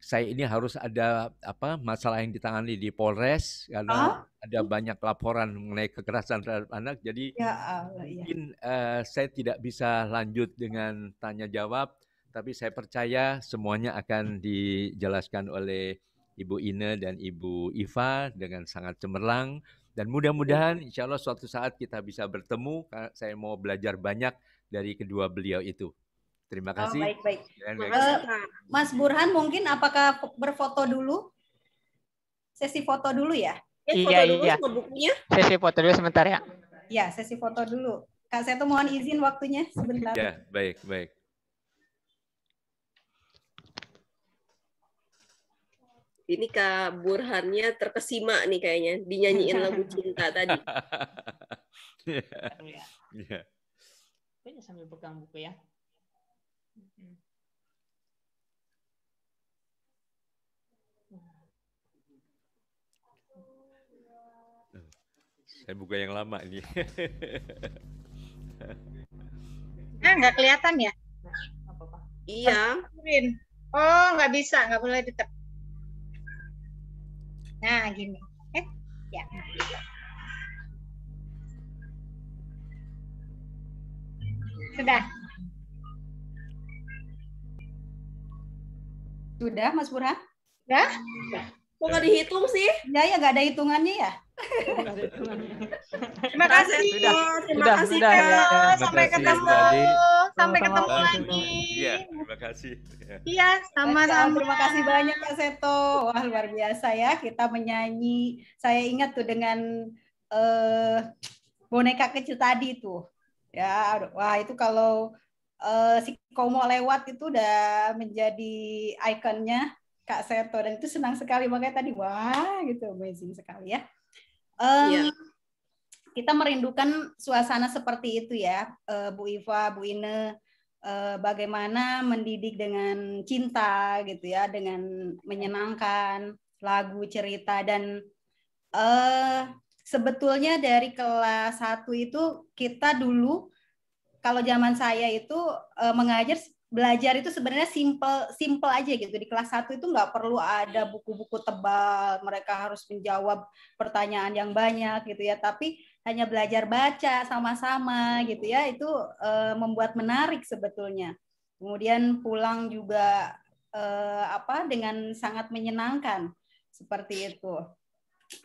saya ini harus ada apa masalah yang ditangani di Polres karena ah? ada banyak laporan mengenai kekerasan terhadap anak. Jadi ya Allah, ya. mungkin uh, saya tidak bisa lanjut dengan tanya jawab tapi saya percaya semuanya akan dijelaskan oleh Ibu Ine dan Ibu Iva dengan sangat cemerlang. Dan mudah-mudahan insya Allah suatu saat kita bisa bertemu. Saya mau belajar banyak dari kedua beliau itu. Terima oh, kasih. baik, baik. Mas, eh, Mas Burhan mungkin apakah berfoto dulu? Sesi foto dulu ya? Iya, foto iya, dulu iya. bukunya. Sesi foto dulu sebentar ya. Ya, sesi foto dulu. Kak saya tuh mohon izin waktunya sebentar. Ya, baik, baik. Ini Kak Burhannya terkesima nih kayaknya dinyanyiin lagu cinta tadi. Iya. yeah. Iya. Yeah. sambil pegang buku ya. Saya buka yang lama ini. ah, nggak kelihatan ya? Iya. Oh, nggak bisa, nggak boleh ditep. Nah, gini. Eh, ya. Sudah. Sudah, Mas Burhan? Sudah? Sudah. Kok nggak dihitung sih? Ya ya nggak ada hitungannya ya. terima kasih. Sudah, terima sudah, kasih sudah, ya. Sampai ketemu. Sampai ketemu lagi. Iya, terima kasih. Iya, iya sama-sama. Terima kasih banyak Kak Seto. Wah, luar biasa ya kita menyanyi. Saya ingat tuh dengan uh, boneka kecil tadi tuh. Ya, wah itu kalau uh, si Komo lewat itu udah menjadi ikonnya Kak Seto dan itu senang sekali makanya tadi wah gitu amazing sekali ya. Um, iya. yeah. Kita merindukan suasana seperti itu ya, uh, Bu Iva, Bu Ine, uh, bagaimana mendidik dengan cinta gitu ya, dengan menyenangkan lagu cerita dan uh, sebetulnya dari kelas satu itu kita dulu kalau zaman saya itu uh, mengajar belajar itu sebenarnya simple simple aja gitu di kelas satu itu nggak perlu ada buku-buku tebal mereka harus menjawab pertanyaan yang banyak gitu ya tapi hanya belajar baca sama-sama gitu ya itu e, membuat menarik sebetulnya kemudian pulang juga e, apa dengan sangat menyenangkan seperti itu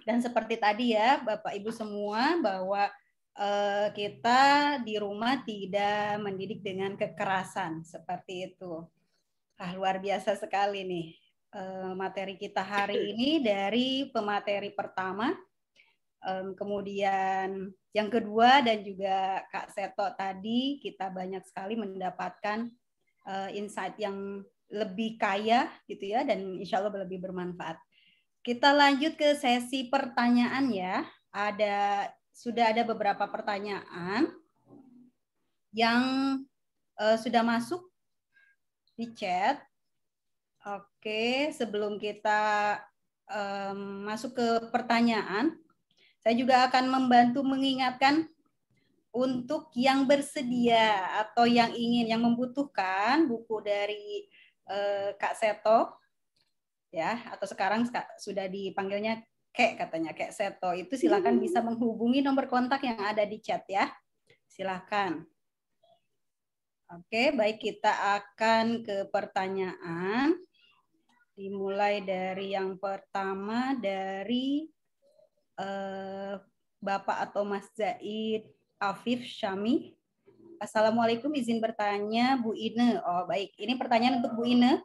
dan seperti tadi ya Bapak Ibu semua bahwa Eh, kita di rumah tidak mendidik dengan kekerasan seperti itu. Ah luar biasa sekali nih eh, materi kita hari ini dari pemateri pertama, kemudian yang kedua dan juga Kak Seto tadi kita banyak sekali mendapatkan eh, insight yang lebih kaya gitu ya dan insya Allah lebih bermanfaat. Kita lanjut ke sesi pertanyaan ya. Ada sudah ada beberapa pertanyaan yang uh, sudah masuk di chat. Oke, sebelum kita um, masuk ke pertanyaan, saya juga akan membantu mengingatkan untuk yang bersedia atau yang ingin, yang membutuhkan buku dari uh, Kak Seto, ya, atau sekarang sudah dipanggilnya Kek katanya, Kek Seto. Itu silahkan hmm. bisa menghubungi nomor kontak yang ada di chat ya. silahkan Oke, baik kita akan ke pertanyaan. Dimulai dari yang pertama dari eh, Bapak atau Mas Zaid Afif Syami. Assalamualaikum, izin bertanya Bu Ine. Oh baik, ini pertanyaan untuk Bu Ine.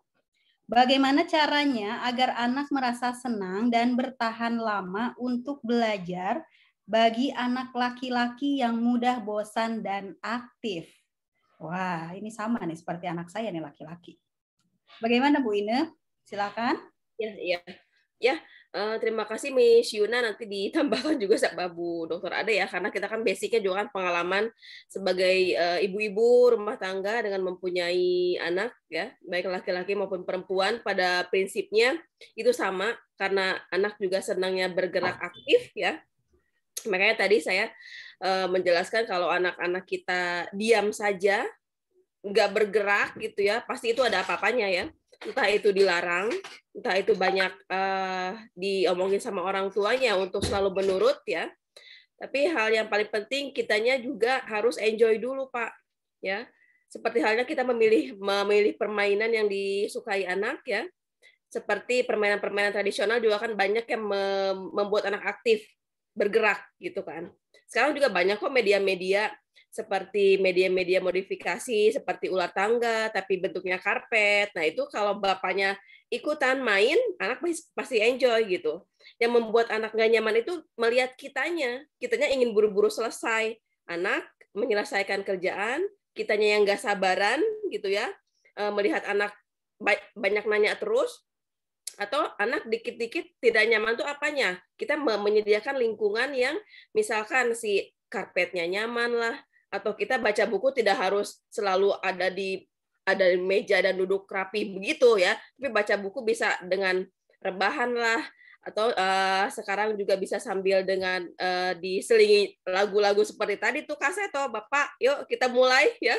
Bagaimana caranya agar anak merasa senang dan bertahan lama untuk belajar bagi anak laki-laki yang mudah bosan dan aktif? Wah, ini sama nih seperti anak saya nih laki-laki. Bagaimana Bu Ine? Silakan. Iya, iya. Ya, ya. Ya, Uh, terima kasih Miss Yuna nanti ditambahkan juga sama Bu Dokter Ade ya karena kita kan basicnya juga kan pengalaman sebagai eh, ibu-ibu uh, rumah tangga dengan mempunyai anak ya baik laki-laki maupun perempuan pada prinsipnya itu sama karena anak juga senangnya bergerak aktif ya makanya tadi saya uh, menjelaskan kalau anak-anak kita diam saja nggak bergerak gitu ya pasti itu ada apa-apanya ya entah itu dilarang, entah itu banyak uh, diomongin sama orang tuanya untuk selalu menurut ya. Tapi hal yang paling penting kitanya juga harus enjoy dulu, Pak. Ya. Seperti halnya kita memilih memilih permainan yang disukai anak ya. Seperti permainan-permainan tradisional juga kan banyak yang membuat anak aktif bergerak gitu kan. Sekarang juga banyak kok media-media seperti media-media modifikasi seperti ular tangga tapi bentuknya karpet. Nah, itu kalau bapaknya ikutan main, anak pasti enjoy gitu. Yang membuat anak nggak nyaman itu melihat kitanya. Kitanya ingin buru-buru selesai. Anak menyelesaikan kerjaan, kitanya yang nggak sabaran gitu ya. Eh, melihat anak banyak nanya terus, atau anak dikit-dikit tidak nyaman tuh apanya? Kita menyediakan lingkungan yang misalkan si karpetnya nyaman lah, atau kita baca buku tidak harus selalu ada di ada di meja dan duduk rapi begitu ya. Tapi baca buku bisa dengan rebahan lah, atau uh, sekarang juga bisa sambil dengan uh, diselingi lagu-lagu seperti tadi tuh kaset toh bapak yuk kita mulai ya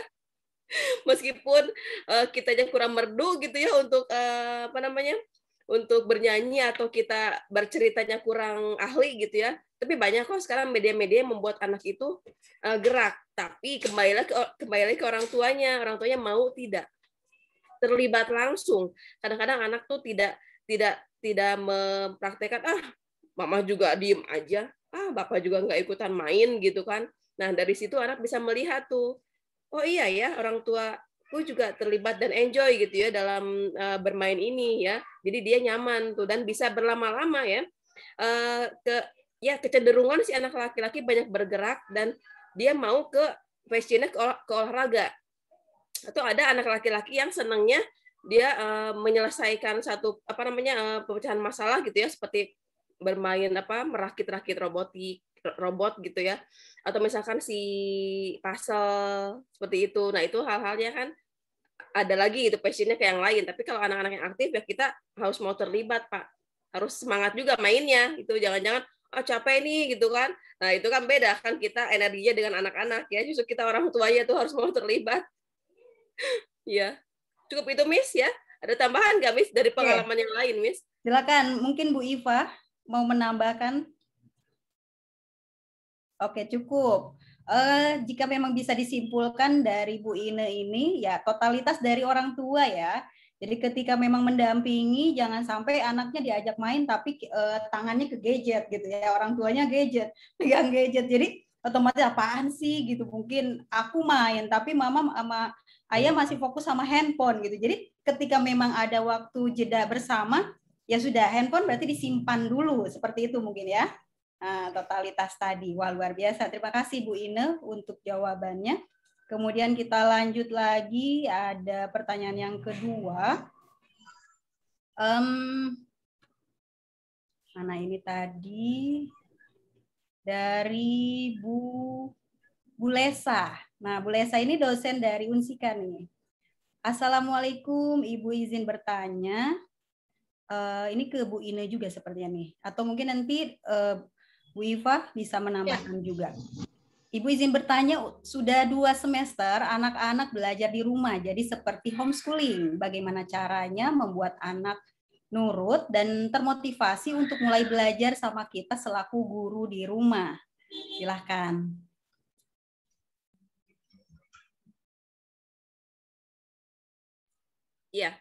meskipun uh, eh, kita yang kurang merdu gitu ya untuk uh, apa namanya untuk bernyanyi atau kita berceritanya kurang ahli gitu ya. Tapi banyak kok sekarang media-media yang membuat anak itu uh, gerak. Tapi kembali lagi kembali lagi ke orang tuanya, orang tuanya mau tidak terlibat langsung. Kadang-kadang anak tuh tidak tidak tidak mempraktekkan ah mama juga diem aja, ah bapak juga nggak ikutan main gitu kan. Nah dari situ anak bisa melihat tuh, oh iya ya orang tua aku juga terlibat dan enjoy gitu ya dalam uh, bermain ini ya. Jadi dia nyaman tuh dan bisa berlama-lama ya. Uh, ke ya kecenderungan si anak laki-laki banyak bergerak dan dia mau ke fashionnya ke, ol ke olahraga. Atau ada anak laki-laki yang senangnya dia uh, menyelesaikan satu apa namanya uh, pecahan masalah gitu ya seperti bermain apa merakit-rakit robotik robot gitu ya atau misalkan si puzzle seperti itu nah itu hal-halnya kan ada lagi itu passionnya kayak yang lain tapi kalau anak-anak yang aktif ya kita harus mau terlibat pak harus semangat juga mainnya itu jangan-jangan oh capek nih gitu kan nah itu kan beda kan kita energinya dengan anak-anak ya justru kita orang tuanya tuh harus mau terlibat ya cukup itu miss ya ada tambahan nggak miss dari iya. pengalaman yeah. yang lain miss silakan mungkin Bu Iva mau menambahkan Oke, cukup. Uh, jika memang bisa disimpulkan dari Bu Ine ini, ya totalitas dari orang tua ya. Jadi ketika memang mendampingi, jangan sampai anaknya diajak main tapi uh, tangannya ke gadget gitu ya, orang tuanya gadget, pegang gadget. Jadi otomatis apaan sih gitu mungkin aku main tapi mama sama ayah masih fokus sama handphone gitu. Jadi ketika memang ada waktu jeda bersama, ya sudah handphone berarti disimpan dulu seperti itu mungkin ya. Eh, totalitas tadi. Wah, luar biasa. Terima kasih Bu Ine untuk jawabannya. Kemudian kita lanjut lagi, ada pertanyaan yang kedua. Um, mana ini tadi? Dari Bu Bulesa. Nah, Bulesa ini dosen dari Unsika nih. Assalamualaikum, Ibu izin bertanya. Uh, ini ke Bu Ine juga sepertinya nih. Atau mungkin nanti uh, Wifa bisa menambahkan ya. juga. Ibu izin bertanya, sudah dua semester anak-anak belajar di rumah, jadi seperti homeschooling. Bagaimana caranya membuat anak nurut dan termotivasi untuk mulai belajar sama kita selaku guru di rumah? Silahkan. Iya,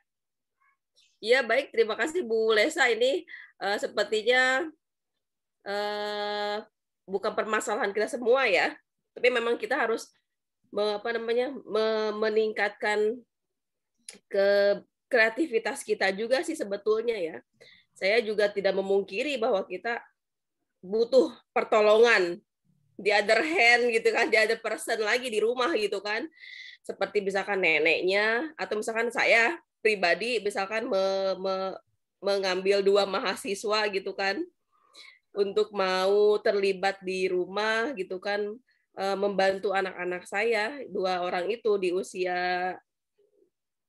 Iya baik, terima kasih Bu Lesa. Ini uh, sepertinya Eh, bukan permasalahan kita semua ya, tapi memang kita harus apa namanya meningkatkan ke kreativitas kita juga sih sebetulnya ya. Saya juga tidak memungkiri bahwa kita butuh pertolongan di other hand gitu kan, di other person lagi di rumah gitu kan. Seperti misalkan neneknya atau misalkan saya pribadi misalkan me, me, mengambil dua mahasiswa gitu kan untuk mau terlibat di rumah gitu kan eh, membantu anak-anak saya dua orang itu di usia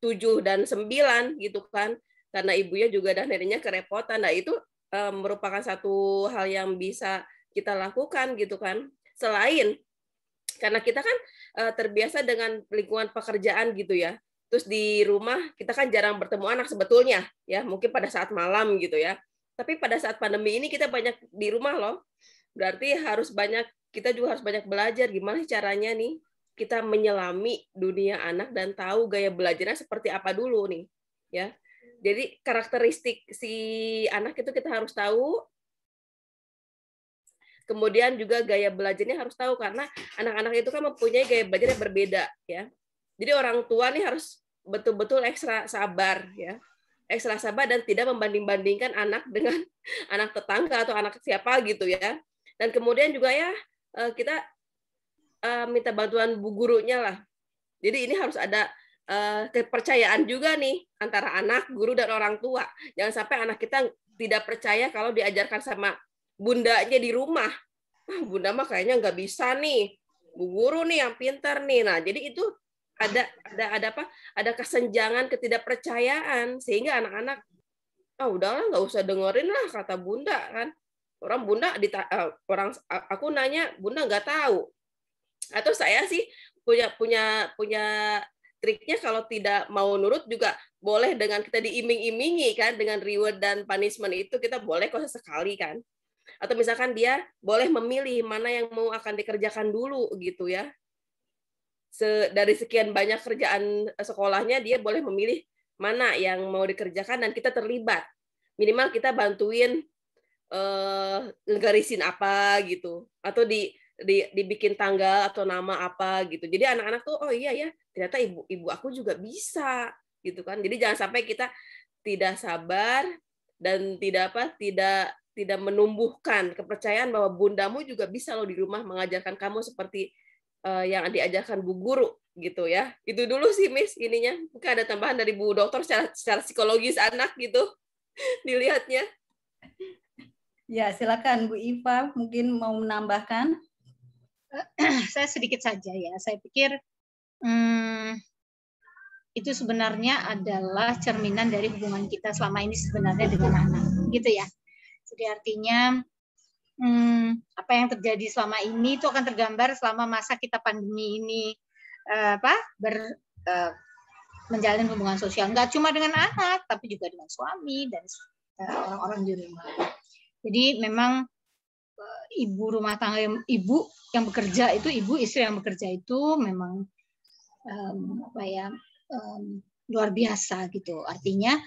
tujuh dan sembilan gitu kan karena ibunya juga dan akhirnya kerepotan nah itu eh, merupakan satu hal yang bisa kita lakukan gitu kan selain karena kita kan eh, terbiasa dengan lingkungan pekerjaan gitu ya terus di rumah kita kan jarang bertemu anak sebetulnya ya mungkin pada saat malam gitu ya tapi pada saat pandemi ini kita banyak di rumah loh. Berarti harus banyak kita juga harus banyak belajar gimana caranya nih kita menyelami dunia anak dan tahu gaya belajarnya seperti apa dulu nih, ya. Jadi karakteristik si anak itu kita harus tahu. Kemudian juga gaya belajarnya harus tahu karena anak-anak itu kan mempunyai gaya belajar yang berbeda, ya. Jadi orang tua nih harus betul-betul ekstra sabar, ya ekstra sabar dan tidak membanding-bandingkan anak dengan anak tetangga atau anak siapa gitu ya. Dan kemudian juga ya eh, kita eh, minta bantuan bu gurunya lah. Jadi ini harus ada eh, kepercayaan juga nih antara anak, guru dan orang tua. Jangan sampai anak kita tidak percaya kalau diajarkan sama bundanya di rumah. Ah, bunda mah kayaknya nggak bisa nih. Bu guru nih yang pintar nih. Nah, jadi itu ada ada ada apa ada kesenjangan ketidakpercayaan sehingga anak-anak ah oh, udahlah nggak usah dengerin lah kata bunda kan orang bunda di uh, eh, orang aku nanya bunda nggak tahu atau saya sih punya punya punya triknya kalau tidak mau nurut juga boleh dengan kita diiming-imingi kan dengan reward dan punishment itu kita boleh kok sekali kan atau misalkan dia boleh memilih mana yang mau akan dikerjakan dulu gitu ya se dari sekian banyak kerjaan eh, sekolahnya dia boleh memilih mana yang mau dikerjakan dan kita terlibat. Minimal kita bantuin eh apa gitu atau di di, dibikin tanggal atau nama apa gitu. Jadi anak-anak tuh oh iya ya ternyata ibu ibu aku juga bisa gitu kan. Jadi jangan sampai kita tidak sabar dan tidak apa tidak tidak menumbuhkan kepercayaan bahwa bundamu juga bisa loh di rumah mengajarkan kamu seperti uh, yang diajarkan Bu Guru gitu ya. Itu dulu sih Miss ininya. Mungkin ada tambahan dari Bu Dokter secara, secara psikologis anak gitu dilihatnya. Ya, silakan Bu Iva mungkin mau menambahkan. Saya sedikit saja ya. Saya pikir hmm, itu sebenarnya adalah cerminan dari hubungan kita selama ini sebenarnya dengan anak, gitu ya. Jadi artinya hmm, apa yang terjadi selama ini itu akan tergambar selama masa kita pandemi ini uh, apa ber uh, menjalin hubungan sosial nggak cuma dengan anak tapi juga dengan suami dan eh, orang-orang di rumah. Jadi memang ibu rumah tangga yang, ibu yang bekerja itu ibu istri yang bekerja itu memang um, apa ya um, luar biasa gitu. Artinya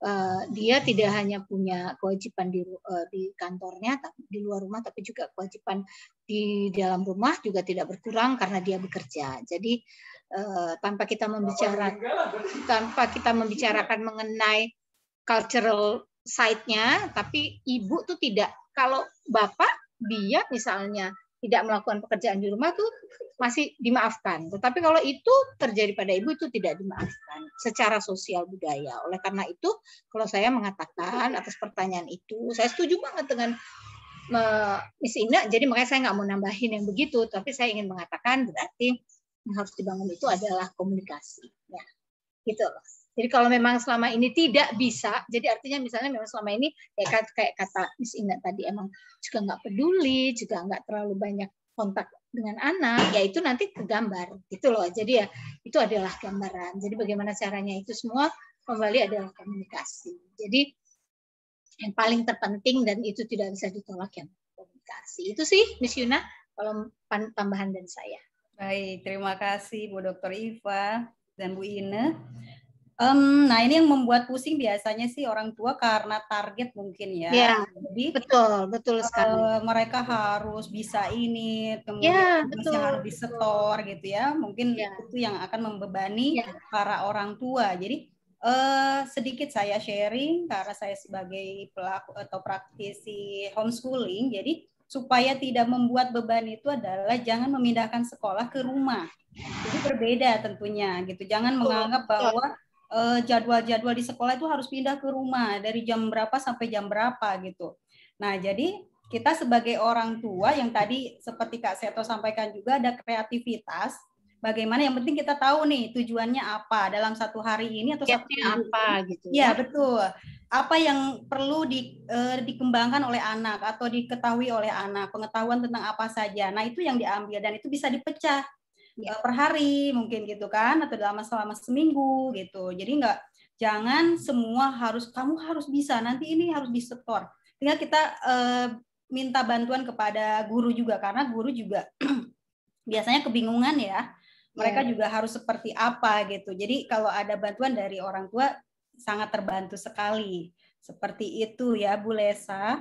Eh, dia tidak hanya punya kewajiban di uh, di kantornya di luar rumah tapi juga kewajiban di dalam rumah juga tidak berkurang karena dia bekerja. Jadi uh, tanpa kita membicarakan tanpa kita membicarakan mengenai cultural side-nya tapi ibu tuh tidak kalau bapak dia misalnya tidak melakukan pekerjaan di rumah tuh masih dimaafkan. Tetapi kalau itu terjadi pada ibu itu tidak dimaafkan secara sosial budaya. Oleh karena itu, kalau saya mengatakan atas pertanyaan itu, saya setuju banget dengan Miss Ina. Jadi makanya saya nggak mau nambahin yang begitu, tapi saya ingin mengatakan berarti yang harus dibangun itu adalah komunikasi. Ya, gitu loh. Jadi kalau memang selama ini tidak bisa, jadi artinya misalnya memang selama ini ya kayak kata Miss Ina tadi emang juga nggak peduli, juga nggak terlalu banyak kontak dengan anak, ya itu nanti kegambar gitu loh. Jadi ya itu adalah gambaran. Jadi bagaimana caranya itu semua kembali adalah komunikasi. Jadi yang paling terpenting dan itu tidak bisa ditolak yang komunikasi. Itu sih Miss Yuna kalau tambahan dari saya. Baik, terima kasih Bu Dokter Iva dan Bu Ine. Um, nah ini yang membuat pusing biasanya sih orang tua karena target mungkin ya. Iya. betul betul eh, sekali. Uh, mereka harus bisa ini, kemudian ya, betul. harus disetor gitu ya. Mungkin ya. itu yang akan membebani ya. para orang tua. Jadi uh, sedikit saya sharing karena saya sebagai pelaku atau praktisi homeschooling. Jadi supaya tidak membuat beban itu adalah jangan memindahkan sekolah ke rumah. Jadi berbeda tentunya gitu. Jangan betul, menganggap bahwa Eh, jadwal-jadwal di sekolah itu harus pindah ke rumah dari jam berapa sampai jam berapa gitu. Nah, jadi kita sebagai orang tua yang tadi seperti Kak Seto sampaikan juga ada kreativitas. Bagaimana yang penting kita tahu nih tujuannya apa dalam satu hari ini atau satu hari apa gitu. Iya, ya, betul. Apa yang perlu di, eh, dikembangkan oleh anak atau diketahui oleh anak, pengetahuan tentang apa saja. Nah, itu yang diambil dan itu bisa dipecah ya. per hari mungkin gitu kan atau dalam selama seminggu gitu jadi nggak jangan semua harus kamu harus bisa nanti ini harus disetor tinggal kita eh, minta bantuan kepada guru juga karena guru juga biasanya kebingungan ya mereka yeah. juga harus seperti apa gitu jadi kalau ada bantuan dari orang tua sangat terbantu sekali seperti itu ya Bu Lesa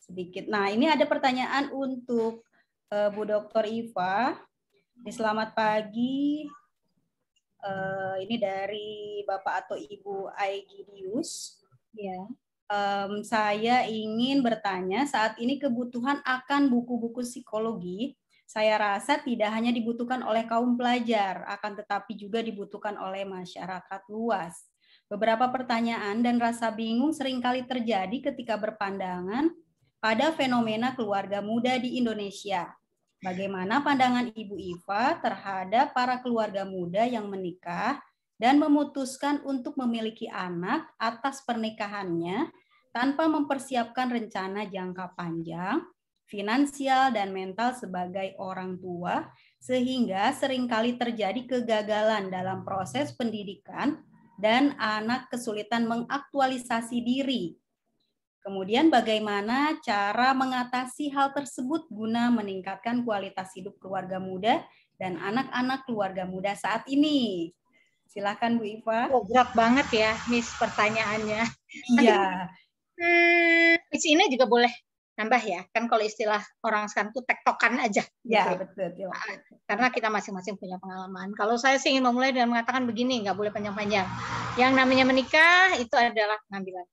sedikit nah ini ada pertanyaan untuk eh, Bu Dokter Iva ini selamat pagi. Uh, ini dari Bapak atau Ibu Aegirius. Ya. Um, saya ingin bertanya, saat ini kebutuhan akan buku-buku psikologi saya rasa tidak hanya dibutuhkan oleh kaum pelajar, akan tetapi juga dibutuhkan oleh masyarakat luas. Beberapa pertanyaan dan rasa bingung seringkali terjadi ketika berpandangan pada fenomena keluarga muda di Indonesia. Bagaimana pandangan Ibu Iva terhadap para keluarga muda yang menikah dan memutuskan untuk memiliki anak atas pernikahannya tanpa mempersiapkan rencana jangka panjang, finansial, dan mental sebagai orang tua, sehingga seringkali terjadi kegagalan dalam proses pendidikan dan anak kesulitan mengaktualisasi diri Kemudian bagaimana cara mengatasi hal tersebut guna meningkatkan kualitas hidup keluarga muda dan anak-anak keluarga muda saat ini? Silahkan Bu Iva. Oh, banget ya, Miss pertanyaannya. Iya. Hmm, Miss Ina juga boleh nambah ya. Kan kalau istilah orang sekarang itu tektokan aja. Ya, betul. Ya. Karena kita masing-masing punya pengalaman. Kalau saya sih ingin memulai dengan mengatakan begini, nggak boleh panjang-panjang. Yang namanya menikah itu adalah pengambilan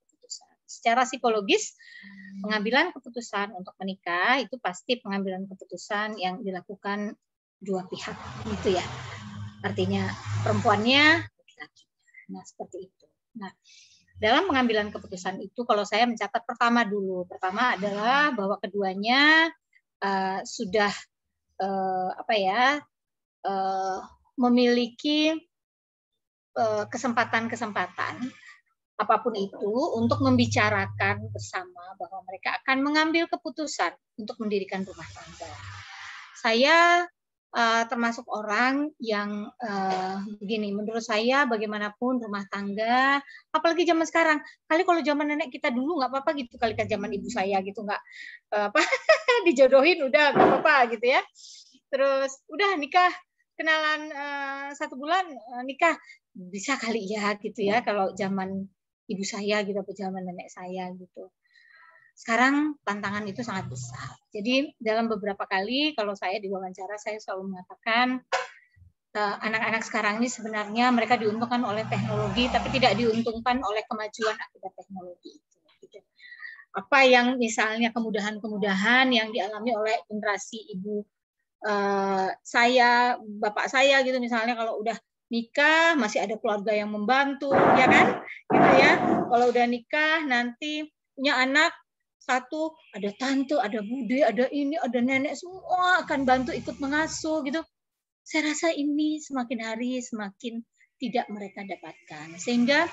secara psikologis hmm. pengambilan keputusan untuk menikah itu pasti pengambilan keputusan yang dilakukan dua pihak gitu ya. Artinya perempuannya laki Nah, seperti itu. Nah, dalam pengambilan keputusan itu kalau saya mencatat pertama dulu. Pertama adalah bahwa keduanya uh, sudah uh, apa ya? Uh, memiliki kesempatan-kesempatan apapun itu untuk membicarakan bersama bahwa mereka akan mengambil keputusan untuk mendirikan rumah tangga. Saya uh, termasuk orang yang uh, begini, menurut saya bagaimanapun rumah tangga, apalagi zaman sekarang, kali kalau zaman nenek kita dulu nggak apa-apa gitu, kali kan zaman ibu saya gitu nggak uh, apa dijodohin udah nggak apa-apa gitu ya. Terus udah nikah kenalan uh, satu bulan uh, nikah bisa kali ya gitu ya iya. kalau zaman ibu saya gitu atau nenek saya gitu sekarang tantangan itu sangat besar jadi dalam beberapa kali kalau saya diwawancara saya selalu mengatakan eh, anak-anak sekarang ini sebenarnya mereka diuntungkan oleh teknologi tapi tidak diuntungkan oleh kemajuan akibat teknologi itu gitu. apa yang misalnya kemudahan-kemudahan yang dialami oleh generasi ibu eh, saya bapak saya gitu misalnya kalau udah nikah masih ada keluarga yang membantu ya kan gitu ya kalau udah nikah nanti punya anak satu ada tante ada bude ada ini ada nenek semua akan bantu ikut mengasuh gitu saya rasa ini semakin hari semakin tidak mereka dapatkan sehingga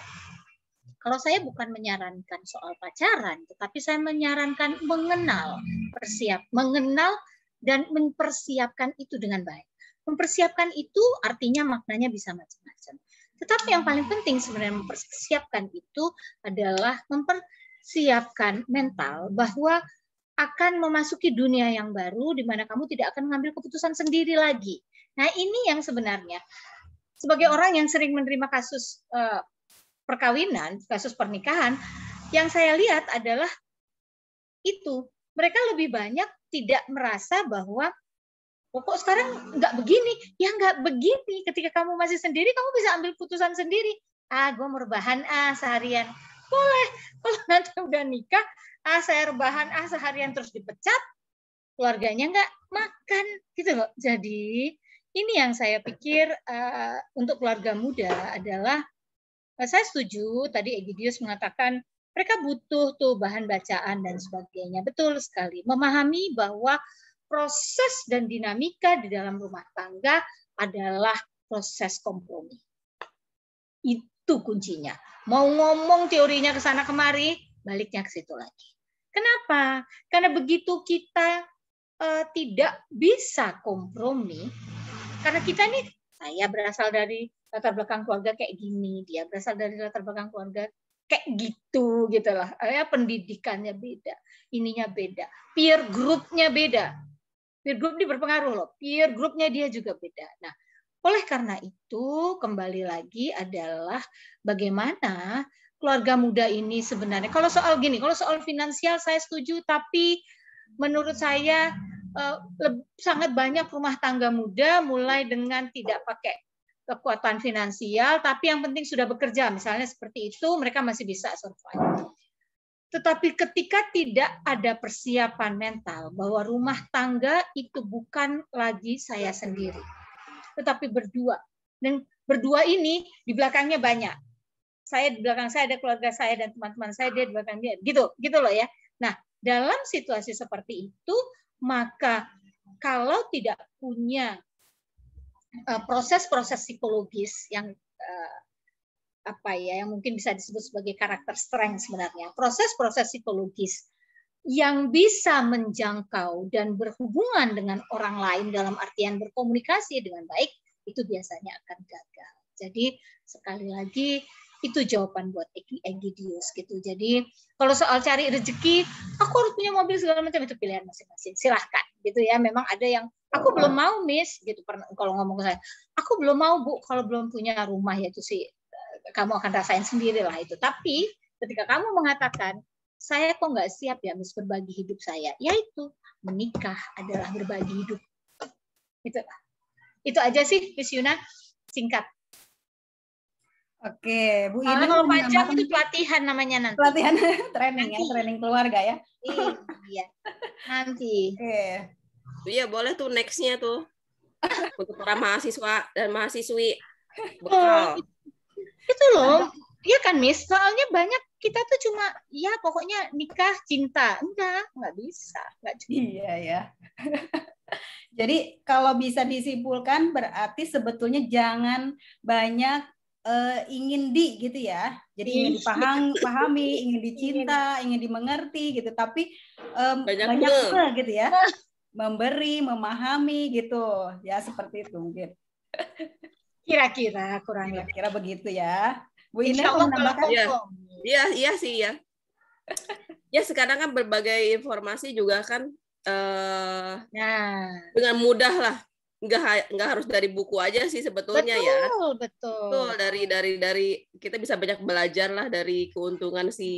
kalau saya bukan menyarankan soal pacaran tetapi saya menyarankan mengenal persiap mengenal dan mempersiapkan itu dengan baik Mempersiapkan itu artinya maknanya bisa macam-macam. Tetapi yang paling penting sebenarnya mempersiapkan itu adalah mempersiapkan mental bahwa akan memasuki dunia yang baru di mana kamu tidak akan mengambil keputusan sendiri lagi. Nah, ini yang sebenarnya sebagai orang yang sering menerima kasus eh, perkawinan, kasus pernikahan, yang saya lihat adalah itu mereka lebih banyak tidak merasa bahwa oh, kok sekarang nggak begini ya nggak begini ketika kamu masih sendiri kamu bisa ambil putusan sendiri ah gue mau rebahan ah seharian boleh kalau nanti udah nikah ah saya rebahan ah seharian terus dipecat keluarganya nggak makan gitu loh jadi ini yang saya pikir uh, untuk keluarga muda adalah eh, saya setuju tadi Egidius mengatakan mereka butuh tuh bahan bacaan dan sebagainya betul sekali memahami bahwa proses dan dinamika di dalam rumah tangga adalah proses kompromi. Itu kuncinya. Mau ngomong teorinya ke sana kemari, baliknya ke situ lagi. Kenapa? Karena begitu kita uh, tidak bisa kompromi, karena kita nih, saya nah berasal dari latar belakang keluarga kayak gini, dia berasal dari latar belakang keluarga kayak gitu gitulah. Ya pendidikannya beda, ininya beda, peer groupnya beda. Peer group ini berpengaruh loh. Peer groupnya dia juga beda. Nah, oleh karena itu kembali lagi adalah bagaimana keluarga muda ini sebenarnya. Kalau soal gini, kalau soal finansial saya setuju, tapi menurut saya eh, sangat banyak rumah tangga muda mulai dengan tidak pakai kekuatan finansial, tapi yang penting sudah bekerja, misalnya seperti itu, mereka masih bisa survive. Tetapi ketika tidak ada persiapan mental bahwa rumah tangga itu bukan lagi saya sendiri, tetapi berdua. Dan berdua ini di belakangnya banyak. Saya di belakang saya ada keluarga saya dan teman-teman saya dia di belakang dia. Gitu, gitu loh ya. Nah, dalam situasi seperti itu maka kalau tidak punya eh, proses-proses psikologis yang eh, apa ya yang mungkin bisa disebut sebagai karakter strength sebenarnya proses-proses psikologis yang bisa menjangkau dan berhubungan dengan orang lain dalam artian berkomunikasi dengan baik itu biasanya akan gagal. Jadi sekali lagi itu jawaban buat Egidius gitu. Jadi kalau soal cari rezeki, aku harus punya mobil segala macam itu pilihan masing-masing. Silahkan gitu ya. Memang ada yang aku belum mau miss gitu. Pernah kalau ngomong ke saya, aku belum mau bu kalau belum punya rumah ya itu sih kamu akan rasain sendiri lah itu. Tapi ketika kamu mengatakan saya kok nggak siap ya harus berbagi hidup saya, yaitu menikah adalah berbagi hidup. Itu itu aja sih, Miss Yuna, singkat. Oke, Bu Ina kalau panjang itu pelatihan namanya nanti. Pelatihan training ya, nanti. ya, training keluarga ya. Iya, iya. Nanti. Oke. Iya, boleh tuh nextnya tuh. Untuk para mahasiswa dan mahasiswi bekal itu loh Iya kan Miss, soalnya banyak kita tuh cuma ya pokoknya nikah cinta. Enggak, enggak bisa, enggak cuma Iya ya. Jadi kalau bisa disimpulkan berarti sebetulnya jangan banyak uh, ingin di gitu ya. Jadi ingin iya. dipahami pahami, ingin dicinta, iya. ingin dimengerti gitu, tapi um, banyak, banyak ke gitu ya. Memberi, memahami gitu. Ya seperti itu mungkin. Kira-kira kurang kira Kira-kira begitu ya. Bu Ina Iya, iya, iya sih ya. ya sekarang kan berbagai informasi juga kan uh, nah. dengan mudah lah nggak nggak harus dari buku aja sih sebetulnya ya. betul, ya betul betul dari dari dari kita bisa banyak belajar lah dari keuntungan si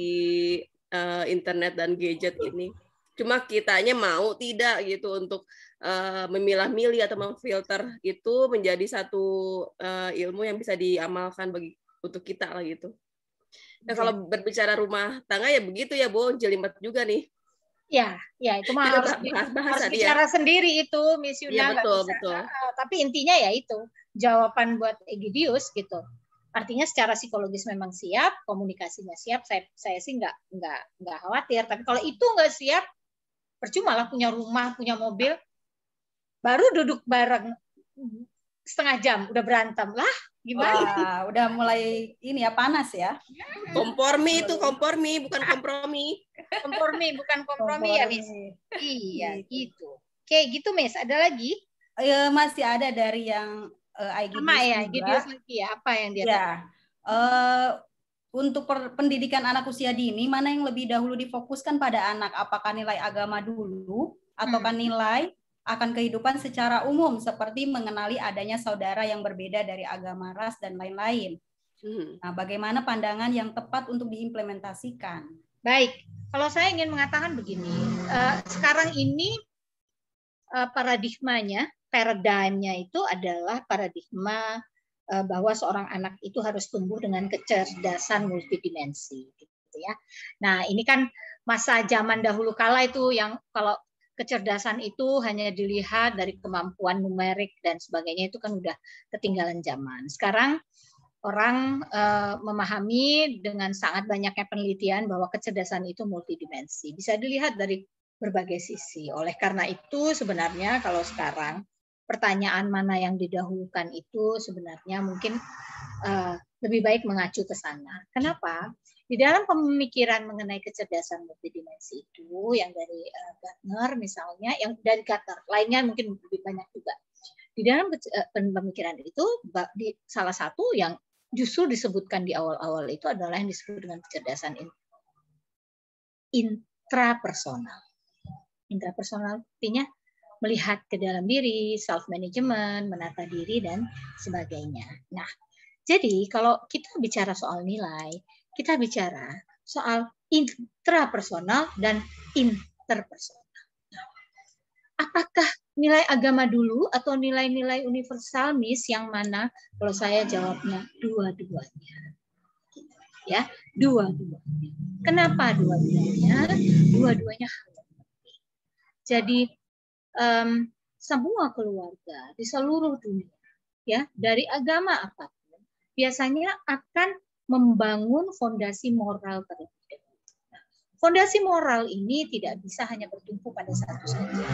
uh, internet dan gadget ini cuma kitanya mau tidak gitu untuk Eh, memilah-milih atau memfilter itu menjadi satu uh, ilmu yang bisa diamalkan bagi untuk kita lah gitu. Nah kalau iya. berbicara rumah tangga ya begitu ya Bu, jelimet juga nih. Ya, ya itu mah harus, bahas, bahas harus ya. bicara ya. sendiri itu Miss Yuna ya, betul, bisa. Betul. Uh, tapi intinya ya itu jawaban buat Egidius gitu. Artinya secara psikologis memang siap, komunikasinya siap. Saya saya sih nggak nggak nggak khawatir. Tapi kalau itu nggak siap, percuma lah punya rumah, punya mobil, baru duduk bareng setengah jam udah berantem lah gimana Wah, udah mulai ini ya panas ya kompromi itu kompromi bukan kompromi kompromi bukan kompromi, kompromi. ya mis iya gitu. gitu oke gitu mis ada lagi e, masih ada dari yang uh, eh, IG sama ya Gideus lagi ya apa yang dia ya. Eh, untuk pendidikan anak usia dini mana yang lebih dahulu difokuskan pada anak apakah nilai agama dulu ataukah hmm. nilai akan kehidupan secara umum seperti mengenali adanya saudara yang berbeda dari agama, ras dan lain-lain. Hmm. Nah, bagaimana pandangan yang tepat untuk diimplementasikan? Baik, kalau saya ingin mengatakan begini, uh, sekarang ini uh, paradigmanya, paradigmanya itu adalah paradigma uh, bahwa seorang anak itu harus tumbuh dengan kecerdasan multidimensi, gitu ya. Nah, ini kan masa zaman dahulu kala itu yang kalau kecerdasan itu hanya dilihat dari kemampuan numerik dan sebagainya itu kan udah ketinggalan zaman. Sekarang orang uh, memahami dengan sangat banyaknya penelitian bahwa kecerdasan itu multidimensi. Bisa dilihat dari berbagai sisi. Oleh karena itu sebenarnya kalau sekarang pertanyaan mana yang didahulukan itu sebenarnya mungkin uh, lebih baik mengacu ke sana. Kenapa? Di dalam pemikiran mengenai kecerdasan multidimensi itu, yang dari uh, eh, Gartner misalnya, yang dari Gartner, lainnya mungkin lebih banyak juga. Di dalam uh, pemikiran itu, di, salah satu yang justru disebutkan di awal-awal itu adalah yang disebut dengan kecerdasan intrapersonal. Intrapersonal artinya melihat ke dalam diri, self management, menata diri dan sebagainya. Nah, jadi kalau kita bicara soal nilai, kita bicara soal intrapersonal dan interpersonal. Apakah nilai agama dulu atau nilai-nilai universal mis yang mana? Kalau saya jawabnya dua-duanya. Ya, dua-duanya. Kenapa dua-duanya? Dua-duanya hal Jadi um, semua keluarga di seluruh dunia ya dari agama apapun biasanya akan membangun fondasi moral terlebih dahulu. Nah, fondasi moral ini tidak bisa hanya bertumpu pada satu saja,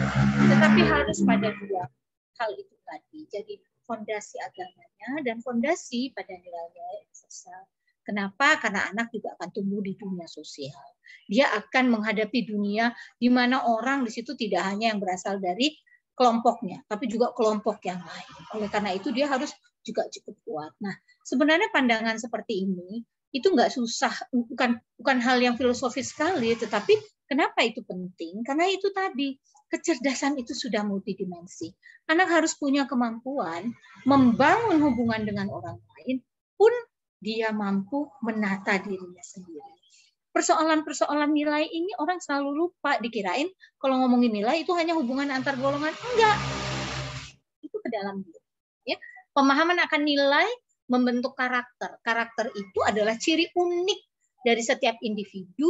tetapi harus pada dua hal itu tadi. Jadi fondasi agamanya dan fondasi pada nilai-nilai universal. Kenapa? Karena anak juga akan tumbuh di dunia sosial. Dia akan menghadapi dunia di mana orang di situ tidak hanya yang berasal dari kelompoknya, tapi juga kelompok yang lain. Oleh karena itu dia harus juga cukup kuat. Nah, sebenarnya pandangan seperti ini itu nggak susah, bukan bukan hal yang filosofis sekali, tetapi kenapa itu penting? Karena itu tadi kecerdasan itu sudah multidimensi. Anak harus punya kemampuan membangun hubungan dengan orang lain pun dia mampu menata dirinya sendiri. Persoalan-persoalan nilai ini orang selalu lupa dikirain kalau ngomongin nilai itu hanya hubungan antar golongan enggak. Itu ke dalam diri. Ya, Pemahaman akan nilai membentuk karakter. Karakter itu adalah ciri unik dari setiap individu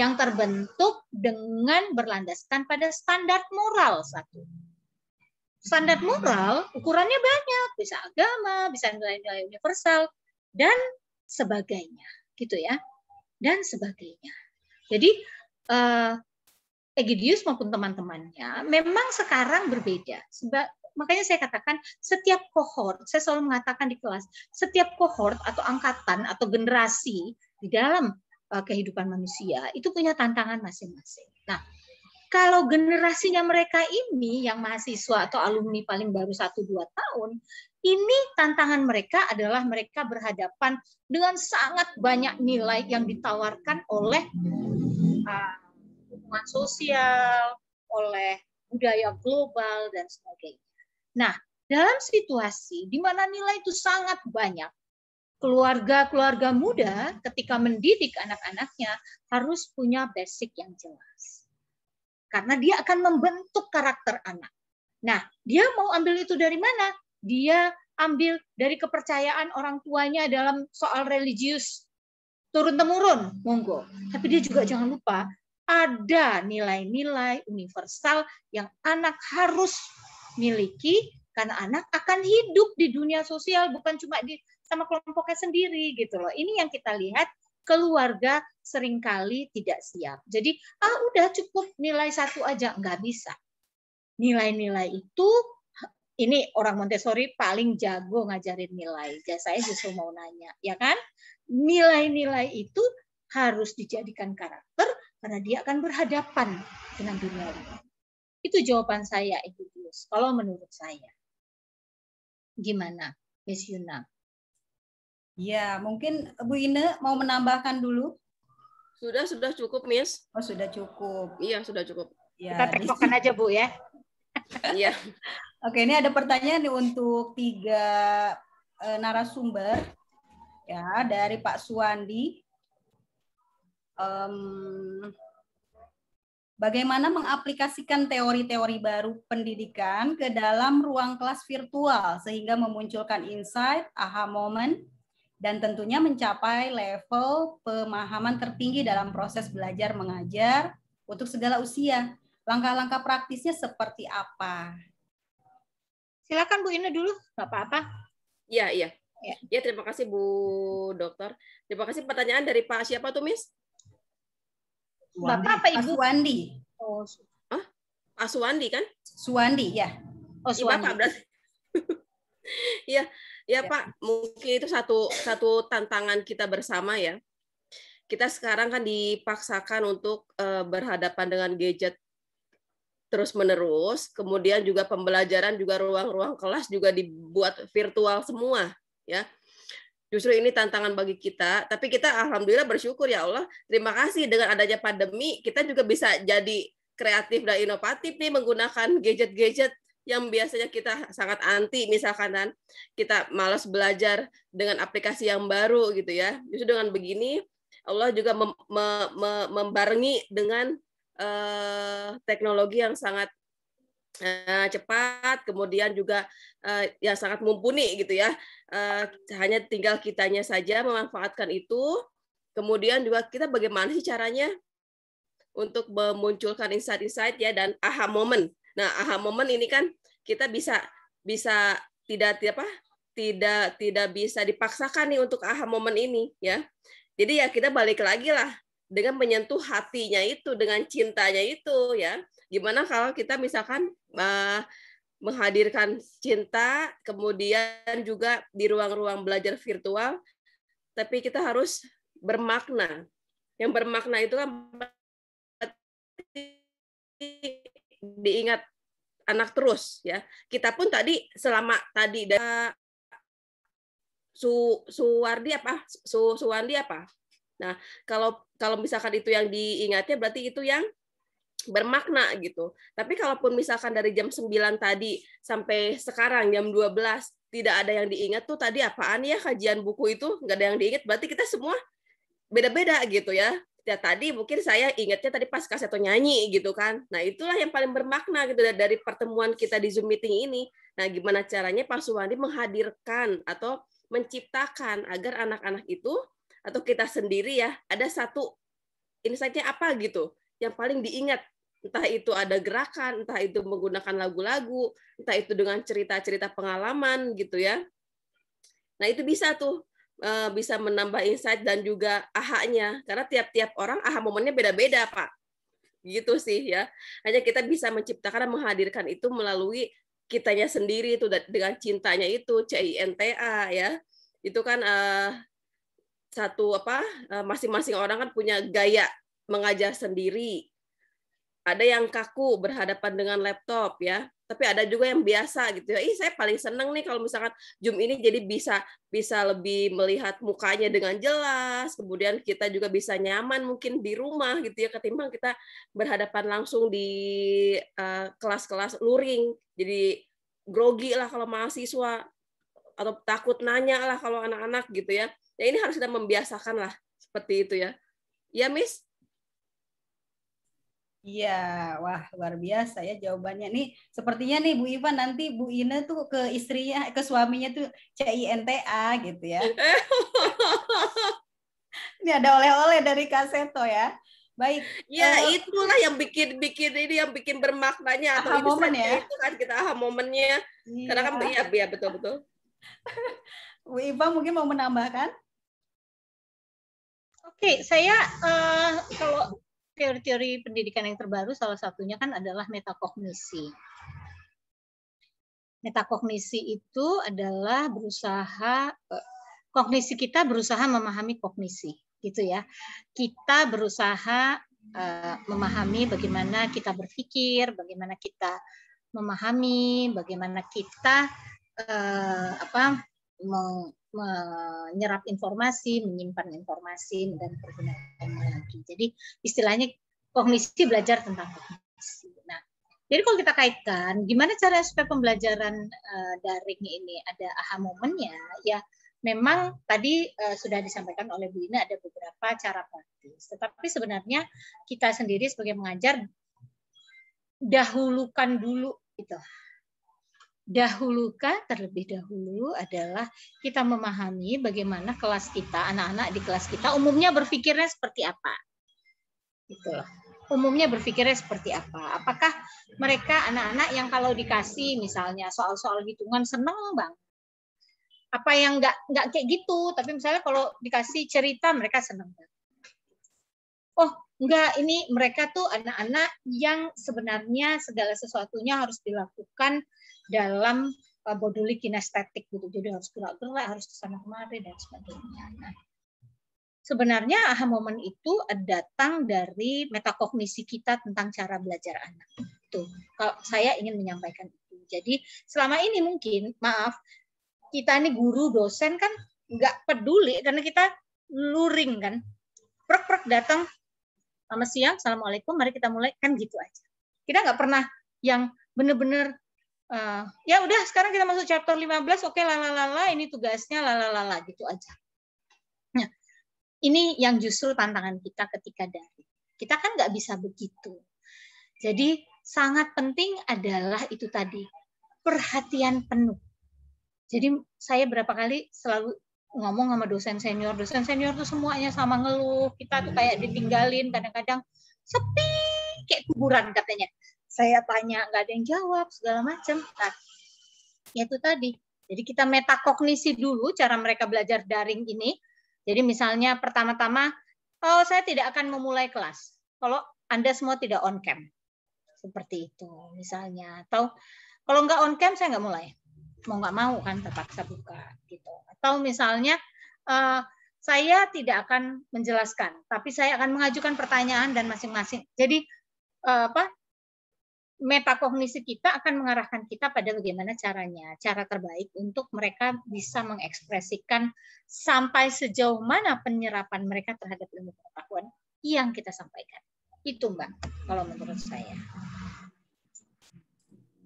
yang terbentuk dengan berlandaskan pada standar moral satu. Standar moral ukurannya banyak, bisa agama, bisa nilai-nilai universal dan sebagainya, gitu ya. Dan sebagainya. Jadi uh, Egidius maupun teman-temannya memang sekarang berbeda makanya saya katakan setiap kohort, saya selalu mengatakan di kelas, setiap kohort atau angkatan atau generasi di dalam eh, kehidupan manusia itu punya tantangan masing-masing. Nah, kalau generasinya mereka ini yang mahasiswa atau alumni paling baru 1 2 tahun, ini tantangan mereka adalah mereka berhadapan dengan sangat banyak nilai yang ditawarkan oleh uh, hubungan sosial, oleh budaya global dan sebagainya. Nah, dalam situasi di mana nilai itu sangat banyak, keluarga-keluarga muda ketika mendidik anak-anaknya harus punya basic yang jelas. Karena dia akan membentuk karakter anak. Nah, dia mau ambil itu dari mana? Dia ambil dari kepercayaan orang tuanya dalam soal religius turun-temurun, monggo. Tapi dia juga jangan lupa ada nilai-nilai universal yang anak harus miliki karena anak akan hidup di dunia sosial bukan cuma di sama kelompoknya sendiri gitu loh. Ini yang kita lihat keluarga seringkali tidak siap. Jadi ah udah cukup nilai satu aja nggak bisa. Nilai-nilai itu ini orang Montessori paling jago ngajarin nilai. Jadi ya, saya justru mau nanya, ya kan? Nilai-nilai itu harus dijadikan karakter karena dia akan berhadapan dengan dunia Itu jawaban saya, itu bagus kalau menurut saya. Gimana, Miss Yuna? Ya, mungkin Bu Ine mau menambahkan dulu. Sudah, sudah cukup, Miss. Oh, sudah cukup. Iya, sudah cukup. Ya, Kita tektokan aja, Bu, ya. Iya. Oke, ini ada pertanyaan nih untuk tiga e, narasumber. Ya, dari Pak Suwandi. Um, bagaimana mengaplikasikan teori-teori baru pendidikan ke dalam ruang kelas virtual sehingga memunculkan insight, aha moment, dan tentunya mencapai level pemahaman tertinggi dalam proses belajar mengajar untuk segala usia. Langkah-langkah praktisnya seperti apa? Silakan Bu Ina dulu, nggak apa-apa. Iya, iya. Ya. ya, terima kasih Bu Dokter. Terima kasih pertanyaan dari Pak siapa tuh, Miss? Bapak apa Ibu? Pak Suwandi. Oh, Pak ah, Suwandi kan? Suwandi ya. Oh, Suwandi. Bapak berarti. ya, ya, ya Pak, mungkin itu satu satu tantangan kita bersama ya. Kita sekarang kan dipaksakan untuk uh, berhadapan dengan gadget terus menerus, kemudian juga pembelajaran juga ruang-ruang kelas juga dibuat virtual semua ya. Justru ini tantangan bagi kita, tapi kita alhamdulillah bersyukur ya Allah. Terima kasih dengan adanya pandemi, kita juga bisa jadi kreatif dan inovatif nih menggunakan gadget-gadget yang biasanya kita sangat anti misalkan kan kita malas belajar dengan aplikasi yang baru gitu ya. Justru dengan begini Allah juga mem mem- membarengi dengan uh, teknologi yang sangat Eh, cepat, kemudian juga eh, ya sangat mumpuni gitu ya. Eh, hanya tinggal kitanya saja memanfaatkan itu. Kemudian juga kita bagaimana sih caranya untuk memunculkan insight-insight ya dan aha moment. Nah, aha moment ini kan kita bisa bisa tidak apa tidak tidak bisa dipaksakan nih untuk aha moment ini ya. Jadi ya kita balik lagi lah dengan menyentuh hatinya itu dengan cintanya itu ya Gimana kalau kita misalkan uh, menghadirkan cinta, kemudian juga di ruang-ruang belajar virtual, tapi kita harus bermakna. Yang bermakna itu kan diingat anak terus ya. Kita pun tadi selama tadi dan Su Suwardi apa? Su Suwandi apa? Nah, kalau kalau misalkan itu yang diingatnya berarti itu yang bermakna gitu. Tapi kalaupun misalkan dari jam 9 tadi sampai sekarang jam 12 tidak ada yang diingat tuh tadi apaan ya kajian buku itu nggak ada yang diingat berarti kita semua beda-beda gitu ya. Ya tadi mungkin saya ingatnya tadi pas kaseto nyanyi gitu kan. Nah itulah yang paling bermakna gitu dari pertemuan kita di Zoom meeting ini. Nah gimana caranya Pak Suwandi menghadirkan atau menciptakan agar anak-anak itu atau kita sendiri ya ada satu insightnya apa gitu yang paling diingat entah itu ada gerakan, entah itu menggunakan lagu-lagu, entah itu dengan cerita-cerita pengalaman gitu ya. Nah, itu bisa tuh eh, bisa menambah insight dan juga aha-nya karena tiap-tiap orang aha momennya beda-beda, Pak. Gitu sih ya. Hanya kita bisa menciptakan dan menghadirkan itu melalui kitanya sendiri itu dengan cintanya itu CINTA ya. Itu kan eh, satu apa eh, masing-masing orang kan punya gaya mengajar sendiri. Ada yang kaku berhadapan dengan laptop ya, tapi ada juga yang biasa gitu ya. Ih, saya paling seneng nih kalau misalkan Zoom ini jadi bisa bisa lebih melihat mukanya dengan jelas, kemudian kita juga bisa nyaman mungkin di rumah gitu ya ketimbang kita berhadapan langsung di eh, kelas-kelas uh, kelas -kelas luring. Jadi grogi lah kalau mahasiswa atau takut nanya lah kalau anak-anak gitu ya. Ya ini harus kita membiasakan lah seperti itu ya. Ya Miss, Iya, wah luar biasa ya jawabannya. Nih, sepertinya nih Bu Iva nanti Bu Ina tuh ke istrinya, ke suaminya tuh CINTA gitu ya. ini ada oleh-oleh dari Kaseto ya. Baik. Ya, uh, itulah yang bikin bikin ini yang bikin bermaknanya aha atau momen ya. Itu kan kita aha momennya. Iya. Karena kan iya, iya betul-betul. Bu Iva mungkin mau menambahkan? Oke, okay, saya uh, kalau teori-teori pendidikan yang terbaru salah satunya kan adalah metakognisi. Metakognisi itu adalah berusaha eh, kognisi kita berusaha memahami kognisi, gitu ya. Kita berusaha eh, memahami bagaimana kita berpikir, bagaimana kita memahami, bagaimana kita eh, apa menyerap informasi, menyimpan informasi dan pergunakan lagi. Jadi istilahnya kognisi belajar tentang kognisi. Nah, jadi kalau kita kaitkan, gimana cara supaya pembelajaran uh, daring ini ada aha momennya? Ya, memang tadi uh, sudah disampaikan oleh Bu Ina ada beberapa cara praktis. Tetapi sebenarnya kita sendiri sebagai mengajar dahulukan dulu itu dahulukan terlebih dahulu adalah kita memahami bagaimana kelas kita, anak-anak di kelas kita umumnya berpikirnya seperti apa. Gitu loh. Umumnya berpikirnya seperti apa? Apakah mereka anak-anak yang kalau dikasih misalnya soal-soal hitungan seneng bang? Apa yang nggak nggak kayak gitu? Tapi misalnya kalau dikasih cerita mereka seneng bang. Oh, Enggak, ini mereka tuh anak-anak yang sebenarnya segala sesuatunya harus dilakukan dalam uh, boduli kinestetik gitu. Jadi harus gerak-gerak, harus kesana kemari dan sebagainya. Nah, sebenarnya aha moment itu eh, datang dari metakognisi kita tentang cara belajar anak. Tuh, kalau saya ingin menyampaikan itu. Jadi selama ini mungkin, maaf, kita ini guru, dosen kan nggak peduli karena kita luring kan. Prok-prok datang, selamat siang, assalamualaikum, mari kita mulai. Kan gitu aja. Kita nggak pernah yang benar-benar uh, ya udah sekarang kita masuk chapter 15 oke okay, lalalala ini tugasnya lalalala gitu aja nah ini yang justru tantangan kita ketika dari kita kan nggak bisa begitu jadi sangat penting adalah itu tadi perhatian penuh jadi saya berapa kali selalu ngomong sama dosen senior dosen senior tuh semuanya sama ngeluh kita tuh kayak ditinggalin kadang-kadang sepi kayak kuburan katanya saya tanya nggak ada yang jawab segala macam nah ya itu tadi jadi kita metakognisi dulu cara mereka belajar daring ini jadi misalnya pertama-tama oh saya tidak akan memulai kelas kalau anda semua tidak on cam seperti itu misalnya atau kalau nggak on cam saya nggak mulai mau nggak mau kan terpaksa buka gitu atau misalnya uh, saya tidak akan menjelaskan tapi saya akan mengajukan pertanyaan dan masing-masing jadi eh, apa metakognisi kita akan mengarahkan kita pada bagaimana caranya, cara terbaik untuk mereka bisa mengekspresikan sampai sejauh mana penyerapan mereka terhadap ilmu pengetahuan yang kita sampaikan. Itu Mbak, kalau menurut saya.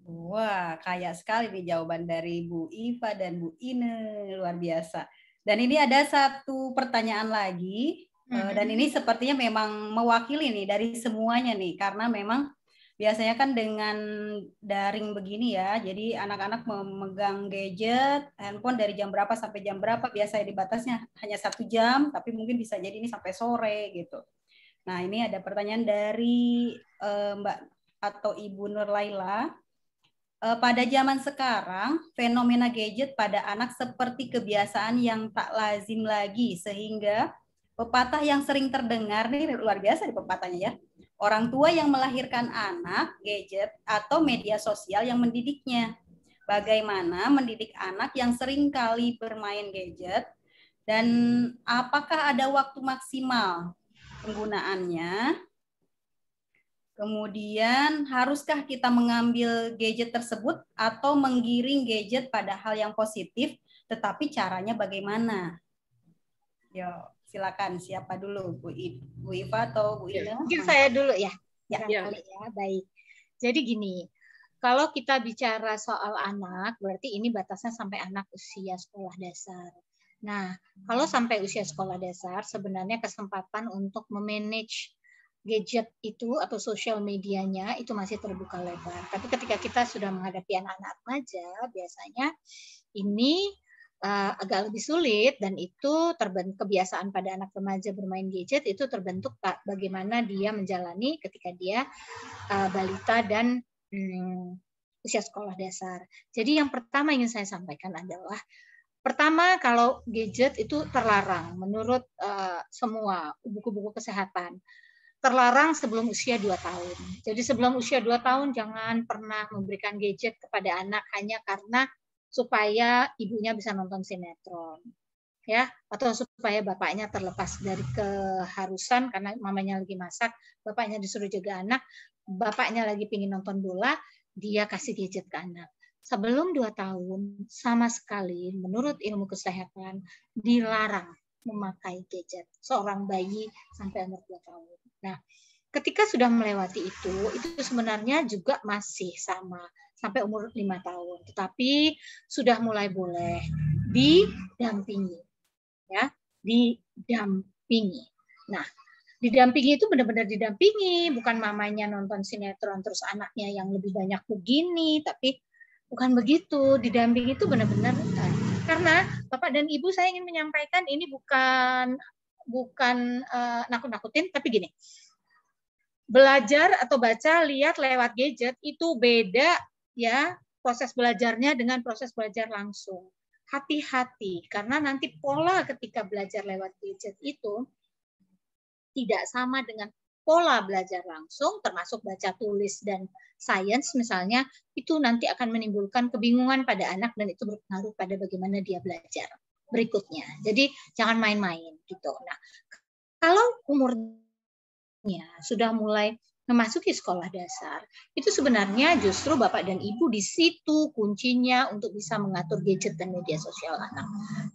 Wah, kaya sekali nih jawaban dari Bu Iva dan Bu Ine, luar biasa. Dan ini ada satu pertanyaan lagi, eh, dan mm-hmm. ini sepertinya memang mewakili nih dari semuanya nih, karena memang biasanya kan dengan daring begini ya, jadi anak-anak memegang gadget, handphone dari jam berapa sampai jam berapa, biasanya dibatasnya hanya satu jam, tapi mungkin bisa jadi ini sampai sore gitu. Nah ini ada pertanyaan dari uh, Mbak atau Ibu Nur Laila. Eh, pada zaman sekarang, fenomena gadget pada anak seperti kebiasaan yang tak lazim lagi, sehingga pepatah yang sering terdengar nih luar biasa di pepatahnya ya orang tua yang melahirkan anak, gadget, atau media sosial yang mendidiknya. Bagaimana mendidik anak yang sering kali bermain gadget, dan apakah ada waktu maksimal penggunaannya? Kemudian, haruskah kita mengambil gadget tersebut atau menggiring gadget pada hal yang positif, tetapi caranya bagaimana? Yo. Silakan siapa dulu Bu, I, Bu Iva atau Bu ya. Ina? Mungkin saya dulu ya. Ya. ya. ya. Baik. Jadi gini, kalau kita bicara soal anak, berarti ini batasnya sampai anak usia sekolah dasar. Nah, kalau sampai usia sekolah dasar, sebenarnya kesempatan untuk memanage gadget itu atau sosial medianya itu masih terbuka lebar. Tapi ketika kita sudah menghadapi anak-anak remaja, biasanya ini uh, agak lebih sulit dan itu terbentuk kebiasaan pada anak remaja bermain gadget itu terbentuk Pak bagaimana dia menjalani ketika dia uh, balita dan hmm, usia sekolah dasar. Jadi yang pertama ingin saya sampaikan adalah pertama kalau gadget itu terlarang menurut uh, semua buku-buku kesehatan terlarang sebelum usia 2 tahun. Jadi sebelum usia 2 tahun jangan pernah memberikan gadget kepada anak hanya karena supaya ibunya bisa nonton sinetron ya atau supaya bapaknya terlepas dari keharusan karena mamanya lagi masak bapaknya disuruh jaga anak bapaknya lagi pingin nonton bola dia kasih gadget ke anak sebelum dua tahun sama sekali menurut ilmu kesehatan dilarang memakai gadget seorang bayi sampai umur dua tahun nah ketika sudah melewati itu, itu sebenarnya juga masih sama sampai umur lima tahun, tetapi sudah mulai boleh didampingi, ya, didampingi. Nah, didampingi itu benar-benar didampingi, bukan mamanya nonton sinetron terus anaknya yang lebih banyak begini, tapi bukan begitu. Didampingi itu benar-benar eh, karena Bapak dan Ibu saya ingin menyampaikan ini bukan bukan uh, nakut-nakutin, tapi gini belajar atau baca lihat lewat gadget itu beda ya proses belajarnya dengan proses belajar langsung. Hati-hati karena nanti pola ketika belajar lewat gadget itu tidak sama dengan pola belajar langsung termasuk baca tulis dan sains misalnya itu nanti akan menimbulkan kebingungan pada anak dan itu berpengaruh pada bagaimana dia belajar berikutnya. Jadi jangan main-main gitu. Nah, kalau umur anaknya sudah mulai memasuki sekolah dasar, itu sebenarnya justru bapak dan ibu di situ kuncinya untuk bisa mengatur gadget dan media sosial anak.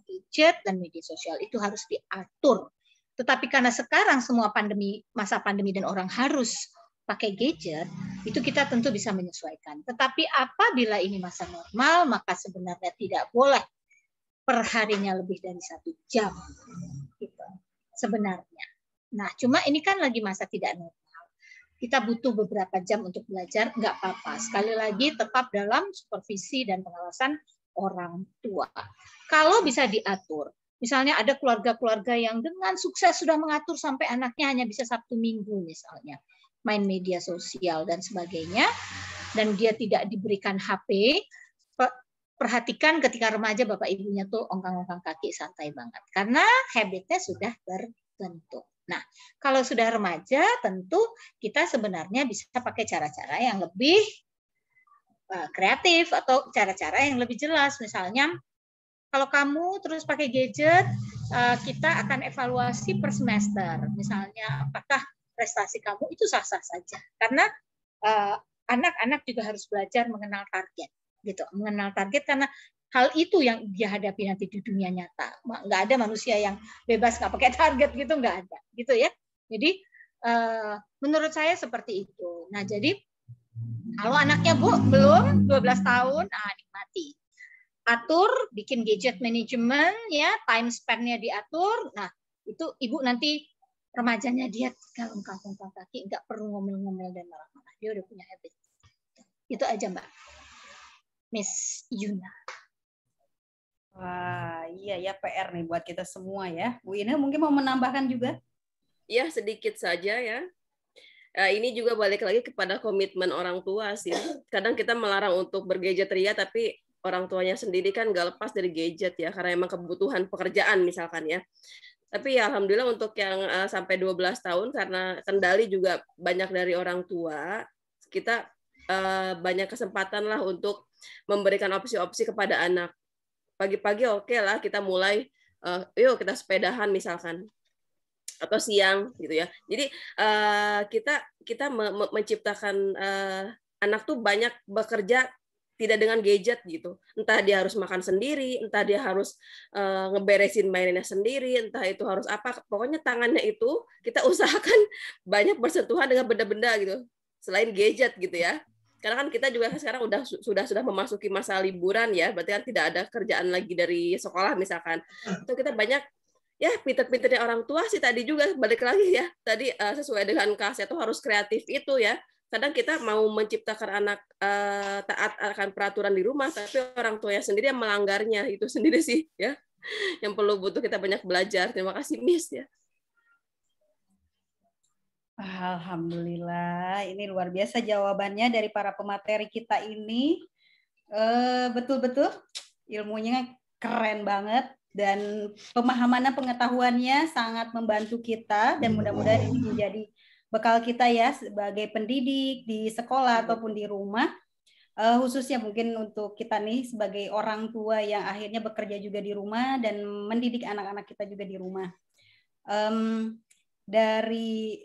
Gadget dan media sosial itu harus diatur. Tetapi karena sekarang semua pandemi masa pandemi dan orang harus pakai gadget, itu kita tentu bisa menyesuaikan. Tetapi apabila ini masa normal, maka sebenarnya tidak boleh perharinya lebih dari satu jam. Gitu. Sebenarnya Nah, cuma ini kan lagi masa tidak normal. Kita butuh beberapa jam untuk belajar, nggak apa-apa. Sekali lagi, tetap dalam supervisi dan pengawasan orang tua. Kalau bisa diatur, misalnya ada keluarga-keluarga yang dengan sukses sudah mengatur sampai anaknya hanya bisa Sabtu Minggu misalnya, main media sosial dan sebagainya, dan dia tidak diberikan HP, perhatikan ketika remaja bapak ibunya tuh ongkang-ongkang kaki santai banget karena habitnya sudah berbentuk. Nah, kalau sudah remaja tentu kita sebenarnya bisa pakai cara-cara yang lebih eh, kreatif atau cara-cara yang lebih jelas. Misalnya kalau kamu terus pakai gadget, eh, kita akan evaluasi per semester. Misalnya apakah prestasi kamu itu sah-sah saja. Karena eh, anak-anak juga harus belajar mengenal target gitu mengenal target karena hal itu yang dia hadapi nanti di dunia nyata. Nggak ada manusia yang bebas nggak pakai target gitu nggak ada, gitu ya. Jadi eh, menurut saya seperti itu. Nah jadi kalau anaknya bu belum 12 tahun, ah, nikmati, atur, bikin gadget management ya, time span-nya diatur. Nah itu ibu nanti remajanya dia kalau kampung kaki nggak perlu ngomel-ngomel dan marah-marah. Dia udah punya habit. Itu aja mbak. Miss Yuna. Wah, iya ya PR nih buat kita semua ya. Bu Ina mungkin mau menambahkan juga? Ya, sedikit saja ya. Uh, ini juga balik lagi kepada komitmen orang tua sih. Kadang kita melarang untuk bergadget ria, tapi orang tuanya sendiri kan nggak lepas dari gadget ya, karena emang kebutuhan pekerjaan misalkan ya. Tapi ya alhamdulillah untuk yang uh, sampai 12 tahun karena kendali juga banyak dari orang tua, kita uh, banyak kesempatan lah untuk memberikan opsi-opsi kepada anak pagi-pagi oke okay lah kita mulai uh, yuk kita sepedahan misalkan atau siang gitu ya. Jadi uh, kita kita me me menciptakan uh, anak tuh banyak bekerja tidak dengan gadget gitu. Entah dia harus makan sendiri, entah dia harus uh, ngeberesin mainannya sendiri, entah itu harus apa. Pokoknya tangannya itu kita usahakan banyak bersentuhan dengan benda-benda gitu. Selain gadget gitu ya karena kan kita juga kan sekarang udah sudah sudah memasuki masa liburan ya berarti kan tidak ada kerjaan lagi dari sekolah misalkan itu hmm. kita banyak ya pinter-pinternya orang tua sih tadi juga balik lagi ya tadi uh, sesuai dengan kasih itu harus kreatif itu ya kadang kita mau menciptakan anak uh, taat akan peraturan di rumah tapi orang tuanya sendiri yang melanggarnya itu sendiri sih ya yang perlu butuh kita banyak belajar terima kasih miss ya Alhamdulillah, ini luar biasa jawabannya dari para pemateri kita ini. Eh, betul-betul ilmunya keren banget dan pemahamannya pengetahuannya sangat membantu kita dan mudah-mudahan ini menjadi bekal kita ya sebagai pendidik di sekolah ataupun di rumah uh, khususnya mungkin untuk kita nih sebagai orang tua yang akhirnya bekerja juga di rumah dan mendidik anak-anak kita juga di rumah um, dari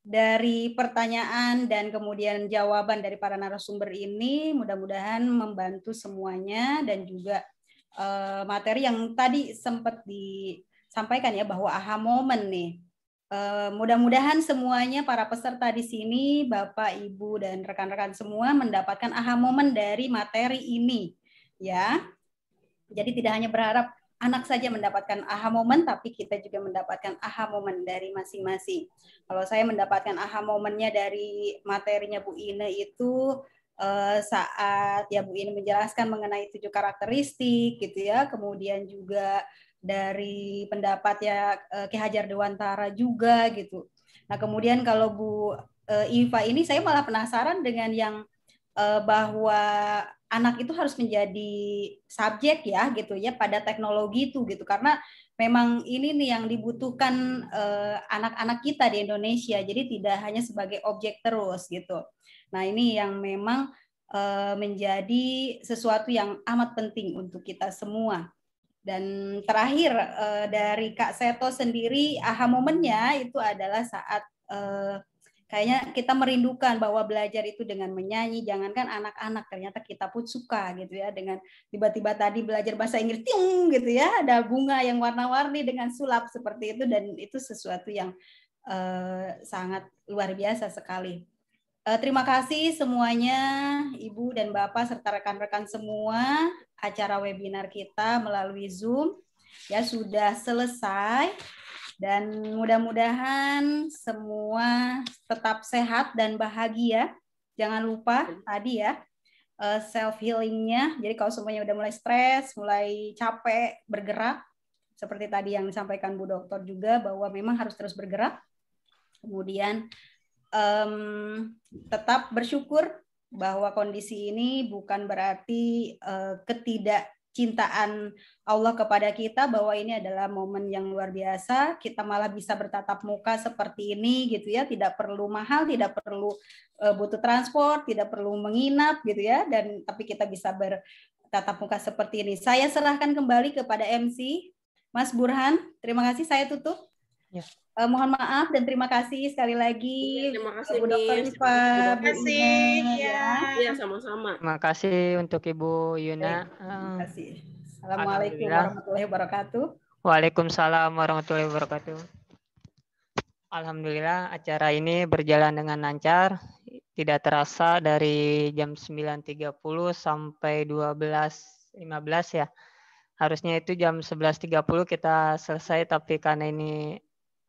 dari pertanyaan dan kemudian jawaban dari para narasumber ini mudah-mudahan membantu semuanya dan juga uh, materi yang tadi sempat disampaikan ya bahwa aha moment nih. Uh, mudah-mudahan semuanya para peserta di sini, Bapak, Ibu dan rekan-rekan semua mendapatkan aha moment dari materi ini ya. Jadi tidak hanya berharap anak saja mendapatkan aha moment, tapi kita juga mendapatkan aha moment dari masing-masing. Kalau saya mendapatkan aha momennya dari materinya Bu Ine itu eh, saat ya Bu Ine menjelaskan mengenai tujuh karakteristik gitu ya, kemudian juga dari pendapat ya eh, Ki Hajar Dewantara juga gitu. Nah kemudian kalau Bu eh, Iva ini saya malah penasaran dengan yang Eh, bahwa anak itu harus menjadi subjek ya gitu ya pada teknologi itu gitu karena memang ini nih yang dibutuhkan eh, anak-anak uh, kita di Indonesia jadi tidak hanya sebagai objek terus gitu nah ini yang memang uh, menjadi sesuatu yang amat penting untuk kita semua dan terakhir uh, dari Kak Seto sendiri aha momennya itu adalah saat kayaknya kita merindukan bahwa belajar itu dengan menyanyi jangankan anak-anak ternyata kita pun suka gitu ya dengan tiba-tiba tadi belajar bahasa Inggris tiung gitu ya ada bunga yang warna-warni dengan sulap seperti itu dan itu sesuatu yang uh, sangat luar biasa sekali uh, terima kasih semuanya ibu dan bapak serta rekan-rekan semua acara webinar kita melalui Zoom ya sudah selesai dan mudah-mudahan semua tetap sehat dan bahagia. Jangan lupa tadi ya, eh, self healingnya. Jadi kalau semuanya udah mulai stres, mulai capek, bergerak, seperti tadi yang disampaikan Bu Dokter juga bahwa memang harus terus bergerak. Kemudian um, tetap bersyukur bahwa kondisi ini bukan berarti uh, ketidak cintaan Allah kepada kita bahwa ini adalah momen yang luar biasa kita malah bisa bertatap muka seperti ini gitu ya tidak perlu mahal tidak perlu e, butuh transport tidak perlu menginap gitu ya dan tapi kita bisa bertatap muka seperti ini saya serahkan kembali kepada MC Mas Burhan terima kasih saya tutup ya. Uh, mohon maaf dan terima kasih sekali lagi. Iya, terima kasih Bu Dr. Iva. Terima kasih. Ibu iya, ya. Iya, sama-sama. Terima kasih untuk Ibu Yuna. Terima kasih. Assalamualaikum warahmatullahi wabarakatuh. Waalaikumsalam warahmatullahi wabarakatuh. Alhamdulillah acara ini berjalan dengan lancar. Tidak terasa dari jam 9.30 sampai 12.15 ya. Harusnya itu jam 11.30 kita selesai tapi karena ini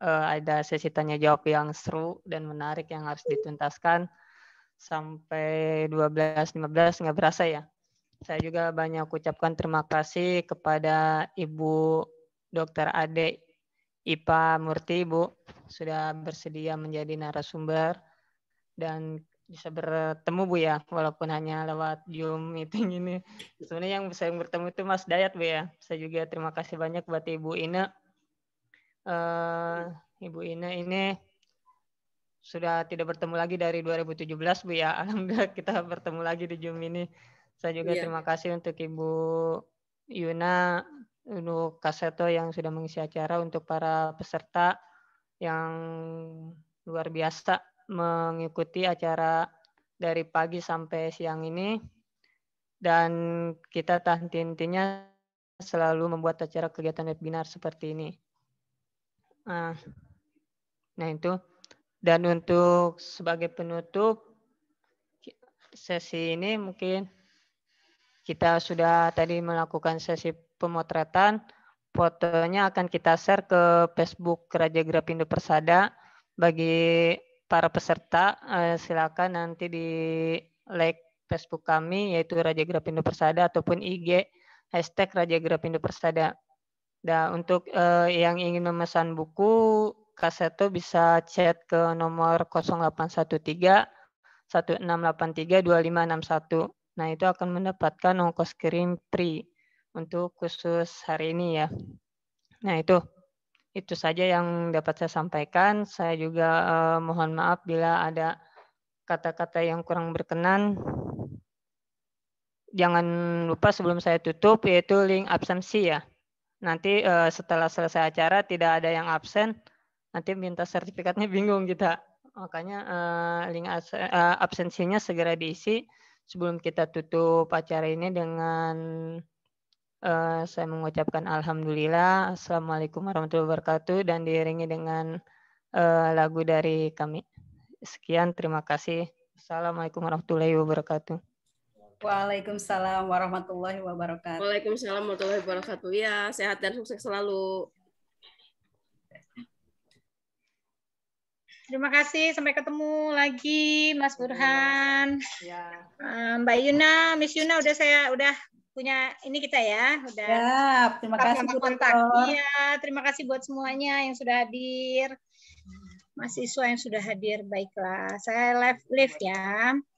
uh, ada sesi tanya jawab yang seru dan menarik yang harus dituntaskan sampai 12.15 nggak berasa ya. Saya juga banyak ucapkan terima kasih kepada Ibu Dr. Ade Ipa Murti, Bu, sudah bersedia menjadi narasumber dan bisa bertemu Bu ya, walaupun hanya lewat Zoom meeting ini. Sebenarnya yang saya bertemu itu Mas Dayat Bu ya. Saya juga terima kasih banyak buat Ibu Ine uh, Ibu Ina ini sudah tidak bertemu lagi dari 2017 Bu ya. Alhamdulillah kita bertemu lagi di Zoom ini. Saya juga yeah. terima kasih untuk Ibu Yuna untuk Kaseto yang sudah mengisi acara untuk para peserta yang luar biasa mengikuti acara dari pagi sampai siang ini dan kita tahan intinya selalu membuat acara kegiatan webinar seperti ini. Ah. Nah, itu. Dan untuk sebagai penutup sesi ini mungkin kita sudah tadi melakukan sesi pemotretan. Fotonya akan kita share ke Facebook Raja Grapindo Persada. Bagi para peserta, eh, silakan nanti di like Facebook kami yaitu Raja Grapindo Persada ataupun IG hashtag Raja Grapindo Persada. Nah, untuk uh, yang ingin memesan buku, Seto bisa chat ke nomor 0813 1683 2561. Nah, itu akan mendapatkan ongkos kirim free untuk khusus hari ini ya. Nah, itu itu saja yang dapat saya sampaikan. Saya juga uh, mohon maaf bila ada kata-kata yang kurang berkenan. Jangan lupa sebelum saya tutup yaitu link absensi ya nanti uh, setelah selesai acara tidak ada yang absen nanti minta sertifikatnya bingung kita makanya uh, link absen, uh, absensinya segera diisi sebelum kita tutup acara ini dengan uh, saya mengucapkan alhamdulillah assalamualaikum warahmatullahi wabarakatuh dan diiringi dengan uh, lagu dari kami sekian terima kasih assalamualaikum warahmatullahi wabarakatuh Waalaikumsalam warahmatullahi wabarakatuh. Waalaikumsalam warahmatullahi wabarakatuh. Ya, sehat dan sukses selalu. Terima kasih. Sampai ketemu lagi, Mas Burhan. Ya. Eh, Mbak Yuna, Miss Yuna udah saya udah punya ini kita ya udah ya, terima kasih kontak iya terima kasih buat semuanya yang sudah hadir mahasiswa yang sudah hadir baiklah saya live live ya